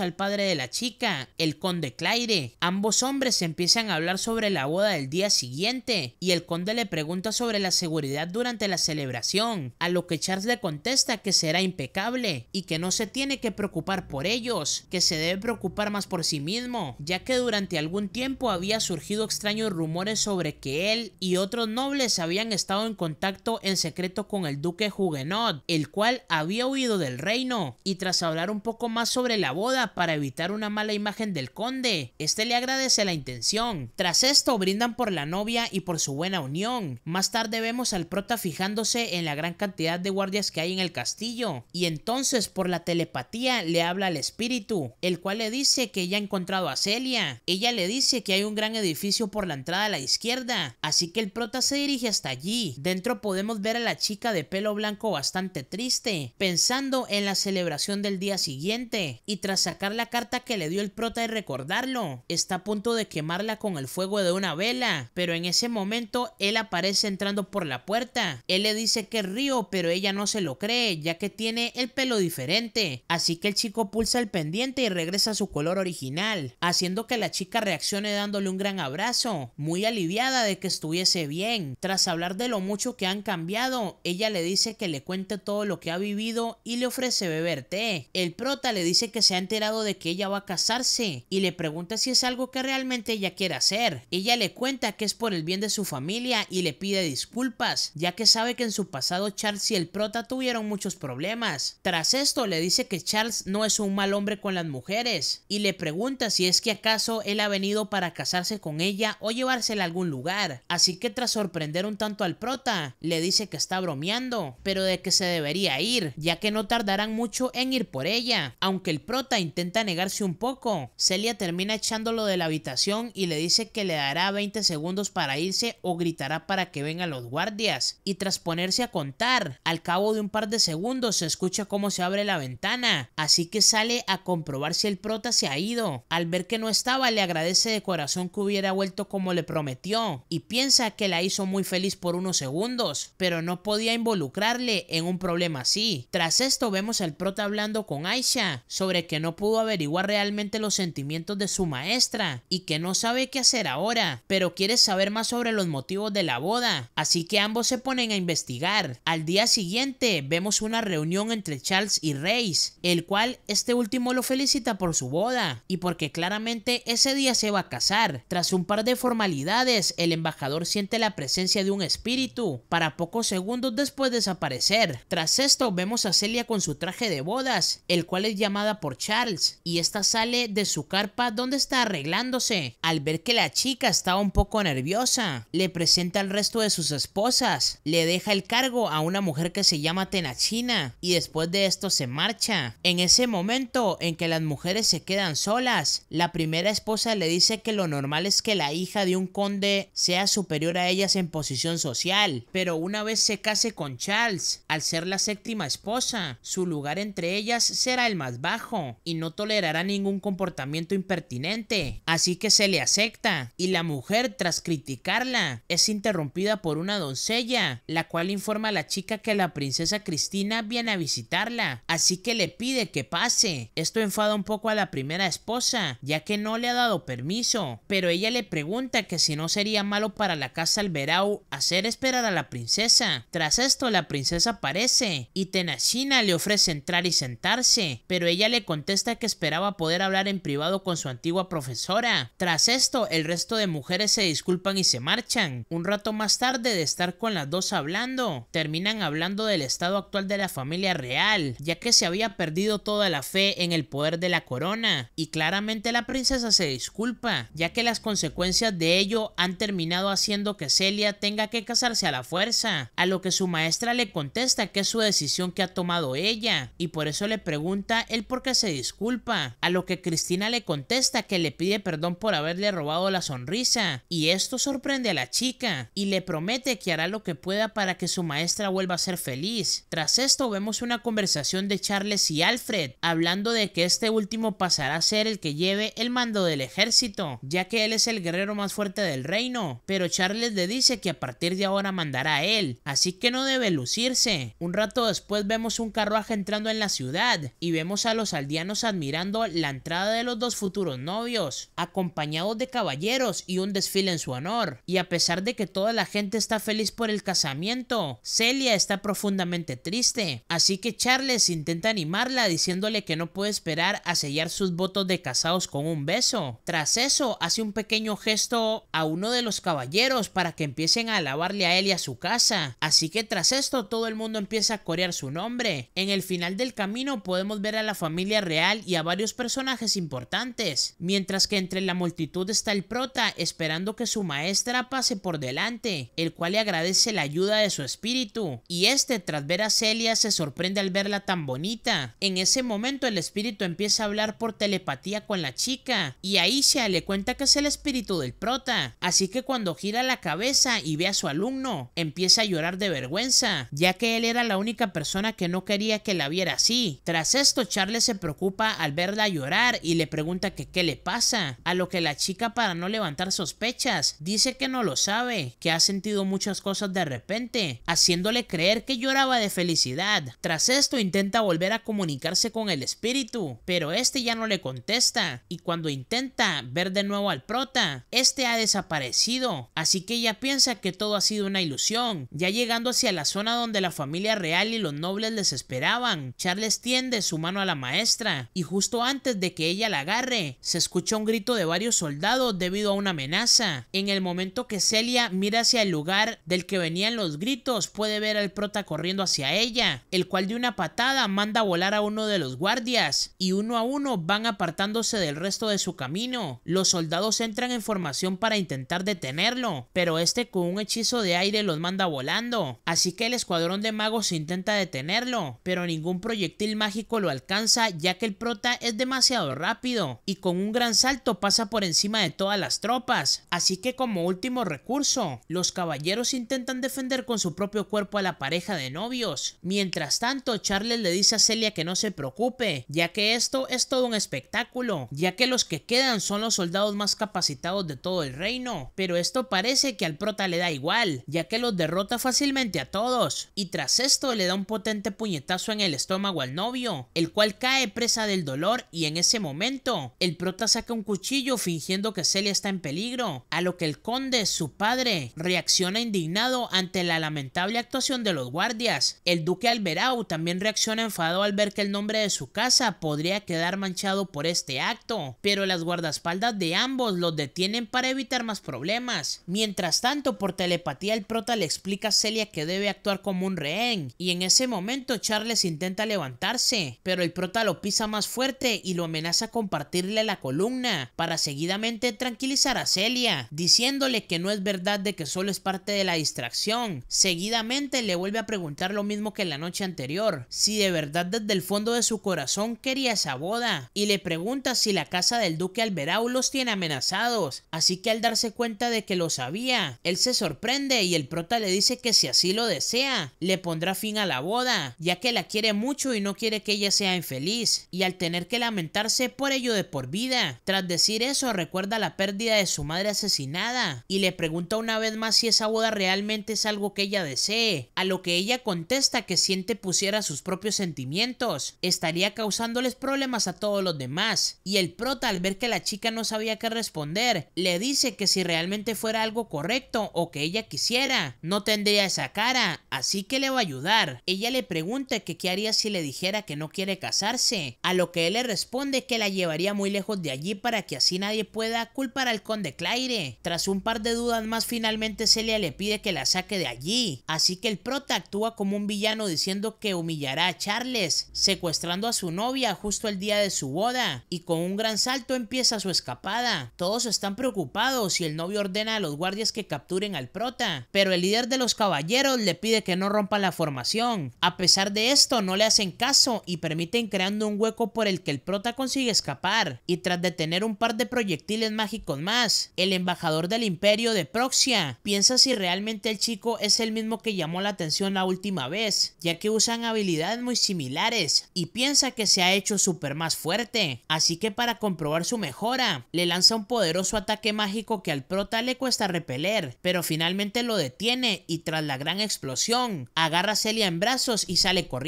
al padre de la chica, el conde Claire. Ambos hombres empiezan a hablar sobre la boda del día siguiente y el conde le pregunta sobre la seguridad durante la celebración, a lo que Charles le contesta que será impecable y que no se tiene que preocupar por ellos, que se debe preocupar más por sí mismo, ya que durante algún tiempo había surgido extraños rumores sobre que él y otros nobles habían estado en contacto en secreto con el duque Huguenot, el cual había huido del reino, y tras hablar un poco más sobre la boda para evitar una mala imagen del conde, este le agradece la intención. Tras esto brindan por la novia y por su buena unión. Más tarde vemos al prota fijándose en la gran cantidad de guardias que hay en el castillo, y entonces por la telepatía le habla al espíritu, el cual le dice que ya ha encontrado a Celia. Ella le dice que hay un gran edificio por la entrada a la izquierda, así que el prota se dirige hasta allí. Dentro podemos ver a la chica de pelo blanco bastante triste, pensando en la celebración del día siguiente, y tras sacar la carta que le dio el prota y recordarlo, está a punto de quemarla con el fuego de una vela, pero en ese momento él aparece entrando por la puerta. Él le dice que Río, pero ella no se lo cree, ya que tiene el pelo diferente, así que el chico pulsa el pendiente y regresa a su color original, haciendo que la chica reaccione dándole un gran abrazo, muy aliviada de que estuviese bien. Tras hablar de lo mucho que han cambiado, ella le dice que le cuente todo lo que ha vivido y le ofrece ofrece beber té. El prota le dice que se ha enterado de que ella va a casarse y le pregunta si es algo que realmente ella quiere hacer. Ella le cuenta que es por el bien de su familia y le pide disculpas, ya que sabe que en su pasado Charles y el prota tuvieron muchos problemas. Tras esto le dice que Charles no es un mal hombre con las mujeres y le pregunta si es que acaso él ha venido para casarse con ella o llevársela a algún lugar. Así que tras sorprender un tanto al prota, le dice que está bromeando, pero de que se debería ir, ya que no tarda mucho en ir por ella. Aunque el prota intenta negarse un poco, Celia termina echándolo de la habitación y le dice que le dará 20 segundos para irse o gritará para que vengan los guardias. Y tras ponerse a contar, al cabo de un par de segundos se escucha cómo se abre la ventana, así que sale a comprobar si el prota se ha ido. Al ver que no estaba, le agradece de corazón que hubiera vuelto como le prometió y piensa que la hizo muy feliz por unos segundos, pero no podía involucrarle en un problema así. Tras esto, vemos al prota hablando con Aisha sobre que no pudo averiguar realmente los sentimientos de su maestra y que no sabe qué hacer ahora, pero quiere saber más sobre los motivos de la boda, así que ambos se ponen a investigar. Al día siguiente vemos una reunión entre Charles y Reis, el cual este último lo felicita por su boda y porque claramente ese día se va a casar. Tras un par de formalidades, el embajador siente la presencia de un espíritu para pocos segundos después desaparecer. Tras esto vemos a Celia su traje de bodas, el cual es llamada por Charles, y esta sale de su carpa donde está arreglándose. Al ver que la chica está un poco nerviosa, le presenta al resto de sus esposas, le deja el cargo a una mujer que se llama Tenachina, y después de esto se marcha. En ese momento en que las mujeres se quedan solas, la primera esposa le dice que lo normal es que la hija de un conde sea superior a ellas en posición social, pero una vez se case con Charles, al ser la séptima esposa, su lugar entre ellas será el más bajo y no tolerará ningún comportamiento impertinente, así que se le acepta y la mujer tras criticarla es interrumpida por una doncella, la cual informa a la chica que la princesa Cristina viene a visitarla, así que le pide que pase. Esto enfada un poco a la primera esposa, ya que no le ha dado permiso, pero ella le pregunta que si no sería malo para la casa Alberau hacer esperar a la princesa. Tras esto la princesa aparece y Tenashina le ofrece entrar y sentarse, pero ella le contesta que esperaba poder hablar en privado con su antigua profesora. Tras esto, el resto de mujeres se disculpan y se marchan. Un rato más tarde de estar con las dos hablando, terminan hablando del estado actual de la familia real, ya que se había perdido toda la fe en el poder de la corona, y claramente la princesa se disculpa, ya que las consecuencias de ello han terminado haciendo que Celia tenga que casarse a la fuerza, a lo que su maestra le contesta que es su decisión que ha tomado ella y por eso le pregunta el por qué se disculpa, a lo que Cristina le contesta que le pide perdón por haberle robado la sonrisa y esto sorprende a la chica y le promete que hará lo que pueda para que su maestra vuelva a ser feliz. Tras esto vemos una conversación de Charles y Alfred hablando de que este último pasará a ser el que lleve el mando del ejército, ya que él es el guerrero más fuerte del reino, pero Charles le dice que a partir de ahora mandará a él, así que no debe lucirse. Un rato después vemos un carro entrando en la ciudad y vemos a los aldeanos admirando la entrada de los dos futuros novios, acompañados de caballeros y un desfile en su honor. Y a pesar de que toda la gente está feliz por el casamiento, Celia está profundamente triste, así que Charles intenta animarla diciéndole que no puede esperar a sellar sus votos de casados con un beso. Tras eso, hace un pequeño gesto a uno de los caballeros para que empiecen a alabarle a él y a su casa. Así que tras esto, todo el mundo empieza a corear su nombre el final del camino podemos ver a la familia real y a varios personajes importantes, mientras que entre la multitud está el prota esperando que su maestra pase por delante, el cual le agradece la ayuda de su espíritu, y este tras ver a Celia se sorprende al verla tan bonita. En ese momento el espíritu empieza a hablar por telepatía con la chica, y Aisha le cuenta que es el espíritu del prota, así que cuando gira la cabeza y ve a su alumno, empieza a llorar de vergüenza, ya que él era la única persona que no quería que la viera así. Tras esto, Charles se preocupa al verla llorar y le pregunta que qué le pasa, a lo que la chica para no levantar sospechas, dice que no lo sabe, que ha sentido muchas cosas de repente, haciéndole creer que lloraba de felicidad. Tras esto intenta volver a comunicarse con el espíritu, pero este ya no le contesta y cuando intenta ver de nuevo al prota, este ha desaparecido, así que ella piensa que todo ha sido una ilusión. Ya llegando hacia la zona donde la familia real y los nobles les esperaban, Charles tiende su mano a la maestra y justo antes de que ella la agarre, se escucha un grito de varios soldados debido a una amenaza. En el momento que Celia mira hacia el lugar del que venían los gritos, puede ver al prota corriendo hacia ella, el cual de una patada manda volar a uno de los guardias y uno a uno van apartándose del resto de su camino. Los soldados entran en formación para intentar detenerlo, pero este con un hechizo de aire los manda volando, así que el escuadrón de magos intenta detenerlo, pero ningún proyectil mágico lo alcanza ya que el prota es demasiado rápido y con un gran salto pasa por encima de todas las tropas, así que como último recurso, los caballeros intentan defender con su propio cuerpo a la pareja de novios. Mientras tanto, Charles le dice a Celia que no se preocupe, ya que esto es todo un espectáculo, ya que los que quedan son los soldados más capacitados de todo el reino, pero esto parece que al prota le da igual, ya que los derrota fácilmente a todos, y tras esto le da un potente puñetazo en el estómago al novio, el cual cae presa del dolor y en ese momento, el prota saca un cuchillo fingiendo que Celia está en peligro, a lo que el conde, su padre, reacciona indignado ante la lamentable actuación de los guardias. El duque Alberau también reacciona enfadado al ver que el nombre de su casa podría quedar manchado por este acto, pero las guardaespaldas de ambos los detienen para evitar más problemas. Mientras tanto, por telepatía el prota le explica a Celia que debe actuar como un rehén, y en ese momento Charlie les intenta levantarse, pero el prota lo pisa más fuerte y lo amenaza con partirle la columna, para seguidamente tranquilizar a Celia, diciéndole que no es verdad de que solo es parte de la distracción. Seguidamente le vuelve a preguntar lo mismo que la noche anterior, si de verdad desde el fondo de su corazón quería esa boda, y le pregunta si la casa del duque Alberau los tiene amenazados, así que al darse cuenta de que lo sabía, él se sorprende y el prota le dice que si así lo desea, le pondrá fin a la boda, ya que la la quiere mucho y no quiere que ella sea infeliz, y al tener que lamentarse por ello de por vida. Tras decir eso, recuerda la pérdida de su madre asesinada, y le pregunta una vez más si esa boda realmente es algo que ella desee, a lo que ella contesta que siente pusiera sus propios sentimientos, estaría causándoles problemas a todos los demás, y el prota al ver que la chica no sabía qué responder, le dice que si realmente fuera algo correcto o que ella quisiera, no tendría esa cara, así que le va a ayudar. Ella le pregunta que qué haría si le dijera que no quiere casarse, a lo que él le responde que la llevaría muy lejos de allí para que así nadie pueda culpar al conde Claire. Tras un par de dudas más finalmente Celia le pide que la saque de allí, así que el prota actúa como un villano diciendo que humillará a Charles, secuestrando a su novia justo el día de su boda, y con un gran salto empieza su escapada. Todos están preocupados y el novio ordena a los guardias que capturen al prota, pero el líder de los caballeros le pide que no rompa la formación. A pesar de eso, esto, no le hacen caso y permiten creando un hueco por el que el prota consigue escapar. Y tras detener un par de proyectiles mágicos más, el embajador del imperio de Proxia piensa si realmente el chico es el mismo que llamó la atención la última vez, ya que usan habilidades muy similares y piensa que se ha hecho super más fuerte. Así que para comprobar su mejora, le lanza un poderoso ataque mágico que al prota le cuesta repeler, pero finalmente lo detiene y tras la gran explosión, agarra a Celia en brazos y sale corriendo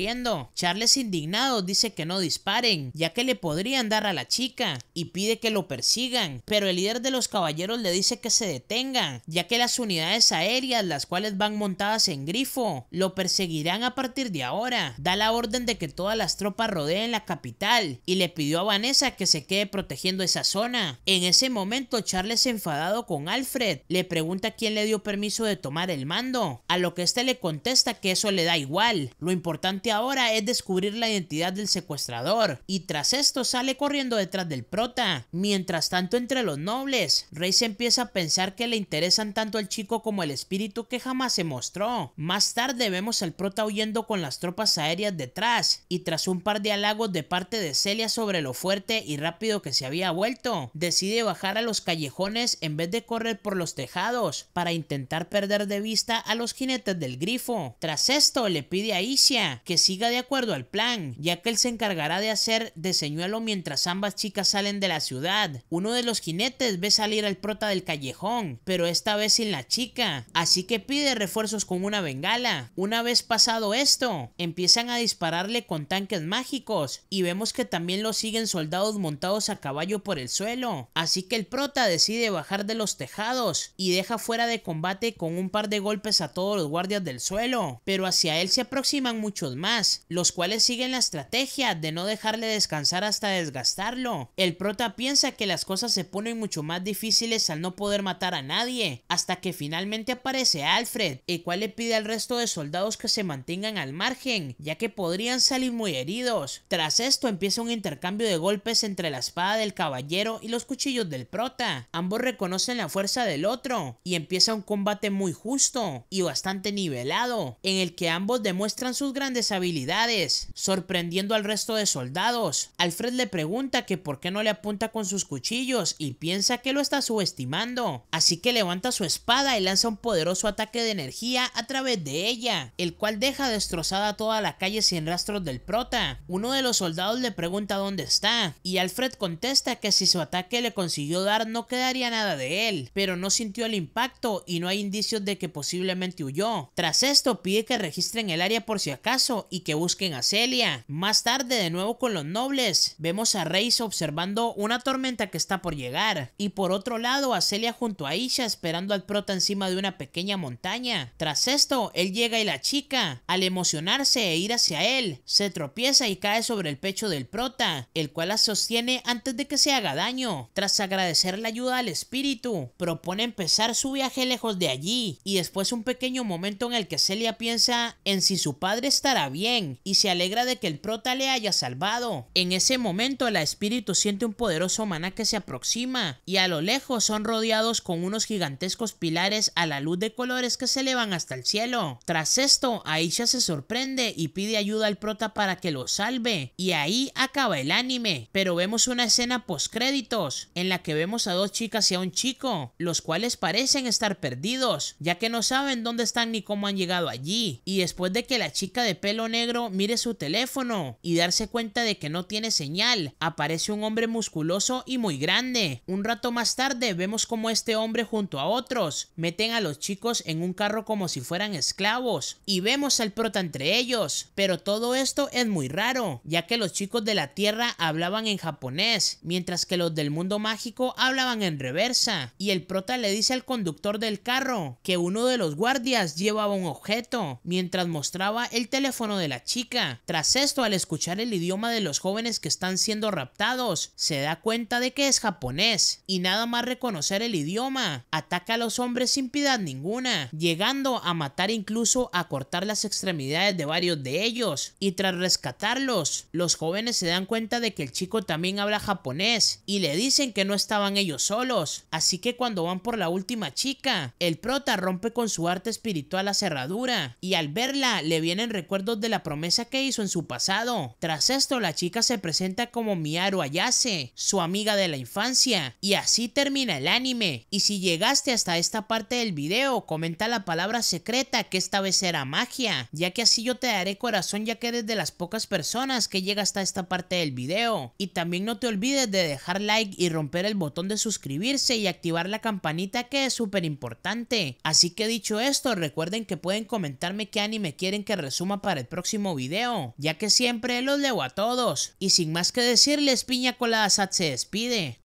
Charles indignado dice que no disparen, ya que le podrían dar a la chica, y pide que lo persigan, pero el líder de los caballeros le dice que se detengan, ya que las unidades aéreas, las cuales van montadas en grifo, lo perseguirán a partir de ahora. Da la orden de que todas las tropas rodeen la capital, y le pidió a Vanessa que se quede protegiendo esa zona. En ese momento, Charles enfadado con Alfred, le pregunta quién le dio permiso de tomar el mando, a lo que este le contesta que eso le da igual, lo importante ahora es descubrir la identidad del secuestrador, y tras esto sale corriendo detrás del prota. Mientras tanto entre los nobles, Rey se empieza a pensar que le interesan tanto el chico como el espíritu que jamás se mostró. Más tarde vemos al prota huyendo con las tropas aéreas detrás, y tras un par de halagos de parte de Celia sobre lo fuerte y rápido que se había vuelto, decide bajar a los callejones en vez de correr por los tejados, para intentar perder de vista a los jinetes del grifo. Tras esto le pide a Isia que siga de acuerdo al plan, ya que él se encargará de hacer de señuelo mientras ambas chicas salen de la ciudad. Uno de los jinetes ve salir al prota del callejón, pero esta vez sin la chica, así que pide refuerzos con una bengala. Una vez pasado esto, empiezan a dispararle con tanques mágicos y vemos que también lo siguen soldados montados a caballo por el suelo, así que el prota decide bajar de los tejados y deja fuera de combate con un par de golpes a todos los guardias del suelo, pero hacia él se aproximan muchos más, los cuales siguen la estrategia de no dejarle descansar hasta desgastarlo. El prota piensa que las cosas se ponen mucho más difíciles al no poder matar a nadie, hasta que finalmente aparece Alfred, el cual le pide al resto de soldados que se mantengan al margen, ya que podrían salir muy heridos. Tras esto empieza un intercambio de golpes entre la espada del caballero y los cuchillos del prota. Ambos reconocen la fuerza del otro y empieza un combate muy justo y bastante nivelado, en el que ambos demuestran sus grandes habilidades, sorprendiendo al resto de soldados. Alfred le pregunta que por qué no le apunta con sus cuchillos y piensa que lo está subestimando. Así que levanta su espada y lanza un poderoso ataque de energía a través de ella, el cual deja destrozada toda la calle sin rastros del prota. Uno de los soldados le pregunta dónde está y Alfred contesta que si su ataque le consiguió dar no quedaría nada de él, pero no sintió el impacto y no hay indicios de que posiblemente huyó. Tras esto pide que registren el área por si acaso y que busquen a Celia. Más tarde, de nuevo con los nobles, vemos a Reis observando una tormenta que está por llegar. Y por otro lado, a Celia junto a Isha esperando al prota encima de una pequeña montaña. Tras esto, él llega y la chica, al emocionarse e ir hacia él, se tropieza y cae sobre el pecho del prota, el cual la sostiene antes de que se haga daño. Tras agradecer la ayuda al espíritu, propone empezar su viaje lejos de allí, y después un pequeño momento en el que Celia piensa en si su padre estará bien y se alegra de que el prota le haya salvado. En ese momento la espíritu siente un poderoso maná que se aproxima y a lo lejos son rodeados con unos gigantescos pilares a la luz de colores que se elevan hasta el cielo. Tras esto, Aisha se sorprende y pide ayuda al prota para que lo salve y ahí acaba el anime, pero vemos una escena post créditos en la que vemos a dos chicas y a un chico, los cuales parecen estar perdidos, ya que no saben dónde están ni cómo han llegado allí y después de que la chica de pelo negro mire su teléfono y darse cuenta de que no tiene señal. Aparece un hombre musculoso y muy grande. Un rato más tarde vemos como este hombre junto a otros meten a los chicos en un carro como si fueran esclavos y vemos al prota entre ellos. Pero todo esto es muy raro, ya que los chicos de la Tierra hablaban en japonés, mientras que los del mundo mágico hablaban en reversa. Y el prota le dice al conductor del carro que uno de los guardias llevaba un objeto, mientras mostraba el teléfono de la chica. Tras esto, al escuchar el idioma de los jóvenes que están siendo raptados, se da cuenta de que es japonés y nada más reconocer el idioma, ataca a los hombres sin piedad ninguna, llegando a matar incluso a cortar las extremidades de varios de ellos. Y tras rescatarlos, los jóvenes se dan cuenta de que el chico también habla japonés y le dicen que no estaban ellos solos. Así que cuando van por la última chica, el prota rompe con su arte espiritual la cerradura y al verla le vienen recuerdos de la promesa que hizo en su pasado. Tras esto, la chica se presenta como Miaru Ayase, su amiga de la infancia, y así termina el anime. Y si llegaste hasta esta parte del video, comenta la palabra secreta que esta vez será magia, ya que así yo te daré corazón ya que eres de las pocas personas que llega hasta esta parte del video. Y también no te olvides de dejar like y romper el botón de suscribirse y activar la campanita que es súper importante. Así que dicho esto, recuerden que pueden comentarme qué anime quieren que resuma para ti próximo video, ya que siempre los leo a todos. Y sin más que decirles, Piña Colada Sat se despide.